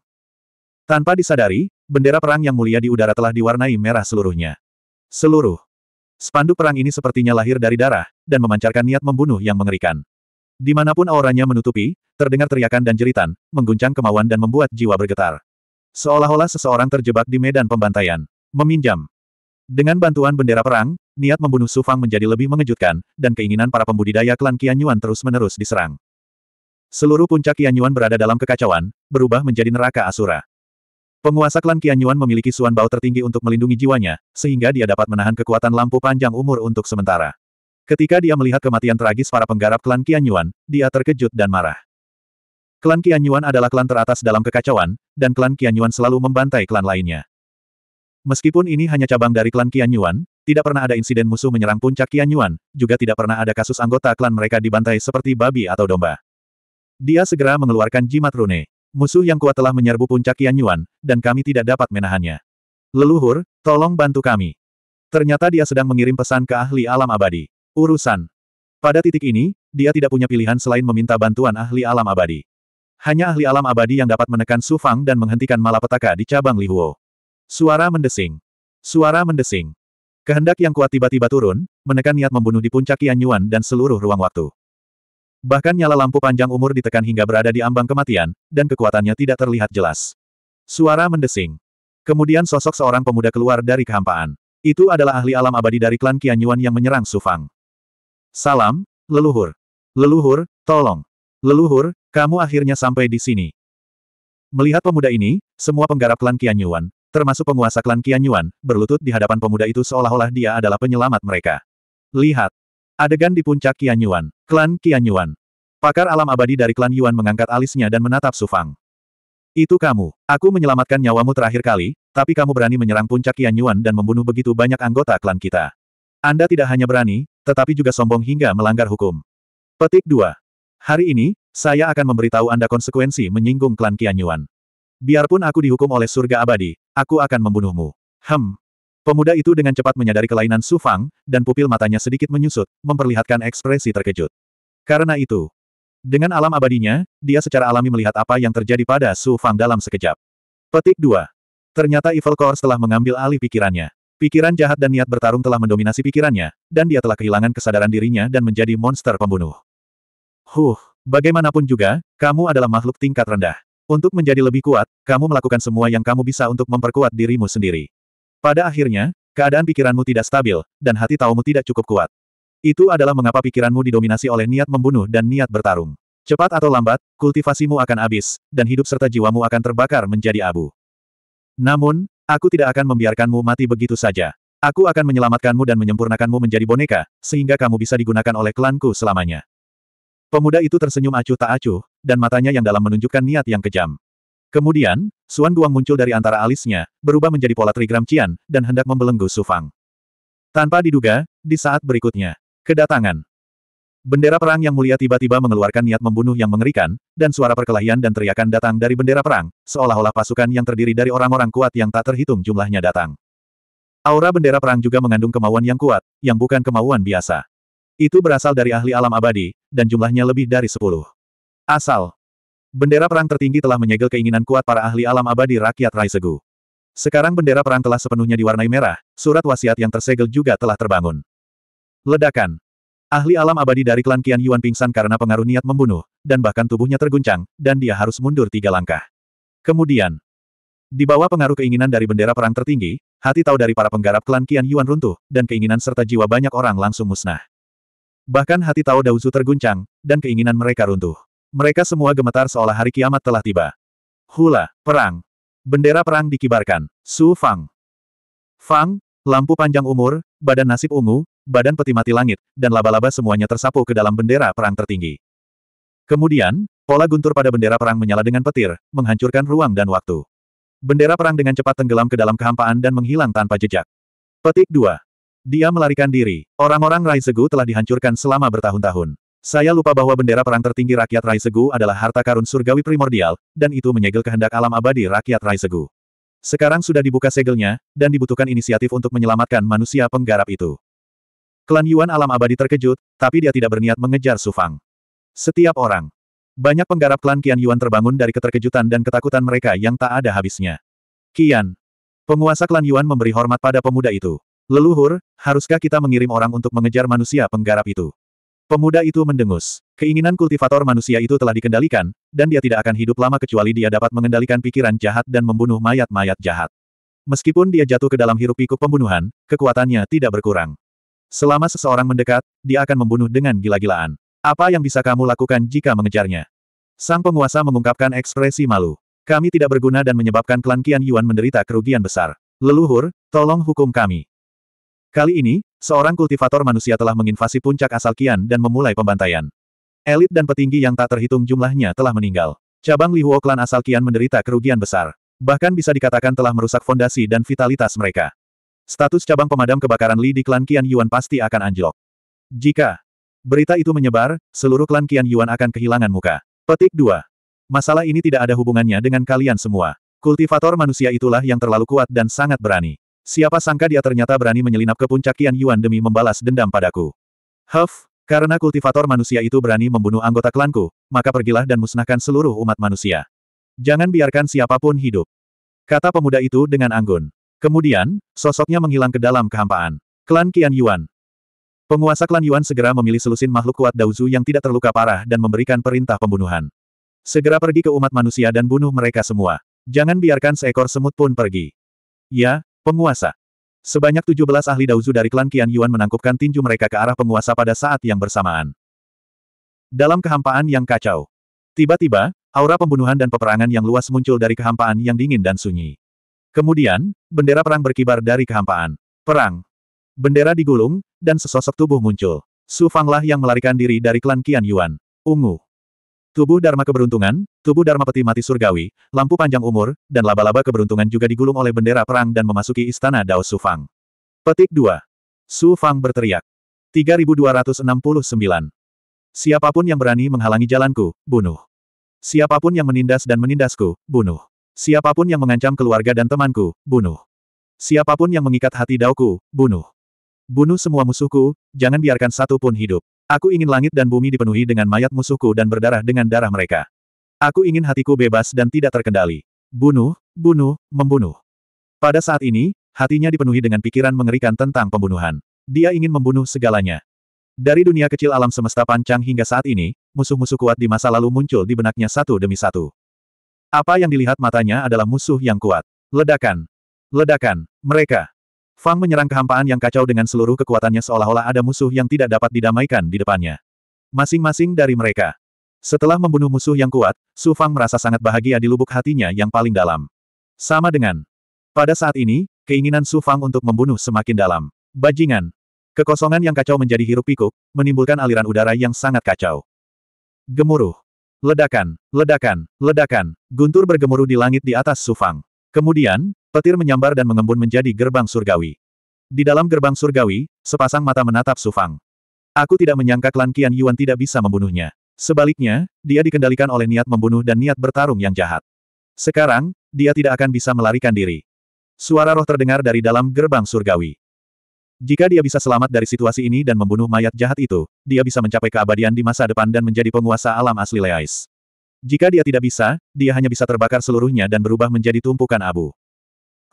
Tanpa disadari, bendera perang yang mulia di udara telah diwarnai merah seluruhnya. Seluruh Spanduk perang ini sepertinya lahir dari darah, dan memancarkan niat membunuh yang mengerikan. Dimanapun auranya menutupi, terdengar teriakan dan jeritan, mengguncang kemauan dan membuat jiwa bergetar. Seolah-olah seseorang terjebak di medan pembantaian. Meminjam. Dengan bantuan bendera perang, niat membunuh Sufang menjadi lebih mengejutkan, dan keinginan para pembudidaya klan Kianyuan terus-menerus diserang. Seluruh puncak Kianyuan berada dalam kekacauan, berubah menjadi neraka Asura. Penguasa klan Qianyuan memiliki Suan bau tertinggi untuk melindungi jiwanya, sehingga dia dapat menahan kekuatan lampu panjang umur untuk sementara. Ketika dia melihat kematian tragis para penggarap klan Qianyuan, dia terkejut dan marah. Klan Qianyuan adalah klan teratas dalam kekacauan, dan klan Qianyuan selalu membantai klan lainnya. Meskipun ini hanya cabang dari klan Qianyuan, tidak pernah ada insiden musuh menyerang puncak Qianyuan, juga tidak pernah ada kasus anggota klan mereka dibantai seperti babi atau domba. Dia segera mengeluarkan jimat rune. Musuh yang kuat telah menyerbu puncak Qian Yuan, dan kami tidak dapat menahannya. Leluhur, tolong bantu kami. Ternyata dia sedang mengirim pesan ke ahli alam abadi. Urusan. Pada titik ini, dia tidak punya pilihan selain meminta bantuan ahli alam abadi. Hanya ahli alam abadi yang dapat menekan Su Fang dan menghentikan malapetaka di cabang Li Huo. Suara mendesing. Suara mendesing. Kehendak yang kuat tiba-tiba turun, menekan niat membunuh di puncak Qian Yuan dan seluruh ruang waktu. Bahkan nyala lampu panjang umur ditekan hingga berada di ambang kematian, dan kekuatannya tidak terlihat jelas. Suara mendesing. Kemudian sosok seorang pemuda keluar dari kehampaan. Itu adalah ahli alam abadi dari klan Qianyuan yang menyerang Sufang. Salam, leluhur. Leluhur, tolong. Leluhur, kamu akhirnya sampai di sini. Melihat pemuda ini, semua penggarap klan Qianyuan, termasuk penguasa klan Qianyuan, berlutut di hadapan pemuda itu seolah-olah dia adalah penyelamat mereka. Lihat. Adegan di puncak Qianyuan. Klan Qian Yuan. Pakar alam abadi dari klan Yuan mengangkat alisnya dan menatap Sufang. Itu kamu. Aku menyelamatkan nyawamu terakhir kali, tapi kamu berani menyerang puncak Qian Yuan dan membunuh begitu banyak anggota klan kita. Anda tidak hanya berani, tetapi juga sombong hingga melanggar hukum. Petik 2. Hari ini, saya akan memberitahu Anda konsekuensi menyinggung klan Qian Yuan. Biarpun aku dihukum oleh surga abadi, aku akan membunuhmu. Hem, Pemuda itu dengan cepat menyadari kelainan Su Fang, dan pupil matanya sedikit menyusut, memperlihatkan ekspresi terkejut. Karena itu, dengan alam abadinya, dia secara alami melihat apa yang terjadi pada Su Fang dalam sekejap. Petik 2. Ternyata Evil Core telah mengambil alih pikirannya. Pikiran jahat dan niat bertarung telah mendominasi pikirannya, dan dia telah kehilangan kesadaran dirinya dan menjadi monster pembunuh. Huh, bagaimanapun juga, kamu adalah makhluk tingkat rendah. Untuk menjadi lebih kuat, kamu melakukan semua yang kamu bisa untuk memperkuat dirimu sendiri. Pada akhirnya, keadaan pikiranmu tidak stabil, dan hati taumu tidak cukup kuat. Itu adalah mengapa pikiranmu didominasi oleh niat membunuh dan niat bertarung. Cepat atau lambat, kultivasimu akan habis, dan hidup serta jiwamu akan terbakar menjadi abu. Namun, aku tidak akan membiarkanmu mati begitu saja. Aku akan menyelamatkanmu dan menyempurnakanmu menjadi boneka, sehingga kamu bisa digunakan oleh klanku selamanya. Pemuda itu tersenyum acuh tak acuh, dan matanya yang dalam menunjukkan niat yang kejam. Kemudian, Suan Guang muncul dari antara alisnya, berubah menjadi pola trigram Cian, dan hendak membelenggu Su Fang. Tanpa diduga, di saat berikutnya, kedatangan. Bendera perang yang mulia tiba-tiba mengeluarkan niat membunuh yang mengerikan, dan suara perkelahian dan teriakan datang dari bendera perang, seolah-olah pasukan yang terdiri dari orang-orang kuat yang tak terhitung jumlahnya datang. Aura bendera perang juga mengandung kemauan yang kuat, yang bukan kemauan biasa. Itu berasal dari ahli alam abadi, dan jumlahnya lebih dari sepuluh. Asal Bendera perang tertinggi telah menyegel keinginan kuat para ahli alam abadi rakyat Raisegu. Sekarang bendera perang telah sepenuhnya diwarnai merah, surat wasiat yang tersegel juga telah terbangun. Ledakan. Ahli alam abadi dari klan Qian Yuan pingsan karena pengaruh niat membunuh, dan bahkan tubuhnya terguncang, dan dia harus mundur tiga langkah. Kemudian, di bawah pengaruh keinginan dari bendera perang tertinggi, hati tahu dari para penggarap klan Qian Yuan runtuh, dan keinginan serta jiwa banyak orang langsung musnah. Bahkan hati tahu Dauzu terguncang, dan keinginan mereka runtuh. Mereka semua gemetar seolah hari kiamat telah tiba. Hula, perang. Bendera perang dikibarkan. Su Fang. Fang, lampu panjang umur, badan nasib ungu, badan peti mati langit, dan laba-laba semuanya tersapu ke dalam bendera perang tertinggi. Kemudian, pola guntur pada bendera perang menyala dengan petir, menghancurkan ruang dan waktu. Bendera perang dengan cepat tenggelam ke dalam kehampaan dan menghilang tanpa jejak. Petik 2. Dia melarikan diri. Orang-orang Raizegu telah dihancurkan selama bertahun-tahun. Saya lupa bahwa bendera perang tertinggi rakyat Raisegu adalah harta karun surgawi primordial, dan itu menyegel kehendak alam abadi rakyat Raisegu. Sekarang sudah dibuka segelnya, dan dibutuhkan inisiatif untuk menyelamatkan manusia penggarap itu. Klan Yuan alam abadi terkejut, tapi dia tidak berniat mengejar Sufang. Setiap orang. Banyak penggarap klan Qian Yuan terbangun dari keterkejutan dan ketakutan mereka yang tak ada habisnya. Qian. Penguasa klan Yuan memberi hormat pada pemuda itu. Leluhur, haruskah kita mengirim orang untuk mengejar manusia penggarap itu? Pemuda itu mendengus. Keinginan kultivator manusia itu telah dikendalikan, dan dia tidak akan hidup lama kecuali dia dapat mengendalikan pikiran jahat dan membunuh mayat-mayat jahat. Meskipun dia jatuh ke dalam hirup pikuk pembunuhan, kekuatannya tidak berkurang. Selama seseorang mendekat, dia akan membunuh dengan gila-gilaan. Apa yang bisa kamu lakukan jika mengejarnya? Sang penguasa mengungkapkan ekspresi malu. Kami tidak berguna dan menyebabkan klan Qian Yuan menderita kerugian besar. Leluhur, tolong hukum kami. Kali ini, seorang kultivator manusia telah menginvasi puncak asal Kian dan memulai pembantaian. Elit dan petinggi yang tak terhitung jumlahnya telah meninggal. Cabang Lihuo klan asal Kian menderita kerugian besar. Bahkan bisa dikatakan telah merusak fondasi dan vitalitas mereka. Status cabang pemadam kebakaran Li di klan Kian Yuan pasti akan anjlok. Jika berita itu menyebar, seluruh klan Kian Yuan akan kehilangan muka. Petik 2. Masalah ini tidak ada hubungannya dengan kalian semua. Kultivator manusia itulah yang terlalu kuat dan sangat berani. Siapa sangka dia ternyata berani menyelinap ke puncak Kian Yuan demi membalas dendam padaku. Huff, karena kultivator manusia itu berani membunuh anggota klanku, maka pergilah dan musnahkan seluruh umat manusia. Jangan biarkan siapapun hidup. Kata pemuda itu dengan anggun. Kemudian, sosoknya menghilang ke dalam kehampaan. Klan Qian Yuan. Penguasa klan Yuan segera memilih selusin makhluk kuat Dauzu yang tidak terluka parah dan memberikan perintah pembunuhan. Segera pergi ke umat manusia dan bunuh mereka semua. Jangan biarkan seekor semut pun pergi. Ya, Penguasa. Sebanyak 17 ahli Daozu dari klan Qian Yuan menangkupkan tinju mereka ke arah penguasa pada saat yang bersamaan. Dalam kehampaan yang kacau. Tiba-tiba, aura pembunuhan dan peperangan yang luas muncul dari kehampaan yang dingin dan sunyi. Kemudian, bendera perang berkibar dari kehampaan. Perang. Bendera digulung, dan sesosok tubuh muncul. Su Fanglah yang melarikan diri dari klan Qian Yuan. Ungu. Tubuh Dharma keberuntungan, tubuh Dharma peti mati surgawi, lampu panjang umur, dan laba-laba keberuntungan juga digulung oleh bendera perang dan memasuki istana Dao Su Fang. Petik 2. Su Fang berteriak. 3269. Siapapun yang berani menghalangi jalanku, bunuh. Siapapun yang menindas dan menindasku, bunuh. Siapapun yang mengancam keluarga dan temanku, bunuh. Siapapun yang mengikat hati daoku, bunuh. Bunuh semua musuhku, jangan biarkan satu pun hidup. Aku ingin langit dan bumi dipenuhi dengan mayat musuhku dan berdarah dengan darah mereka. Aku ingin hatiku bebas dan tidak terkendali. Bunuh, bunuh, membunuh. Pada saat ini, hatinya dipenuhi dengan pikiran mengerikan tentang pembunuhan. Dia ingin membunuh segalanya. Dari dunia kecil alam semesta pancang hingga saat ini, musuh-musuh kuat di masa lalu muncul di benaknya satu demi satu. Apa yang dilihat matanya adalah musuh yang kuat. Ledakan. Ledakan. Mereka. Fang menyerang kehampaan yang kacau dengan seluruh kekuatannya seolah-olah ada musuh yang tidak dapat didamaikan di depannya. Masing-masing dari mereka. Setelah membunuh musuh yang kuat, Su Fang merasa sangat bahagia di lubuk hatinya yang paling dalam. Sama dengan. Pada saat ini, keinginan Su Fang untuk membunuh semakin dalam. Bajingan. Kekosongan yang kacau menjadi hirup pikuk, menimbulkan aliran udara yang sangat kacau. Gemuruh. Ledakan, ledakan, ledakan, guntur bergemuruh di langit di atas Su Fang. Kemudian, Petir menyambar dan mengembun menjadi gerbang surgawi. Di dalam gerbang surgawi, sepasang mata menatap Sufang. Aku tidak menyangka klan Qian Yuan tidak bisa membunuhnya. Sebaliknya, dia dikendalikan oleh niat membunuh dan niat bertarung yang jahat. Sekarang, dia tidak akan bisa melarikan diri. Suara roh terdengar dari dalam gerbang surgawi. Jika dia bisa selamat dari situasi ini dan membunuh mayat jahat itu, dia bisa mencapai keabadian di masa depan dan menjadi penguasa alam asli Leais. Jika dia tidak bisa, dia hanya bisa terbakar seluruhnya dan berubah menjadi tumpukan abu.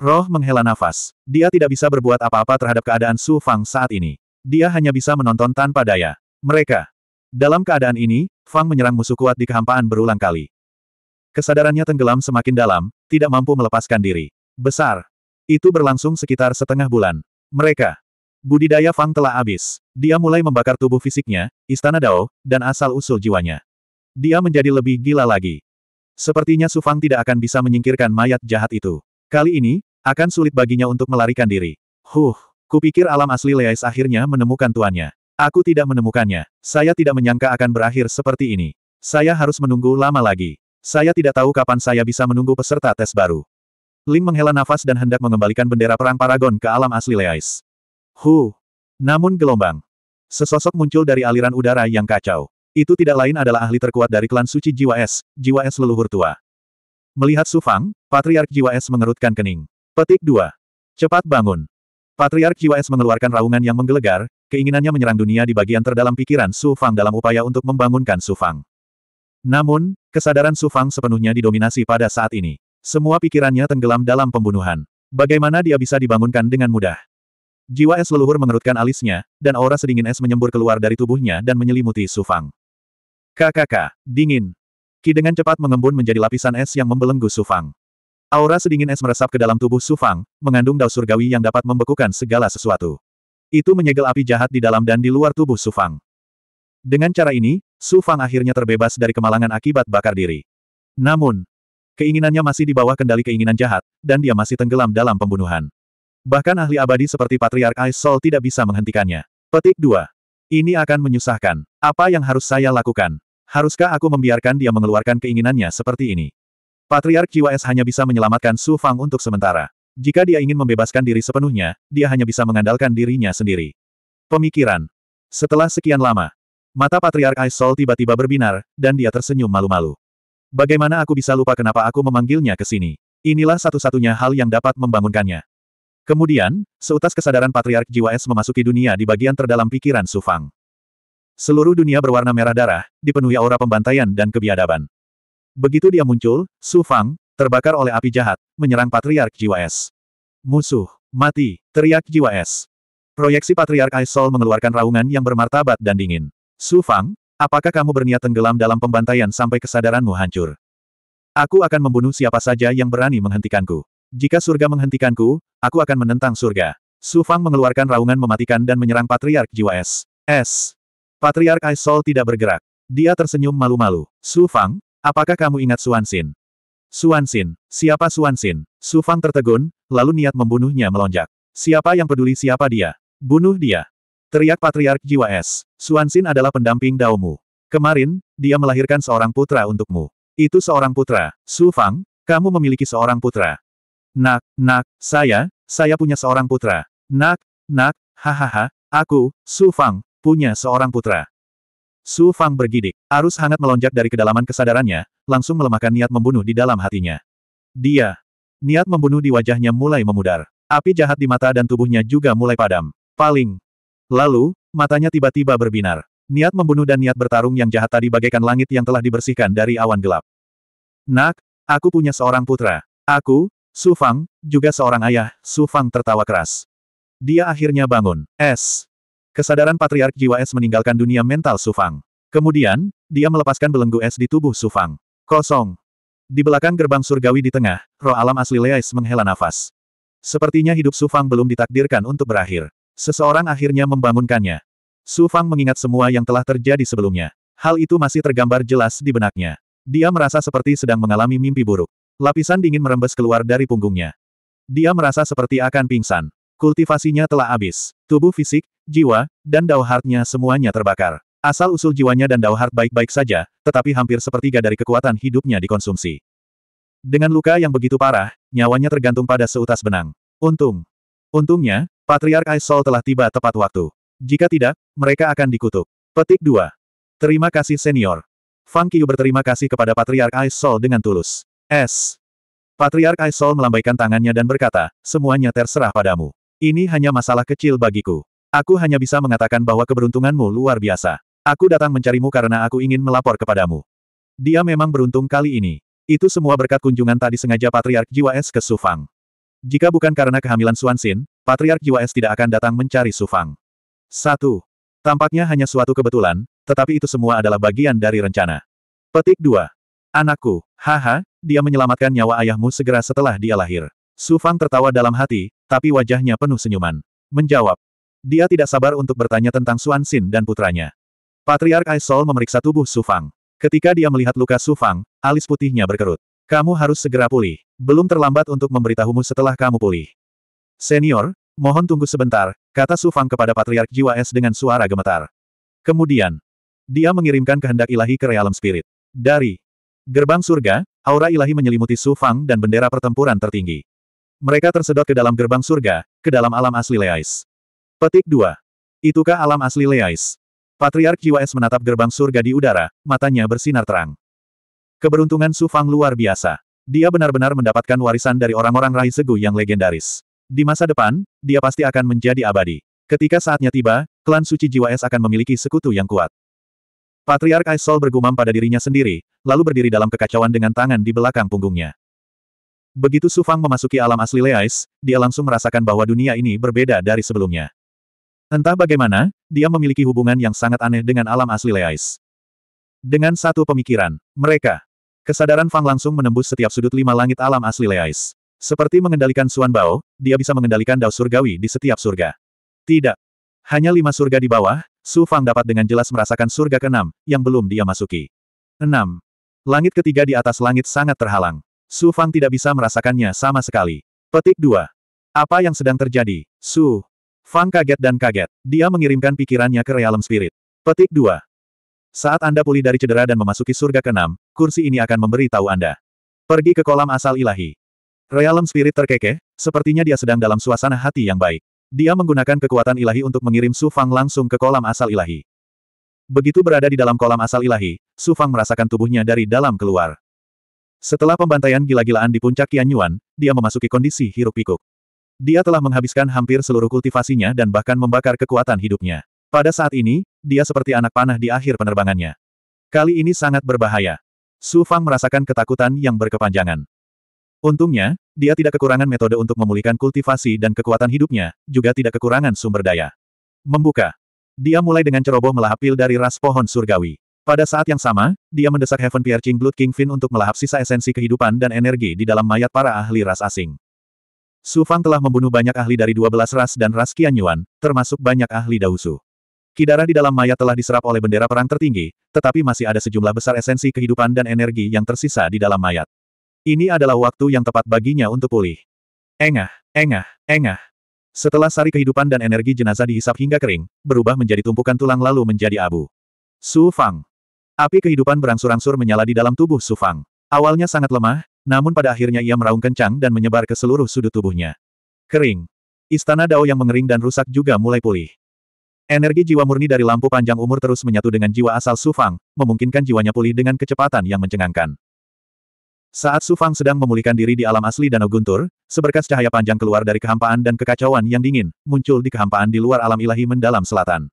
Roh menghela nafas. Dia tidak bisa berbuat apa-apa terhadap keadaan Su Fang saat ini. Dia hanya bisa menonton tanpa daya. Mereka. Dalam keadaan ini, Fang menyerang musuh kuat di kehampaan berulang kali. Kesadarannya tenggelam semakin dalam, tidak mampu melepaskan diri. Besar. Itu berlangsung sekitar setengah bulan. Mereka. Budidaya Fang telah habis. Dia mulai membakar tubuh fisiknya, istana Dao, dan asal-usul jiwanya. Dia menjadi lebih gila lagi. Sepertinya Su Fang tidak akan bisa menyingkirkan mayat jahat itu. Kali ini, akan sulit baginya untuk melarikan diri. Huh, kupikir alam asli Leais akhirnya menemukan tuannya. Aku tidak menemukannya. Saya tidak menyangka akan berakhir seperti ini. Saya harus menunggu lama lagi. Saya tidak tahu kapan saya bisa menunggu peserta tes baru. Ling menghela nafas dan hendak mengembalikan bendera perang Paragon ke alam asli Leais. Huh. Namun gelombang. Sesosok muncul dari aliran udara yang kacau. Itu tidak lain adalah ahli terkuat dari klan suci Jiwa Es, Jiwa Es leluhur tua. Melihat Sufang, Patriark Jiwa Es mengerutkan kening. Petik 2. Cepat bangun. Patriark QS mengeluarkan raungan yang menggelegar, keinginannya menyerang dunia di bagian terdalam pikiran Su Fang dalam upaya untuk membangunkan Su Fang. Namun, kesadaran Su Fang sepenuhnya didominasi pada saat ini. Semua pikirannya tenggelam dalam pembunuhan. Bagaimana dia bisa dibangunkan dengan mudah? Jiwa es leluhur mengerutkan alisnya, dan aura sedingin es menyembur keluar dari tubuhnya dan menyelimuti Su Sufang. KKK, dingin. Ki dengan cepat mengembun menjadi lapisan es yang membelenggu Su Fang. Aura sedingin es meresap ke dalam tubuh Sufang, mengandung dao surgawi yang dapat membekukan segala sesuatu. Itu menyegel api jahat di dalam dan di luar tubuh Sufang. Dengan cara ini, Sufang akhirnya terbebas dari kemalangan akibat bakar diri. Namun, keinginannya masih di bawah kendali keinginan jahat, dan dia masih tenggelam dalam pembunuhan. Bahkan ahli abadi seperti Patriark Ice Soul tidak bisa menghentikannya. Petik 2. Ini akan menyusahkan. Apa yang harus saya lakukan? Haruskah aku membiarkan dia mengeluarkan keinginannya seperti ini? Patriark Jiwa Es hanya bisa menyelamatkan Su Fang untuk sementara. Jika dia ingin membebaskan diri sepenuhnya, dia hanya bisa mengandalkan dirinya sendiri. Pemikiran. Setelah sekian lama, mata Patriark Aisol tiba-tiba berbinar, dan dia tersenyum malu-malu. Bagaimana aku bisa lupa kenapa aku memanggilnya ke sini? Inilah satu-satunya hal yang dapat membangunkannya. Kemudian, seutas kesadaran Patriark Jiwa Es memasuki dunia di bagian terdalam pikiran Su Fang. Seluruh dunia berwarna merah darah, dipenuhi aura pembantaian dan kebiadaban. Begitu dia muncul, Su Fang, terbakar oleh api jahat, menyerang Patriark Jiwa Es. Musuh, mati, teriak Jiwa Es. Proyeksi Patriark Aisol mengeluarkan raungan yang bermartabat dan dingin. Su Fang, apakah kamu berniat tenggelam dalam pembantaian sampai kesadaranmu hancur? Aku akan membunuh siapa saja yang berani menghentikanku. Jika surga menghentikanku, aku akan menentang surga. Su Fang mengeluarkan raungan mematikan dan menyerang Patriark Jiwa Es. Es. Patriark Aisol tidak bergerak. Dia tersenyum malu-malu. Su Fang, Apakah kamu ingat Suansin? Suansin, siapa Suansin? Su Fang tertegun, lalu niat membunuhnya melonjak. Siapa yang peduli siapa dia? Bunuh dia. Teriak Patriark Jiwa Es. Suansin adalah pendamping Daomu. Kemarin, dia melahirkan seorang putra untukmu. Itu seorang putra. Su Fang, kamu memiliki seorang putra. Nak, nak, saya, saya punya seorang putra. Nak, nak, hahaha, aku, Su Fang, punya seorang putra. Su Fang bergidik. Arus hangat melonjak dari kedalaman kesadarannya, langsung melemahkan niat membunuh di dalam hatinya. Dia. Niat membunuh di wajahnya mulai memudar. Api jahat di mata dan tubuhnya juga mulai padam. Paling. Lalu, matanya tiba-tiba berbinar. Niat membunuh dan niat bertarung yang jahat tadi bagaikan langit yang telah dibersihkan dari awan gelap. Nak, aku punya seorang putra. Aku, Su Fang, juga seorang ayah, Su Fang tertawa keras. Dia akhirnya bangun. S. Kesadaran Patriark Jiwa Es meninggalkan dunia mental Sufang. Kemudian, dia melepaskan belenggu es di tubuh Sufang. Kosong. Di belakang gerbang surgawi di tengah, roh alam asli Leais menghela nafas. Sepertinya hidup Sufang belum ditakdirkan untuk berakhir. Seseorang akhirnya membangunkannya. Sufang mengingat semua yang telah terjadi sebelumnya. Hal itu masih tergambar jelas di benaknya. Dia merasa seperti sedang mengalami mimpi buruk. Lapisan dingin merembes keluar dari punggungnya. Dia merasa seperti akan pingsan. Kultivasinya telah habis. Tubuh fisik, jiwa, dan Dao semuanya terbakar. Asal-usul jiwanya dan Dao Heart baik-baik saja, tetapi hampir sepertiga dari kekuatan hidupnya dikonsumsi. Dengan luka yang begitu parah, nyawanya tergantung pada seutas benang. Untung. Untungnya, Patriark Ice Soul telah tiba tepat waktu. Jika tidak, mereka akan dikutuk. Petik 2. Terima kasih senior. Fang Qiu berterima kasih kepada Patriark Ice Soul dengan tulus. S. Patriark Aisol melambaikan tangannya dan berkata, semuanya terserah padamu. Ini hanya masalah kecil bagiku. Aku hanya bisa mengatakan bahwa keberuntunganmu luar biasa. Aku datang mencarimu karena aku ingin melapor kepadamu. Dia memang beruntung kali ini. Itu semua berkat kunjungan tadi sengaja Patriark Jiwa Es ke Sufang. Jika bukan karena kehamilan Suansin, Patriark Jiwa Es tidak akan datang mencari Sufang. Satu, Tampaknya hanya suatu kebetulan, tetapi itu semua adalah bagian dari rencana. Petik 2. Anakku, haha, dia menyelamatkan nyawa ayahmu segera setelah dia lahir. Sufang tertawa dalam hati, tapi wajahnya penuh senyuman. Menjawab, dia tidak sabar untuk bertanya tentang Suan Xin dan putranya. Patriark Aisol memeriksa tubuh Sufang. Ketika dia melihat luka Sufang, alis putihnya berkerut. Kamu harus segera pulih. Belum terlambat untuk memberitahumu setelah kamu pulih. Senior, mohon tunggu sebentar, kata Sufang kepada Patriark Jiwa Es dengan suara gemetar. Kemudian, dia mengirimkan kehendak ilahi ke realem spirit. Dari gerbang surga, aura ilahi menyelimuti Sufang dan bendera pertempuran tertinggi. Mereka tersedot ke dalam gerbang surga, ke dalam alam asli Leais. Petik 2. Itukah alam asli Leais? Patriark QS menatap gerbang surga di udara, matanya bersinar terang. Keberuntungan Su Fang luar biasa. Dia benar-benar mendapatkan warisan dari orang-orang Rai Segu yang legendaris. Di masa depan, dia pasti akan menjadi abadi. Ketika saatnya tiba, klan suci jiwa es akan memiliki sekutu yang kuat. Patriark Aisol bergumam pada dirinya sendiri, lalu berdiri dalam kekacauan dengan tangan di belakang punggungnya. Begitu Sufang memasuki alam asli Leais, dia langsung merasakan bahwa dunia ini berbeda dari sebelumnya. Entah bagaimana, dia memiliki hubungan yang sangat aneh dengan alam asli Leais. Dengan satu pemikiran, mereka. Kesadaran Fang langsung menembus setiap sudut lima langit alam asli Leais. Seperti mengendalikan Suan Bao, dia bisa mengendalikan dao surgawi di setiap surga. Tidak. Hanya lima surga di bawah, Su Fang dapat dengan jelas merasakan surga keenam, yang belum dia masuki. 6. Langit ketiga di atas langit sangat terhalang. Su Fang tidak bisa merasakannya sama sekali. Petik 2. Apa yang sedang terjadi? Su Fang kaget dan kaget. Dia mengirimkan pikirannya ke realm spirit. Petik 2. Saat Anda pulih dari cedera dan memasuki surga ke-6, kursi ini akan memberi tahu Anda. Pergi ke kolam asal ilahi. Realm spirit terkekeh, sepertinya dia sedang dalam suasana hati yang baik. Dia menggunakan kekuatan ilahi untuk mengirim Su Fang langsung ke kolam asal ilahi. Begitu berada di dalam kolam asal ilahi, Su Fang merasakan tubuhnya dari dalam keluar. Setelah pembantaian gila-gilaan di puncak Qian dia memasuki kondisi hiruk-pikuk. Dia telah menghabiskan hampir seluruh kultivasinya dan bahkan membakar kekuatan hidupnya. Pada saat ini, dia seperti anak panah di akhir penerbangannya. Kali ini sangat berbahaya. Su Fang merasakan ketakutan yang berkepanjangan. Untungnya, dia tidak kekurangan metode untuk memulihkan kultivasi dan kekuatan hidupnya, juga tidak kekurangan sumber daya. Membuka. Dia mulai dengan ceroboh melahap pil dari ras pohon surgawi. Pada saat yang sama, dia mendesak Heaven Piercing Blood King Kingfin untuk melahap sisa esensi kehidupan dan energi di dalam mayat para ahli ras asing. Su Fang telah membunuh banyak ahli dari 12 ras dan ras Qian Yuan, termasuk banyak ahli Dausu. Kidara di dalam mayat telah diserap oleh bendera perang tertinggi, tetapi masih ada sejumlah besar esensi kehidupan dan energi yang tersisa di dalam mayat. Ini adalah waktu yang tepat baginya untuk pulih. Engah, engah, engah. Setelah sari kehidupan dan energi jenazah dihisap hingga kering, berubah menjadi tumpukan tulang lalu menjadi abu. Su Fang. Api kehidupan berangsur-angsur menyala di dalam tubuh Su Fang. Awalnya sangat lemah, namun pada akhirnya ia meraung kencang dan menyebar ke seluruh sudut tubuhnya. Kering. Istana Dao yang mengering dan rusak juga mulai pulih. Energi jiwa murni dari lampu panjang umur terus menyatu dengan jiwa asal Sufang, memungkinkan jiwanya pulih dengan kecepatan yang mencengangkan. Saat Sufang sedang memulihkan diri di alam asli Danau Guntur, seberkas cahaya panjang keluar dari kehampaan dan kekacauan yang dingin, muncul di kehampaan di luar alam ilahi mendalam selatan.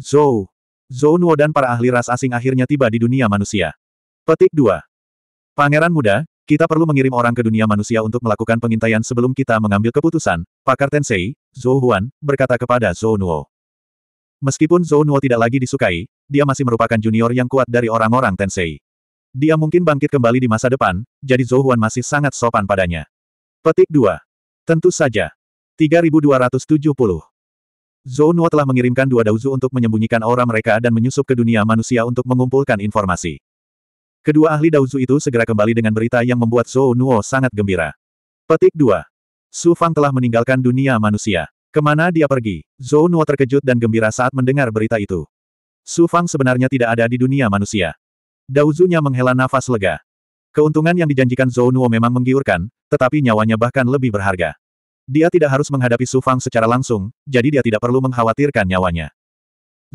Zhou. Zhou Nuo dan para ahli ras asing akhirnya tiba di dunia manusia. Petik 2. Pangeran muda, kita perlu mengirim orang ke dunia manusia untuk melakukan pengintaian sebelum kita mengambil keputusan, pakar Tensei, Zhou Huan, berkata kepada Zhou Nuo. Meskipun Zhou Nuo tidak lagi disukai, dia masih merupakan junior yang kuat dari orang-orang Tensei. Dia mungkin bangkit kembali di masa depan, jadi Zhou Huan masih sangat sopan padanya. Petik 2. Tentu saja. 3270. Zhou Nuo telah mengirimkan dua dauzu untuk menyembunyikan aura mereka dan menyusup ke dunia manusia untuk mengumpulkan informasi. Kedua ahli Daozu itu segera kembali dengan berita yang membuat Zhou Nuo sangat gembira. Petik 2. Su Fang telah meninggalkan dunia manusia. Kemana dia pergi? Zhou Nuo terkejut dan gembira saat mendengar berita itu. Su Fang sebenarnya tidak ada di dunia manusia. Dauzunya menghela nafas lega. Keuntungan yang dijanjikan Zhou Nuo memang menggiurkan, tetapi nyawanya bahkan lebih berharga. Dia tidak harus menghadapi Su Fang secara langsung, jadi dia tidak perlu mengkhawatirkan nyawanya.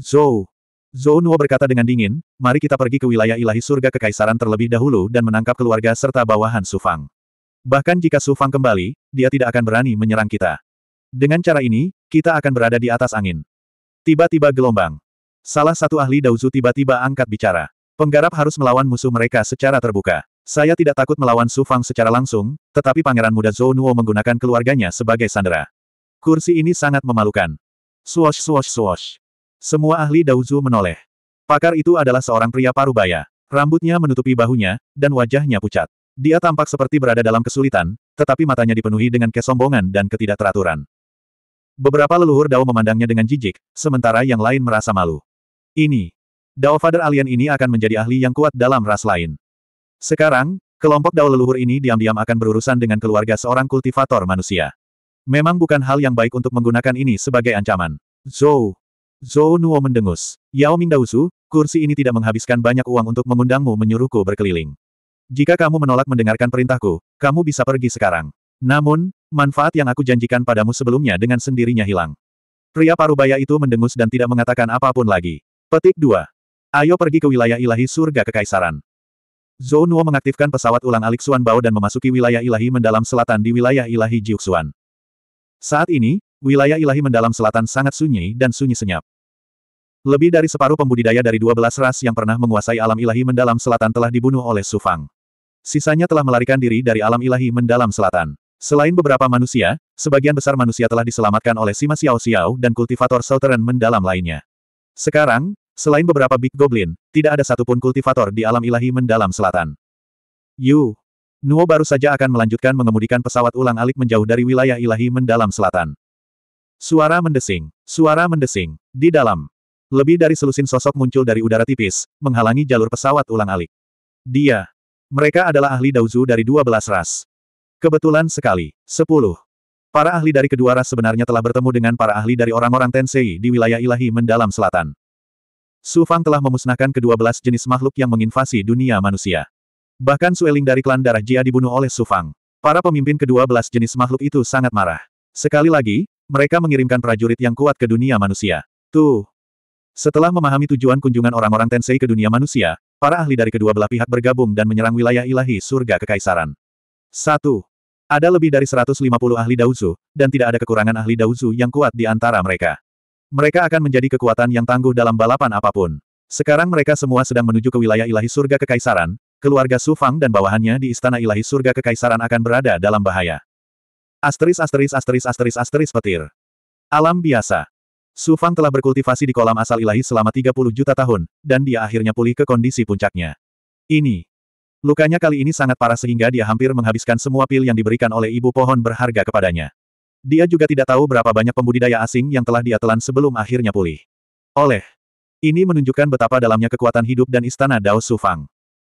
Zhou, Zhou Nuo berkata dengan dingin, mari kita pergi ke wilayah ilahi surga kekaisaran terlebih dahulu dan menangkap keluarga serta bawahan Sufang. Bahkan jika Sufang kembali, dia tidak akan berani menyerang kita. Dengan cara ini, kita akan berada di atas angin. Tiba-tiba gelombang. Salah satu ahli Daozu tiba-tiba angkat bicara. Penggarap harus melawan musuh mereka secara terbuka. Saya tidak takut melawan Sufang secara langsung, tetapi pangeran muda Zhou Nuo menggunakan keluarganya sebagai sandera. Kursi ini sangat memalukan. Swosh swosh swosh. Semua ahli Daozu menoleh. Pakar itu adalah seorang pria parubaya. Rambutnya menutupi bahunya, dan wajahnya pucat. Dia tampak seperti berada dalam kesulitan, tetapi matanya dipenuhi dengan kesombongan dan ketidakteraturan. Beberapa leluhur Dao memandangnya dengan jijik, sementara yang lain merasa malu. Ini. Dao Father Alien ini akan menjadi ahli yang kuat dalam ras lain. Sekarang, kelompok Dao leluhur ini diam-diam akan berurusan dengan keluarga seorang kultivator manusia. Memang bukan hal yang baik untuk menggunakan ini sebagai ancaman. Zhou, Zhou Nuo mendengus. Yao Dausu, kursi ini tidak menghabiskan banyak uang untuk mengundangmu menyuruhku berkeliling. Jika kamu menolak mendengarkan perintahku, kamu bisa pergi sekarang. Namun, manfaat yang aku janjikan padamu sebelumnya dengan sendirinya hilang. Pria parubaya itu mendengus dan tidak mengatakan apapun lagi. Petik 2. Ayo pergi ke wilayah ilahi surga kekaisaran. Zhou Nuo mengaktifkan pesawat ulang alik Xuan Bao dan memasuki wilayah ilahi mendalam selatan di wilayah ilahi Jiuxuan. Saat ini, wilayah ilahi mendalam selatan sangat sunyi dan sunyi senyap. Lebih dari separuh pembudidaya dari 12 ras yang pernah menguasai alam ilahi mendalam selatan telah dibunuh oleh Sufang. Sisanya telah melarikan diri dari alam ilahi mendalam selatan. Selain beberapa manusia, sebagian besar manusia telah diselamatkan oleh Sima Xiao Xiao dan kultivator Southern mendalam lainnya. Sekarang, selain beberapa Big Goblin, tidak ada satupun kultivator di alam ilahi mendalam selatan. Yu. Nuo baru saja akan melanjutkan mengemudikan pesawat ulang alik menjauh dari wilayah ilahi mendalam selatan. Suara mendesing. Suara mendesing. Di dalam. Lebih dari selusin sosok muncul dari udara tipis, menghalangi jalur pesawat ulang-alik. Dia. Mereka adalah ahli Daozu dari 12 ras. Kebetulan sekali. 10. Para ahli dari kedua ras sebenarnya telah bertemu dengan para ahli dari orang-orang Tensei di wilayah ilahi mendalam selatan. Su Fang telah memusnahkan kedua belas jenis makhluk yang menginvasi dunia manusia. Bahkan Sueling dari klan darah Jia dibunuh oleh Su Fang. Para pemimpin kedua belas jenis makhluk itu sangat marah. Sekali lagi, mereka mengirimkan prajurit yang kuat ke dunia manusia. Tuh, setelah memahami tujuan kunjungan orang-orang Tensei ke dunia manusia, para ahli dari kedua belah pihak bergabung dan menyerang wilayah ilahi surga kekaisaran. 1. Ada lebih dari 150 ahli Daozu, dan tidak ada kekurangan ahli Daozu yang kuat di antara mereka. Mereka akan menjadi kekuatan yang tangguh dalam balapan apapun. Sekarang mereka semua sedang menuju ke wilayah ilahi surga kekaisaran, keluarga Sufang dan bawahannya di istana ilahi surga kekaisaran akan berada dalam bahaya. Asteris asteris asteris asteris asteris petir. Alam biasa. Su Fang telah berkultivasi di kolam asal ilahi selama 30 juta tahun, dan dia akhirnya pulih ke kondisi puncaknya. Ini. Lukanya kali ini sangat parah sehingga dia hampir menghabiskan semua pil yang diberikan oleh ibu pohon berharga kepadanya. Dia juga tidak tahu berapa banyak pembudidaya asing yang telah dia telan sebelum akhirnya pulih. Oleh. Ini menunjukkan betapa dalamnya kekuatan hidup dan istana Dao Su Fang.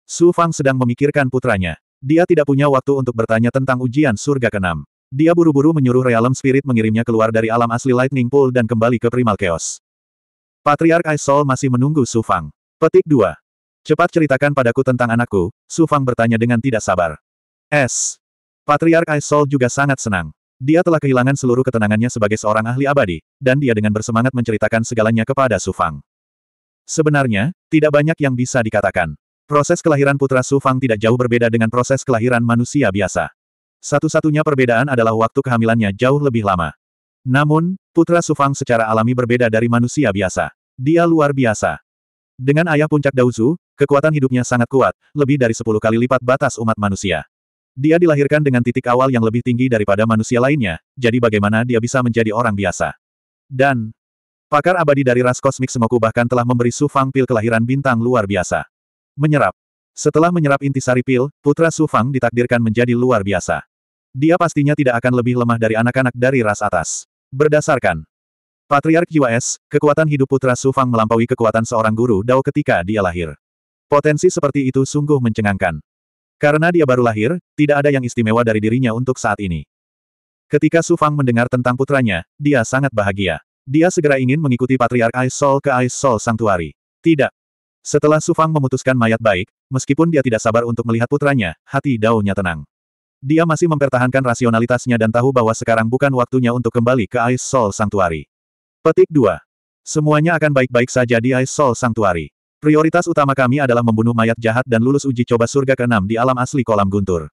Su Fang sedang memikirkan putranya. Dia tidak punya waktu untuk bertanya tentang ujian surga keenam. Dia buru-buru menyuruh Realm Spirit mengirimnya keluar dari alam asli Lightning Pool dan kembali ke Primal Chaos. Patriark Aisol masih menunggu Su Fang. Petik 2. Cepat ceritakan padaku tentang anakku, Su Fang bertanya dengan tidak sabar. S. Patriark Aisol juga sangat senang. Dia telah kehilangan seluruh ketenangannya sebagai seorang ahli abadi, dan dia dengan bersemangat menceritakan segalanya kepada Su Fang. Sebenarnya, tidak banyak yang bisa dikatakan. Proses kelahiran putra Su Fang tidak jauh berbeda dengan proses kelahiran manusia biasa. Satu-satunya perbedaan adalah waktu kehamilannya jauh lebih lama. Namun, putra Sufang secara alami berbeda dari manusia biasa. Dia luar biasa. Dengan ayah puncak Dauzu, kekuatan hidupnya sangat kuat, lebih dari 10 kali lipat batas umat manusia. Dia dilahirkan dengan titik awal yang lebih tinggi daripada manusia lainnya, jadi bagaimana dia bisa menjadi orang biasa. Dan, pakar abadi dari ras kosmik Semoku bahkan telah memberi Sufang pil kelahiran bintang luar biasa. Menyerap, setelah menyerap intisari pil, putra Su Fang ditakdirkan menjadi luar biasa. Dia pastinya tidak akan lebih lemah dari anak-anak dari ras atas. Berdasarkan Patriark YWS, kekuatan hidup putra Su Fang melampaui kekuatan seorang guru Dao ketika dia lahir. Potensi seperti itu sungguh mencengangkan. Karena dia baru lahir, tidak ada yang istimewa dari dirinya untuk saat ini. Ketika Su Fang mendengar tentang putranya, dia sangat bahagia. Dia segera ingin mengikuti Patriark Aisol ke Aisol Sanctuary. Tidak, setelah Su Fang memutuskan mayat baik, Meskipun dia tidak sabar untuk melihat putranya, hati Daunnya tenang. Dia masih mempertahankan rasionalitasnya dan tahu bahwa sekarang bukan waktunya untuk kembali ke Ais Soul Sanctuary. Petik 2. Semuanya akan baik-baik saja di Ais Soul Sanctuary. Prioritas utama kami adalah membunuh mayat jahat dan lulus uji coba surga ke-6 di alam asli kolam guntur.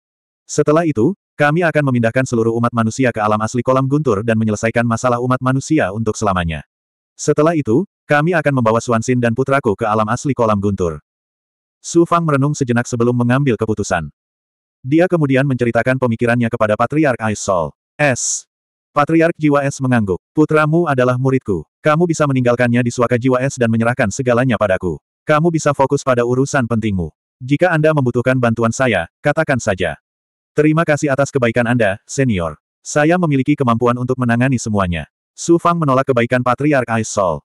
Setelah itu, kami akan memindahkan seluruh umat manusia ke alam asli kolam guntur dan menyelesaikan masalah umat manusia untuk selamanya. Setelah itu, kami akan membawa Swansin dan putraku ke alam asli kolam guntur. Su Fang merenung sejenak sebelum mengambil keputusan. Dia kemudian menceritakan pemikirannya kepada Patriark Aisol. S. Patriark Jiwa Es mengangguk. Putramu adalah muridku. Kamu bisa meninggalkannya di suaka Jiwa Es dan menyerahkan segalanya padaku. Kamu bisa fokus pada urusan pentingmu. Jika Anda membutuhkan bantuan saya, katakan saja. Terima kasih atas kebaikan Anda, senior. Saya memiliki kemampuan untuk menangani semuanya. Su Fang menolak kebaikan Patriark Aisol.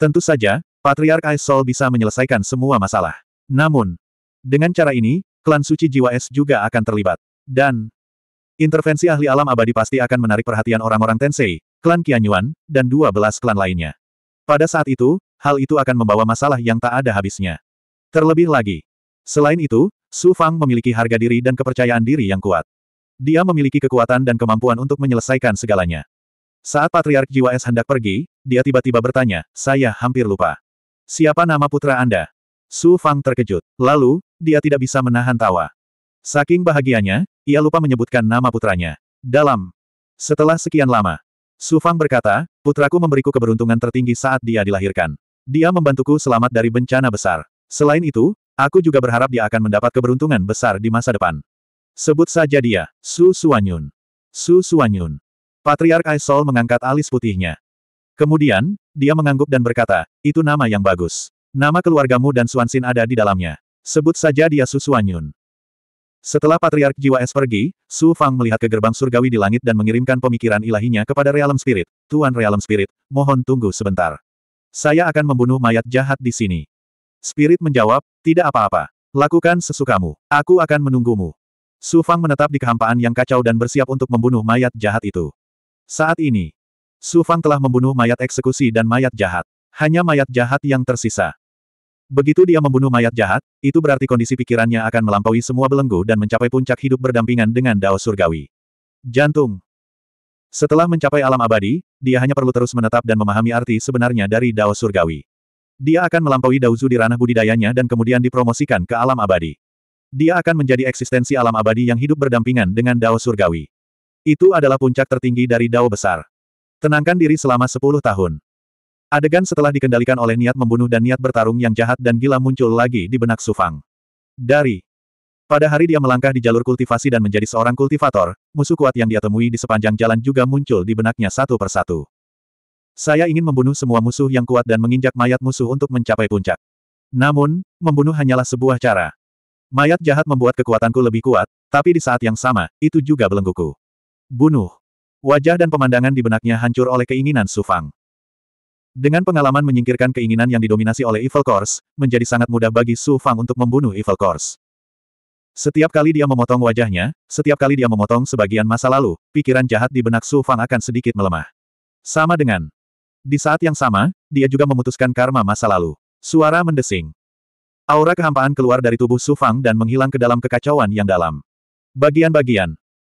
Tentu saja, Patriark Aisol bisa menyelesaikan semua masalah. Namun, dengan cara ini, klan suci jiwa es juga akan terlibat. Dan, intervensi ahli alam abadi pasti akan menarik perhatian orang-orang Tensei, klan Qianyuan, dan dua belas klan lainnya. Pada saat itu, hal itu akan membawa masalah yang tak ada habisnya. Terlebih lagi, selain itu, Su Fang memiliki harga diri dan kepercayaan diri yang kuat. Dia memiliki kekuatan dan kemampuan untuk menyelesaikan segalanya. Saat Patriark Jiwa Es hendak pergi, dia tiba-tiba bertanya, saya hampir lupa. Siapa nama putra Anda? Su Fang terkejut. Lalu, dia tidak bisa menahan tawa. Saking bahagianya, ia lupa menyebutkan nama putranya. Dalam. Setelah sekian lama, Su Fang berkata, putraku memberiku keberuntungan tertinggi saat dia dilahirkan. Dia membantuku selamat dari bencana besar. Selain itu, aku juga berharap dia akan mendapat keberuntungan besar di masa depan. Sebut saja dia, Su Suanyun. Su Suanyun. Patriark Aisol mengangkat alis putihnya. Kemudian, dia mengangguk dan berkata, itu nama yang bagus. Nama keluargamu dan Suansin ada di dalamnya. Sebut saja dia Su Suanyun. Setelah Patriark Jiwa Es pergi, Su Fang melihat ke gerbang surgawi di langit dan mengirimkan pemikiran ilahinya kepada Realm Spirit. Tuan Realm Spirit, mohon tunggu sebentar. Saya akan membunuh mayat jahat di sini. Spirit menjawab, tidak apa-apa. Lakukan sesukamu. Aku akan menunggumu. Su Fang menetap di kehampaan yang kacau dan bersiap untuk membunuh mayat jahat itu. Saat ini, Su Fang telah membunuh mayat eksekusi dan mayat jahat. Hanya mayat jahat yang tersisa. Begitu dia membunuh mayat jahat, itu berarti kondisi pikirannya akan melampaui semua belenggu dan mencapai puncak hidup berdampingan dengan Dao Surgawi. Jantung. Setelah mencapai alam abadi, dia hanya perlu terus menetap dan memahami arti sebenarnya dari Dao Surgawi. Dia akan melampaui Daozu di ranah budidayanya dan kemudian dipromosikan ke alam abadi. Dia akan menjadi eksistensi alam abadi yang hidup berdampingan dengan Dao Surgawi. Itu adalah puncak tertinggi dari Dao Besar. Tenangkan diri selama 10 tahun. Adegan setelah dikendalikan oleh niat membunuh dan niat bertarung yang jahat dan gila muncul lagi di benak Sufang. Dari pada hari dia melangkah di jalur kultivasi dan menjadi seorang kultivator, musuh kuat yang dia temui di sepanjang jalan juga muncul di benaknya satu persatu. Saya ingin membunuh semua musuh yang kuat dan menginjak mayat musuh untuk mencapai puncak. Namun, membunuh hanyalah sebuah cara. Mayat jahat membuat kekuatanku lebih kuat, tapi di saat yang sama, itu juga belengguku. Bunuh. Wajah dan pemandangan di benaknya hancur oleh keinginan Sufang. Dengan pengalaman menyingkirkan keinginan yang didominasi oleh Evil Course, menjadi sangat mudah bagi Su Fang untuk membunuh Evil Course. Setiap kali dia memotong wajahnya, setiap kali dia memotong sebagian masa lalu, pikiran jahat di benak Su Fang akan sedikit melemah. Sama dengan. Di saat yang sama, dia juga memutuskan karma masa lalu. Suara mendesing. Aura kehampaan keluar dari tubuh Su Fang dan menghilang ke dalam kekacauan yang dalam. Bagian-bagian.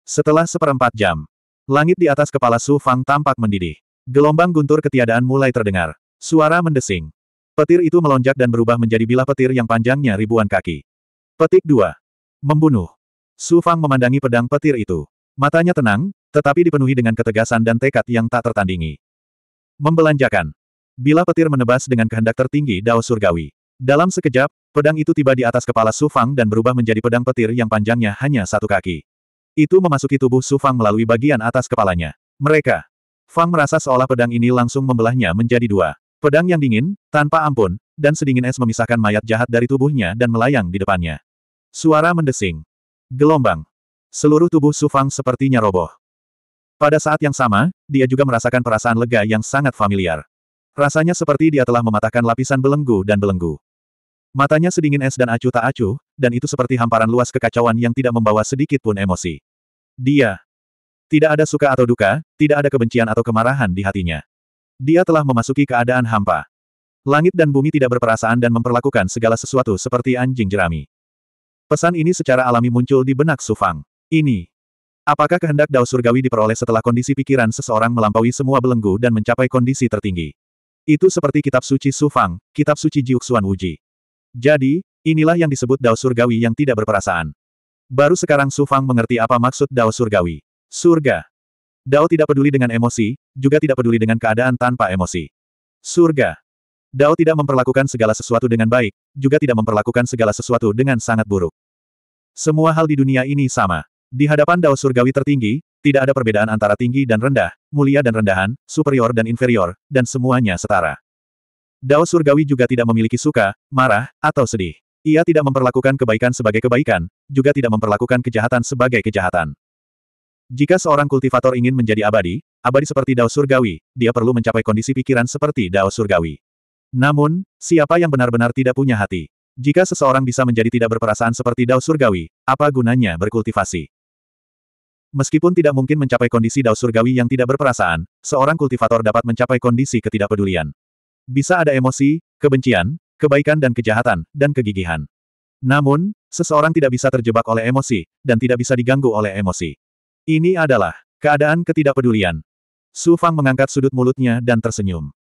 Setelah seperempat jam, langit di atas kepala Su Fang tampak mendidih. Gelombang guntur ketiadaan mulai terdengar. Suara mendesing. Petir itu melonjak dan berubah menjadi bilah petir yang panjangnya ribuan kaki. Petik 2. Membunuh. Su Fang memandangi pedang petir itu. Matanya tenang, tetapi dipenuhi dengan ketegasan dan tekad yang tak tertandingi. Membelanjakan. Bilah petir menebas dengan kehendak tertinggi Dao Surgawi. Dalam sekejap, pedang itu tiba di atas kepala Su Fang dan berubah menjadi pedang petir yang panjangnya hanya satu kaki. Itu memasuki tubuh Su Fang melalui bagian atas kepalanya. Mereka Fang merasa seolah pedang ini langsung membelahnya menjadi dua. Pedang yang dingin, tanpa ampun, dan sedingin es memisahkan mayat jahat dari tubuhnya dan melayang di depannya. Suara mendesing. Gelombang. Seluruh tubuh Su Fang sepertinya roboh. Pada saat yang sama, dia juga merasakan perasaan lega yang sangat familiar. Rasanya seperti dia telah mematahkan lapisan belenggu dan belenggu. Matanya sedingin es dan acuh tak acuh, dan itu seperti hamparan luas kekacauan yang tidak membawa sedikit pun emosi. Dia tidak ada suka atau duka, tidak ada kebencian atau kemarahan di hatinya. Dia telah memasuki keadaan hampa. Langit dan bumi tidak berperasaan dan memperlakukan segala sesuatu seperti anjing jerami. Pesan ini secara alami muncul di benak Sufang. Ini. Apakah kehendak Dao Surgawi diperoleh setelah kondisi pikiran seseorang melampaui semua belenggu dan mencapai kondisi tertinggi? Itu seperti kitab suci Sufang, kitab suci Jiuxuan Wuji. Jadi, inilah yang disebut Dao Surgawi yang tidak berperasaan. Baru sekarang Sufang mengerti apa maksud Dao Surgawi. Surga. Dao tidak peduli dengan emosi, juga tidak peduli dengan keadaan tanpa emosi. Surga. Dao tidak memperlakukan segala sesuatu dengan baik, juga tidak memperlakukan segala sesuatu dengan sangat buruk. Semua hal di dunia ini sama. Di hadapan Dao surgawi tertinggi, tidak ada perbedaan antara tinggi dan rendah, mulia dan rendahan, superior dan inferior, dan semuanya setara. Dao surgawi juga tidak memiliki suka, marah, atau sedih. Ia tidak memperlakukan kebaikan sebagai kebaikan, juga tidak memperlakukan kejahatan sebagai kejahatan. Jika seorang kultivator ingin menjadi abadi, abadi seperti Dao Surgawi, dia perlu mencapai kondisi pikiran seperti Dao Surgawi. Namun, siapa yang benar-benar tidak punya hati? Jika seseorang bisa menjadi tidak berperasaan seperti Dao Surgawi, apa gunanya berkultivasi? Meskipun tidak mungkin mencapai kondisi Dao Surgawi yang tidak berperasaan, seorang kultivator dapat mencapai kondisi ketidakpedulian. Bisa ada emosi, kebencian, kebaikan dan kejahatan, dan kegigihan. Namun, seseorang tidak bisa terjebak oleh emosi, dan tidak bisa diganggu oleh emosi. Ini adalah keadaan ketidakpedulian. Su Fang mengangkat sudut mulutnya dan tersenyum.